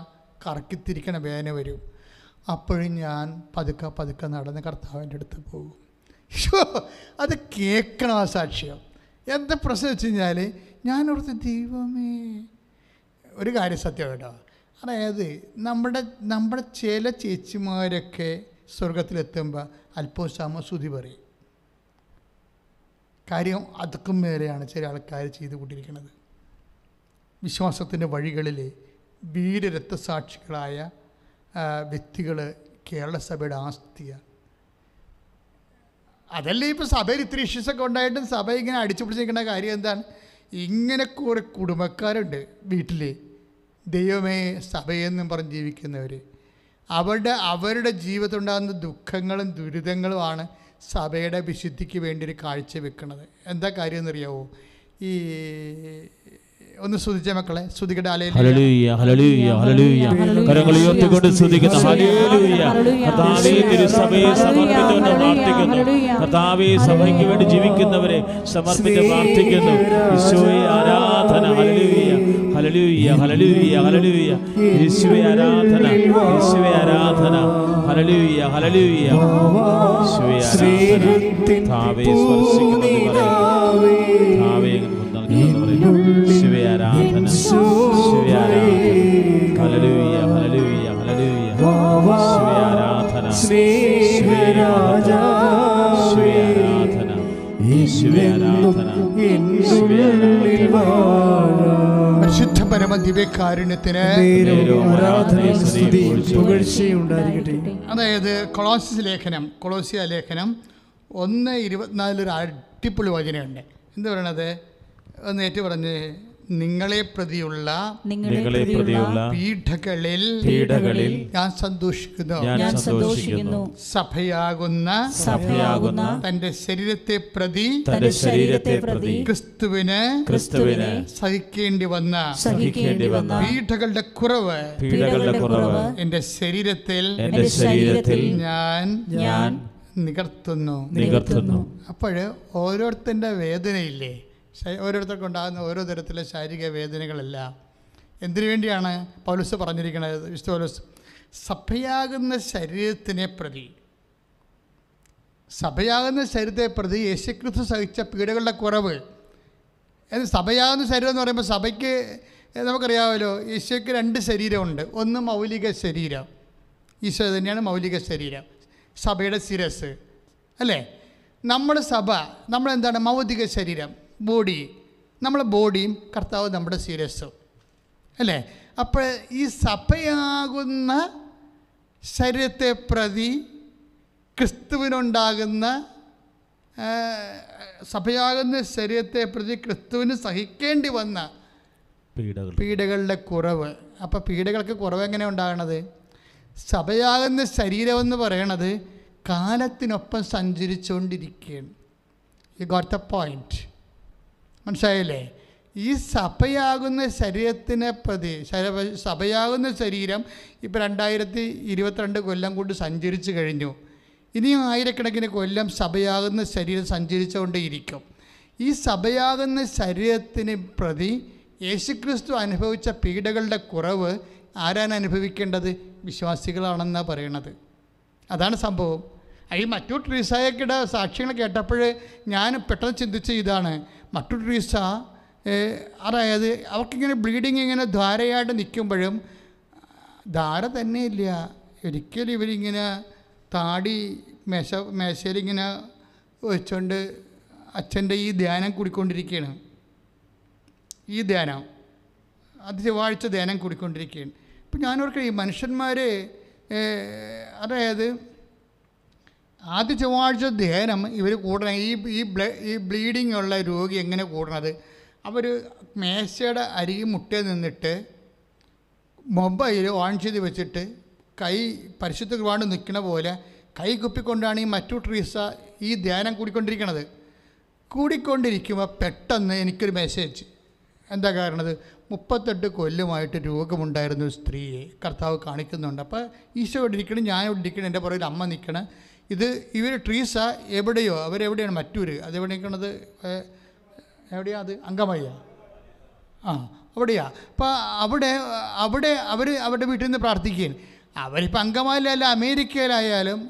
കറക്കിത്തിരിക്കണ വേദന വരും അപ്പോഴും ഞാൻ പതുക്കെ പതുക്കെ നടന്ന് കർത്താവിൻ്റെ അടുത്ത് പോകും അത് കേൾക്കണം ആ സാക്ഷ്യം എന്താ പ്രശ്നം വെച്ച് കഴിഞ്ഞാൽ ഞാനോർത്ത് ദൈവമേ ഒരു കാര്യം സത്യം കേട്ടോ അതായത് നമ്മുടെ നമ്മുടെ ചില ചേച്ചിമാരൊക്കെ സ്വർഗത്തിലെത്തുമ്പോൾ അല്പം സമസുതി പറയും കാര്യം അതുക്കും മേലെയാണ് ചില ആൾക്കാർ ചെയ്തു കൊണ്ടിരിക്കുന്നത് വിശ്വാസത്തിൻ്റെ വഴികളിൽ വീരരക്തസാക്ഷികളായ വ്യക്തികൾ കേരള ആസ്തിയാണ് അതല്ലേ ഇപ്പോൾ സഭയിൽ ഇത്ര ഇഷ്യൂസൊക്കെ ഉണ്ടായിട്ടും സഭ ഇങ്ങനെ അടിച്ചു പിടിച്ചിരിക്കുന്ന കാര്യം എന്താണ് ഇങ്ങനെ കുറേ കുടുംബക്കാരുണ്ട് വീട്ടിൽ ദൈവമേ സഭയെന്നും പറഞ്ഞ് ജീവിക്കുന്നവർ അവരുടെ അവരുടെ ജീവിതത്തിൽ ഉണ്ടാകുന്ന ദുഃഖങ്ങളും ദുരിതങ്ങളുമാണ് സഭയുടെ വിശുദ്ധിക്ക് വേണ്ടി ഒരു കാഴ്ച വെക്കുന്നത് എന്താ കാര്യം എന്നറിയാവോ ഈ ഒന്ന് സ്തുതിച്ച മക്കളെ സ്തുതിക്കട്ടെ ഉയർത്തിക്കൊണ്ട് കർത്താവേ പ്രാർത്ഥിക്കുന്നു കർത്താവേ ജീവിക്കുന്നവരെ സമർപ്പിച്ച് ആരാധന ആരാധന ആരാധന ഹലലൂയ ഹലലൂയ യേശുവെ അതായത് കൊളോസിസ് ലേഖനം കൊളോസിയ ലേഖനം ഒന്ന് ഇരുപത്തിനാലിൽ ഒരു അടിപൊളി വചനമുണ്ട് എന്ത് പറയണത് ഒന്ന് ഏറ്റു പറഞ്ഞ് നിങ്ങളെ പ്രതിയുള്ള നിങ്ങളെ പ്രതിയുള്ള പീഠകളിൽ പീഠകളിൽ ഞാൻ സന്തോഷിക്കുന്നു ഞാൻ സന്തോഷിക്കുന്നു സഭയാകുന്ന സഭയാകുന്ന തന്റെ ശരീരത്തെ പ്രതി തന്റെ ശരീരത്തെ പ്രതി ക്രിസ്തുവിന് ക്രിസ്തുവിന് സഹിക്കേണ്ടി വന്ന സഹിക്കേണ്ടി വന്ന പീഠകളുടെ കുറവ് പീഠകളുടെ കുറവ് എന്റെ ശരീരത്തിൽ എന്റെ ശരീരത്തിൽ ഞാൻ ഞാൻ നികർത്തുന്നു നികർത്തുന്നു അപ്പോൾ ഓരോരുത്തന്റെ വേദനയില്ലേ ഓരോരുത്തർക്കും ഉണ്ടാകുന്ന ഓരോ തരത്തിലെ ശാരീരിക വേദനകളല്ല എന്തിനു വേണ്ടിയാണ് പൗലസ് പറഞ്ഞിരിക്കുന്നത് വിശുദ്ധ പൗലസ് സഭയാകുന്ന ശരീരത്തിനെ പ്രതി സഭയാകുന്ന ശരീരത്തെ പ്രതി യേശുക്രിസ്തു സഹിച്ച പീഡകളുടെ കുറവ് സഭയാകുന്ന ശരീരം എന്ന് പറയുമ്പോൾ സഭയ്ക്ക് നമുക്കറിയാമല്ലോ ഈശോയ്ക്ക് രണ്ട് ശരീരമുണ്ട് ഒന്ന് മൗലിക ശരീരം ഈശോ തന്നെയാണ് മൗലിക ശരീരം സഭയുടെ ശിരസ് അല്ലേ നമ്മുടെ സഭ നമ്മളെന്താണ് മൗതിക ശരീരം ബോഡി നമ്മളെ ബോഡിയും കർത്താവ് നമ്മുടെ സീരിയസും അല്ലേ അപ്പോൾ ഈ സഭയാകുന്ന ശരീരത്തെ പ്രതി ക്രിസ്തുവിനുണ്ടാകുന്ന സഭയാകുന്ന ശരീരത്തെ പ്രതി ക്രിസ്തുവിന് സഹിക്കേണ്ടി വന്ന പീഡകൾ പീഡകളുടെ കുറവ് അപ്പോൾ പീഡകൾക്ക് കുറവ് എങ്ങനെ ഉണ്ടാകണത് സഭയാകുന്ന ശരീരമെന്ന് പറയണത് കാലത്തിനൊപ്പം സഞ്ചരിച്ചുകൊണ്ടിരിക്കുകയാണ് യു ഗോട്ട് എ പോയിൻറ്റ് മനസ്സിലായില്ലേ ഈ സഭയാകുന്ന ശരീരത്തിനെ പ്രതി സഭയാകുന്ന ശരീരം ഇപ്പം രണ്ടായിരത്തി ഇരുപത്തിരണ്ട് കൊല്ലം കൊണ്ട് സഞ്ചരിച്ചു കഴിഞ്ഞു ഇനിയും ആയിരക്കണക്കിന് കൊല്ലം സഭയാകുന്ന ശരീരം സഞ്ചരിച്ചുകൊണ്ടേയിരിക്കും ഈ സഭയാകുന്ന ശരീരത്തിന് പ്രതി യേശുക്രിസ്തു അനുഭവിച്ച പീഡകളുടെ കുറവ് ആരാണ് അനുഭവിക്കേണ്ടത് വിശ്വാസികളാണെന്നാണ് പറയണത് അതാണ് സംഭവം ഈ മറ്റു ട്രീസായക്കിട സാക്ഷികൾ കേട്ടപ്പോൾ ഞാൻ പെട്ടെന്ന് ചിന്തിച്ച ഇതാണ് മറ്റൊരു റീസ അതായത് അവർക്കിങ്ങനെ ബ്ലീഡിങ് ഇങ്ങനെ ധാരയായിട്ട് നിൽക്കുമ്പോഴും ധാര തന്നെയില്ല ഒരിക്കലും ഇവരിങ്ങനെ താടി മേശ മേശയിലിങ്ങനെ വെച്ചുകൊണ്ട് അച്ഛൻ്റെ ഈ ധ്യാനം കൂടിക്കൊണ്ടിരിക്കുകയാണ് ഈ ധ്യാനം അത് ചൊവ്വാഴ്ച ധ്യാനം കൂടിക്കൊണ്ടിരിക്കുകയാണ് ഇപ്പം ഞാനോർക്ക് ഈ മനുഷ്യന്മാരെ അതായത് ആദ്യ ചൊവ്വാഴ്ച ധ്യാനം ഇവർ കൂടണം ഈ ഈ ബ്ല ഈ ബ്ലീഡിംഗ് ഉള്ള രോഗി എങ്ങനെ കൂടണത് അവർ മേശയുടെ അരികി മുട്ടേ നിന്നിട്ട് മൊബൈൽ ഓൺ ചെയ്ത് വെച്ചിട്ട് കൈ പരിശുദ്ധ കുർബാന നിൽക്കണ പോലെ കൈ കുപ്പിക്കൊണ്ടാണ് ഈ മറ്റു ട്രീസ ഈ ധ്യാനം കൂടിക്കൊണ്ടിരിക്കണത് കൂടിക്കൊണ്ടിരിക്കുമ്പോൾ പെട്ടെന്ന് എനിക്കൊരു മെസ്സേജ് എന്താ കാരണത് മുപ്പത്തെട്ട് കൊല്ലമായിട്ട് രോഗമുണ്ടായിരുന്ന ഒരു സ്ത്രീയെ കർത്താവ് കാണിക്കുന്നുണ്ട് അപ്പോൾ ഈശോ ഇവിടെ ഇരിക്കണം ഞാൻ ഇവിടെ ഇരിക്കണം എൻ്റെ പുറകിൽ അമ്മ നിൽക്കണം ഇത് ഇവർ ട്രീസ എവിടെയോ അവരെവിടെയാണ് മറ്റൂര് അതെവിടെയൊക്കെയാണത് എവിടെയാ അത് അങ്കമയ്യ ആ അവിടെയാ അപ്പോൾ അവിടെ അവിടെ അവർ അവരുടെ വീട്ടിൽ നിന്ന് പ്രാർത്ഥിക്കുകയും അവരിപ്പോൾ അങ്കമാലിയല്ല അമേരിക്കയിലായാലും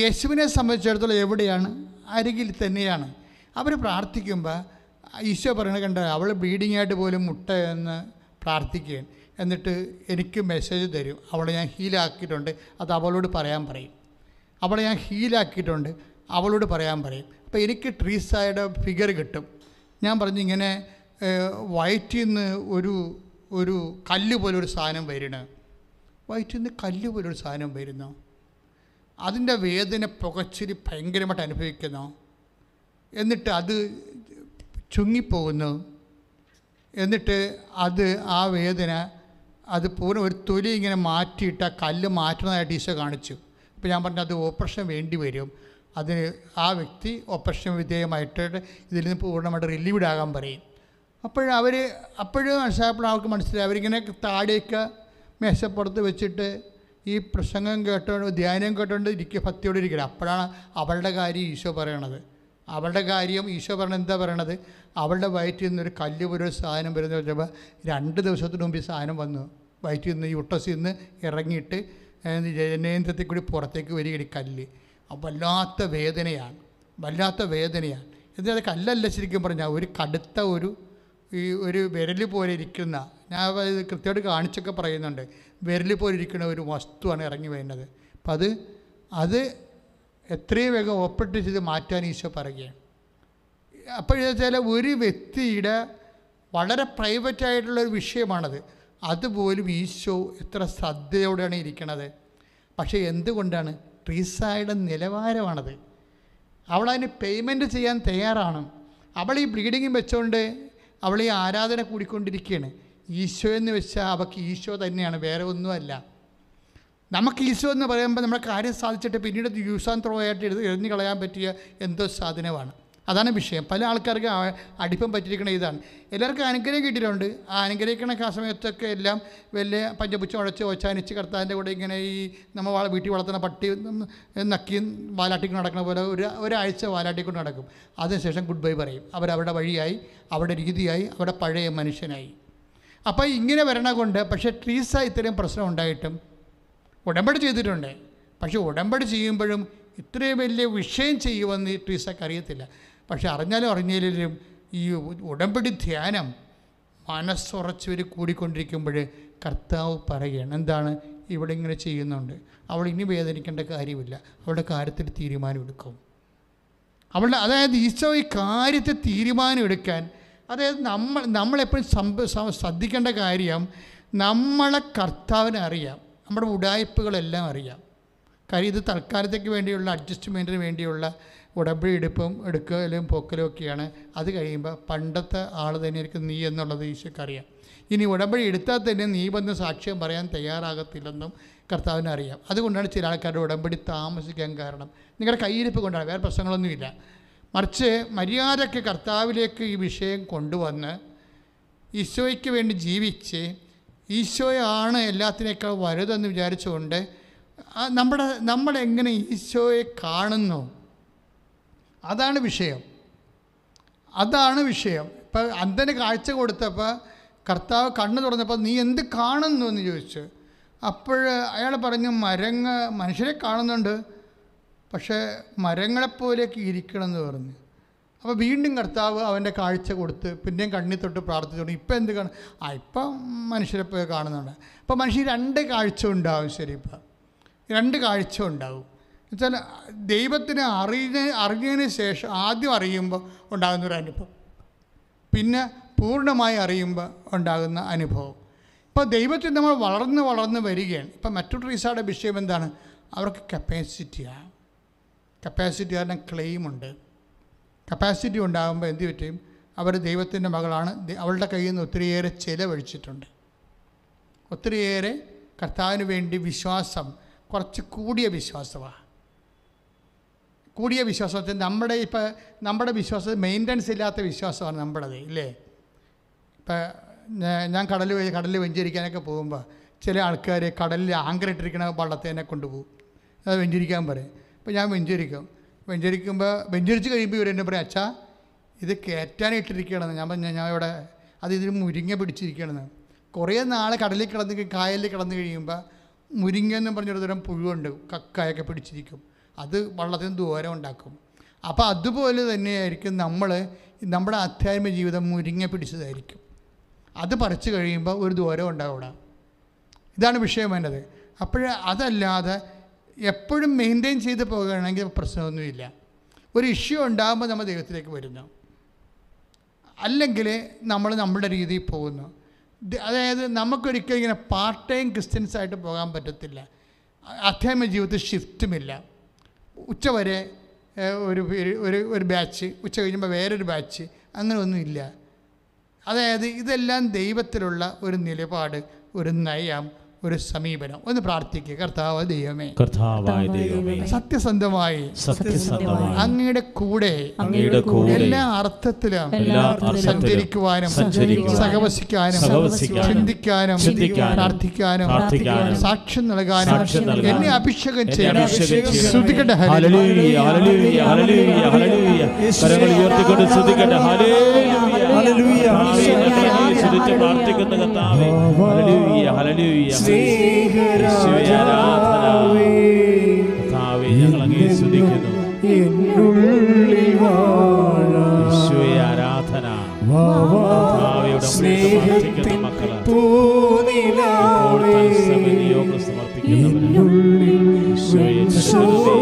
യേശുവിനെ സംബന്ധിച്ചിടത്തോളം എവിടെയാണ് അരികിൽ തന്നെയാണ് അവർ പ്രാർത്ഥിക്കുമ്പോൾ ഈശോ പറയണത് കണ്ട അവൾ ബ്ലീഡിങ് ആയിട്ട് പോലും മുട്ട എന്ന് പ്രാർത്ഥിക്കുകയും എന്നിട്ട് എനിക്ക് മെസ്സേജ് തരും അവളെ ഞാൻ ഹീലാക്കിയിട്ടുണ്ട് അത് അവളോട് പറയാൻ പറയും അവളെ ഞാൻ ഹീലാക്കിയിട്ടുണ്ട് അവളോട് പറയാൻ പറയും അപ്പോൾ എനിക്ക് ട്രീസായുടെ ഫിഗർ കിട്ടും ഞാൻ പറഞ്ഞു ഇങ്ങനെ വയറ്റിൽ നിന്ന് ഒരു ഒരു കല്ല് പോലൊരു സാധനം വരുന്നു വയറ്റിൽ നിന്ന് കല്ല് പോലൊരു സാധനം വരുന്നു അതിൻ്റെ വേദന പുകച്ചിരി ഭയങ്കരമായിട്ട് അനുഭവിക്കുന്നു എന്നിട്ട് അത് ചുങ്ങിപ്പോകുന്നു എന്നിട്ട് അത് ആ വേദന അത് പൂർണ്ണ ഒരു തൊലി ഇങ്ങനെ മാറ്റിയിട്ട് ആ കല്ല് മാറ്റുന്നതായിട്ട് ഈശോ കാണിച്ചു ഇപ്പോൾ ഞാൻ പറഞ്ഞത് ഓപ്പറേഷൻ വേണ്ടി വരും അതിന് ആ വ്യക്തി ഓപ്പറേഷൻ വിധേയമായിട്ട് ഇതിൽ നിന്ന് പൂർണ്ണമായിട്ട് റിലീവ്ഡ് ആകാൻ പറയും അപ്പോഴും അവർ അപ്പോഴും മനസ്സിലായപ്പോൾ അവർക്ക് മനസ്സിലായി അവരിങ്ങനെ താടിയൊക്കെ മേശപ്പുറത്ത് വെച്ചിട്ട് ഈ പ്രസംഗം കേട്ടുകൊണ്ട് ധ്യാനം കേട്ടുകൊണ്ട് ഇരിക്കുക ഭക്തിയോടെ ഇരിക്കുക അപ്പോഴാണ് അവളുടെ കാര്യം ഈശോ പറയണത് അവളുടെ കാര്യം ഈശോ പറഞ്ഞ എന്താ പറയണത് അവളുടെ വയറ്റിൽ നിന്നൊരു കല്ല് പോലൊരു സാധനം വരുന്ന വെച്ചപ്പോൾ രണ്ട് ദിവസത്തിന് മുമ്പ് ഈ സാധനം വന്നു വയറ്റിൽ നിന്ന് യുട്ടസിൽ നിന്ന് ഇറങ്ങിയിട്ട് ജനേന്ദ്രത്തിൽ കൂടി പുറത്തേക്ക് വരികയാണ് കല്ല് അപ്പോൾ വല്ലാത്ത വേദനയാണ് വല്ലാത്ത വേദനയാണ് എന്നാൽ അത് കല്ലല്ല ശരിക്കും പറഞ്ഞാൽ ഒരു കടുത്ത ഒരു ഈ ഒരു വിരൽ പോലെ ഇരിക്കുന്ന ഞാൻ ഇത് കൃത്യമായിട്ട് കാണിച്ചൊക്കെ പറയുന്നുണ്ട് വിരൽ പോലെ ഇരിക്കുന്ന ഒരു വസ്തുവാണ് ഇറങ്ങി വരുന്നത് അപ്പം അത് അത് എത്രയും വേഗം ഓപ്പറേറ്റ് ചെയ്ത് മാറ്റാൻ ഈശോ പറയുകയാണ് അപ്പോഴെന്ന് വെച്ചാൽ ഒരു വ്യക്തിയുടെ വളരെ പ്രൈവറ്റായിട്ടുള്ളൊരു ഒരു വിഷയമാണത് അതുപോലും ഈശോ എത്ര ശ്രദ്ധയോടെയാണ് ഇരിക്കണത് പക്ഷേ എന്തുകൊണ്ടാണ് ട്രീസായുടെ നിലവാരമാണത് അവളതിന് പേയ്മെൻറ്റ് ചെയ്യാൻ തയ്യാറാണ് അവൾ ഈ ബ്ലീഡിങ്ങും വെച്ചുകൊണ്ട് അവൾ ഈ ആരാധന കൂടിക്കൊണ്ടിരിക്കുകയാണ് ഈശോ എന്ന് വെച്ചാൽ അവൾക്ക് ഈശോ തന്നെയാണ് വേറെ ഒന്നുമല്ല നമുക്ക് ഈശോ എന്ന് പറയുമ്പോൾ നമ്മുടെ കാര്യം സാധിച്ചിട്ട് പിന്നീട് യൂസാൻ ത്രോ ആയിട്ട് എഴുതി എറിഞ്ഞു കളയാൻ പറ്റിയ എന്തോ സാധനമാണ് അതാണ് വിഷയം പല ആൾക്കാർക്ക് അടിപ്പം പറ്റിയിരിക്കുന്ന ഇതാണ് എല്ലാവർക്കും അനുഗ്രഹം കിട്ടിയിട്ടുണ്ട് ആ അനുഗ്രഹിക്കണ ആ സമയത്തൊക്കെ എല്ലാം വലിയ പഞ്ചപുച്ച ഉഴച്ച് ഒച്ചാനിച്ച് കർത്താവിൻ്റെ കൂടെ ഇങ്ങനെ ഈ നമ്മൾ വീട്ടിൽ വളർത്തുന്ന പട്ടി നക്കി വാലാട്ടിക്കൊണ്ട് നടക്കുന്ന പോലെ ഒരു ഒരാഴ്ച വാലാട്ടിക്കൊണ്ട് നടക്കും അതിനുശേഷം ഗുഡ് ബൈ പറയും അവരവരുടെ വഴിയായി അവരുടെ രീതിയായി അവരുടെ പഴയ മനുഷ്യനായി അപ്പോൾ ഇങ്ങനെ വരണ കൊണ്ട് പക്ഷേ ട്രീസ ഇത്രയും പ്രശ്നം ഉണ്ടായിട്ടും ഉടമ്പടി ചെയ്തിട്ടുണ്ട് പക്ഷേ ഉടമ്പടി ചെയ്യുമ്പോഴും ഇത്രയും വലിയ വിഷയം ചെയ്യുമെന്ന് ട്രീസക്ക് അറിയത്തില്ല പക്ഷെ അറിഞ്ഞാലും അറിഞ്ഞില്ലെങ്കിലും ഈ ഉടമ്പടി ധ്യാനം മനസ്സുറച്ചവർ കൂടിക്കൊണ്ടിരിക്കുമ്പോൾ കർത്താവ് പറയുകയാണ് എന്താണ് ഇവിടെ ഇങ്ങനെ ചെയ്യുന്നുണ്ട് അവൾ ഇനി വേദനിക്കേണ്ട കാര്യമില്ല അവളുടെ കാര്യത്തിൽ തീരുമാനമെടുക്കും അവളുടെ അതായത് ഈശോ ഈ കാര്യത്തെ തീരുമാനമെടുക്കാൻ അതായത് നമ്മൾ നമ്മളെപ്പോഴും ശ്രദ്ധിക്കേണ്ട കാര്യം നമ്മളെ കർത്താവിനെ അറിയാം നമ്മുടെ ഉടായ്പകളെല്ലാം അറിയാം കാര്യം ഇത് തൽക്കാലത്തേക്ക് വേണ്ടിയുള്ള അഡ്ജസ്റ്റ്മെൻറ്റിന് വേണ്ടിയുള്ള ഉടമ്പടിയെടുപ്പും എടുക്കലും പൊക്കലും ഒക്കെയാണ് അത് കഴിയുമ്പോൾ പണ്ടത്തെ ആൾ തന്നെയായിരിക്കും നീ എന്നുള്ളത് ഈശോക്കറിയാം ഇനി ഉടമ്പടി എടുത്താൽ തന്നെ നീ വന്ന് സാക്ഷ്യം പറയാൻ തയ്യാറാകത്തില്ലെന്നും കർത്താവിനെ അറിയാം അതുകൊണ്ടാണ് ചില ആൾക്കാരുടെ ഉടമ്പടി താമസിക്കാൻ കാരണം നിങ്ങളുടെ കയ്യിരിപ്പ് കൊണ്ടാണ് വേറെ പ്രശ്നങ്ങളൊന്നുമില്ല മറിച്ച് മര്യാദയ്ക്ക് കർത്താവിലേക്ക് ഈ വിഷയം കൊണ്ടുവന്ന് ഈശോയ്ക്ക് വേണ്ടി ജീവിച്ച് ഈശോയാണ് എല്ലാത്തിനേക്കാൾ വലുതെന്ന് വിചാരിച്ചുകൊണ്ട് നമ്മുടെ നമ്മളെങ്ങനെ ഈശോയെ കാണുന്നു അതാണ് വിഷയം അതാണ് വിഷയം ഇപ്പം അന്ധന് കാഴ്ച കൊടുത്തപ്പോൾ കർത്താവ് കണ്ണ് തുറന്നപ്പോൾ നീ എന്ത് കാണുന്നു എന്ന് ചോദിച്ചു അപ്പോൾ അയാൾ പറഞ്ഞു മരങ്ങ മനുഷ്യരെ കാണുന്നുണ്ട് പക്ഷേ മരങ്ങളെപ്പോലെയൊക്കെ ഇരിക്കണമെന്ന് പറഞ്ഞു അപ്പോൾ വീണ്ടും കർത്താവ് അവൻ്റെ കാഴ്ച കൊടുത്ത് പിന്നെയും കണ്ണി തൊട്ട് തുടങ്ങി ഇപ്പം എന്ത് കാണും ആ ഇപ്പം മനുഷ്യരെ പോയി കാണുന്നുണ്ട് അപ്പോൾ മനുഷ്യർ രണ്ട് കാഴ്ച ഉണ്ടാവും ശരി ഇപ്പം രണ്ട് കാഴ്ച ഉണ്ടാവും എന്നുവെച്ചാൽ ദൈവത്തിനെ അറിയുന്ന അറിഞ്ഞതിന് ശേഷം ആദ്യം അറിയുമ്പോൾ ഉണ്ടാകുന്ന ഒരു അനുഭവം പിന്നെ പൂർണ്ണമായി അറിയുമ്പോൾ ഉണ്ടാകുന്ന അനുഭവം ഇപ്പോൾ ദൈവത്തിൽ നമ്മൾ വളർന്ന് വളർന്ന് വരികയാണ് ഇപ്പം മറ്റു ട്രീസാടെ വിഷയം എന്താണ് അവർക്ക് കപ്പാസിറ്റിയാണ് കപ്പാസിറ്റി കാരണം ക്ലെയിമുണ്ട് കപ്പാസിറ്റി ഉണ്ടാകുമ്പോൾ എന്ത് പറ്റും അവർ ദൈവത്തിൻ്റെ മകളാണ് അവളുടെ കയ്യിൽ നിന്ന് ഒത്തിരിയേറെ ചിലവഴിച്ചിട്ടുണ്ട് ഒത്തിരിയേറെ കർത്താവിന് വേണ്ടി വിശ്വാസം കുറച്ച് കൂടിയ വിശ്വാസമാണ് കൂടിയ വിശ്വാസത്തിൽ നമ്മുടെ ഇപ്പോൾ നമ്മുടെ വിശ്വാസത്തിൽ മെയിൻ്റനൻസ് ഇല്ലാത്ത വിശ്വാസമാണ് നമ്മുടേത് ഇല്ലേ ഇപ്പം ഞാൻ കടൽ കടലിൽ വെഞ്ചരിക്കാനൊക്കെ പോകുമ്പോൾ ചില ആൾക്കാർ കടലിൽ ആങ്കറിട്ടിരിക്കണ വള്ളത്തെ എന്നെ കൊണ്ടുപോകും അത് വെഞ്ചരിക്കാൻ പറയും അപ്പോൾ ഞാൻ വെഞ്ചരിക്കും വെഞ്ചരിക്കുമ്പോൾ വെഞ്ചരിച്ച് കഴിയുമ്പോൾ ഇവരെന്നെ പറയും അച്ഛാ ഇത് കയറ്റാനിട്ടിരിക്കുകയാണെന്ന് ഞാൻ പറഞ്ഞ ഞാൻ ഇവിടെ അത് ഇതിന് മുരിങ്ങ പിടിച്ചിരിക്കണമെന്ന് കുറേ നാൾ കടലിൽ കിടന്ന് കായലിൽ കിടന്ന് കഴിയുമ്പോൾ മുരിങ്ങ എന്ന് പറഞ്ഞൊരു തരം പുഴുവുണ്ട് കക്കായൊക്കെ പിടിച്ചിരിക്കും അത് വള്ളത്തിന് ദൂരം ഉണ്ടാക്കും അപ്പോൾ അതുപോലെ തന്നെയായിരിക്കും നമ്മൾ നമ്മുടെ ആധ്യാത്മിക ജീവിതം മുരിങ്ങ പിടിച്ചതായിരിക്കും അത് പറിച്ചു കഴിയുമ്പോൾ ഒരു ദൂരം ഉണ്ടാവുക ഇതാണ് വിഷയം വേണ്ടത് അപ്പോഴേ അതല്ലാതെ എപ്പോഴും മെയിൻറ്റെയിൻ ചെയ്ത് പോകുകയാണെങ്കിൽ പ്രശ്നമൊന്നുമില്ല ഒരു ഇഷ്യൂ ഉണ്ടാകുമ്പോൾ നമ്മൾ ദൈവത്തിലേക്ക് വരുന്നു അല്ലെങ്കിൽ നമ്മൾ നമ്മുടെ രീതിയിൽ പോകുന്നു അതായത് നമുക്കൊരിക്കലും ഇങ്ങനെ പാർട്ട് ടൈം ക്രിസ്ത്യൻസായിട്ട് പോകാൻ പറ്റത്തില്ല അധ്യാത്മ ജീവിതത്തിൽ ഷിഫ്റ്റുമില്ല ഉച്ചവരെ ഒരു ഒരു ഒരു ബാച്ച് ഉച്ച കഴിയുമ്പോൾ വേറൊരു ബാച്ച് അങ്ങനെ ഒന്നുമില്ല അതായത് ഇതെല്ലാം ദൈവത്തിലുള്ള ഒരു നിലപാട് ഒരു നയം ഒരു സമീപനം ഒന്ന് പ്രാർത്ഥിക്കുക കർത്താവ് ദൈവമേ കർത്താവായ ദൈവമേ സത്യസന്ധമായി സത്യസന്ധമായി അങ്ങയുടെ കൂടെ അങ്ങയുടെ കൂടെ എല്ലാ അർത്ഥത്തിലും സഞ്ചരിക്കുവാനും സഹവസിക്കാനും ചിന്തിക്കാനും പ്രാർത്ഥിക്കാനും സാക്ഷ്യം നൽകാനും എന്നെ അഭിഷേകം ചെയ്യണം ശ്രദ്ധിക്കട്ടെ കർത്താവേ സ്നേഹരാജാവേ ഞങ്ങൾ അങ്ങേ സ്തുതിക്കുന്നു എന്നുള്ളിൽ വാഴ ആരാധന സ്നേഹത്തിൻ പൂനിലാവേ എന്നുള്ളിൽ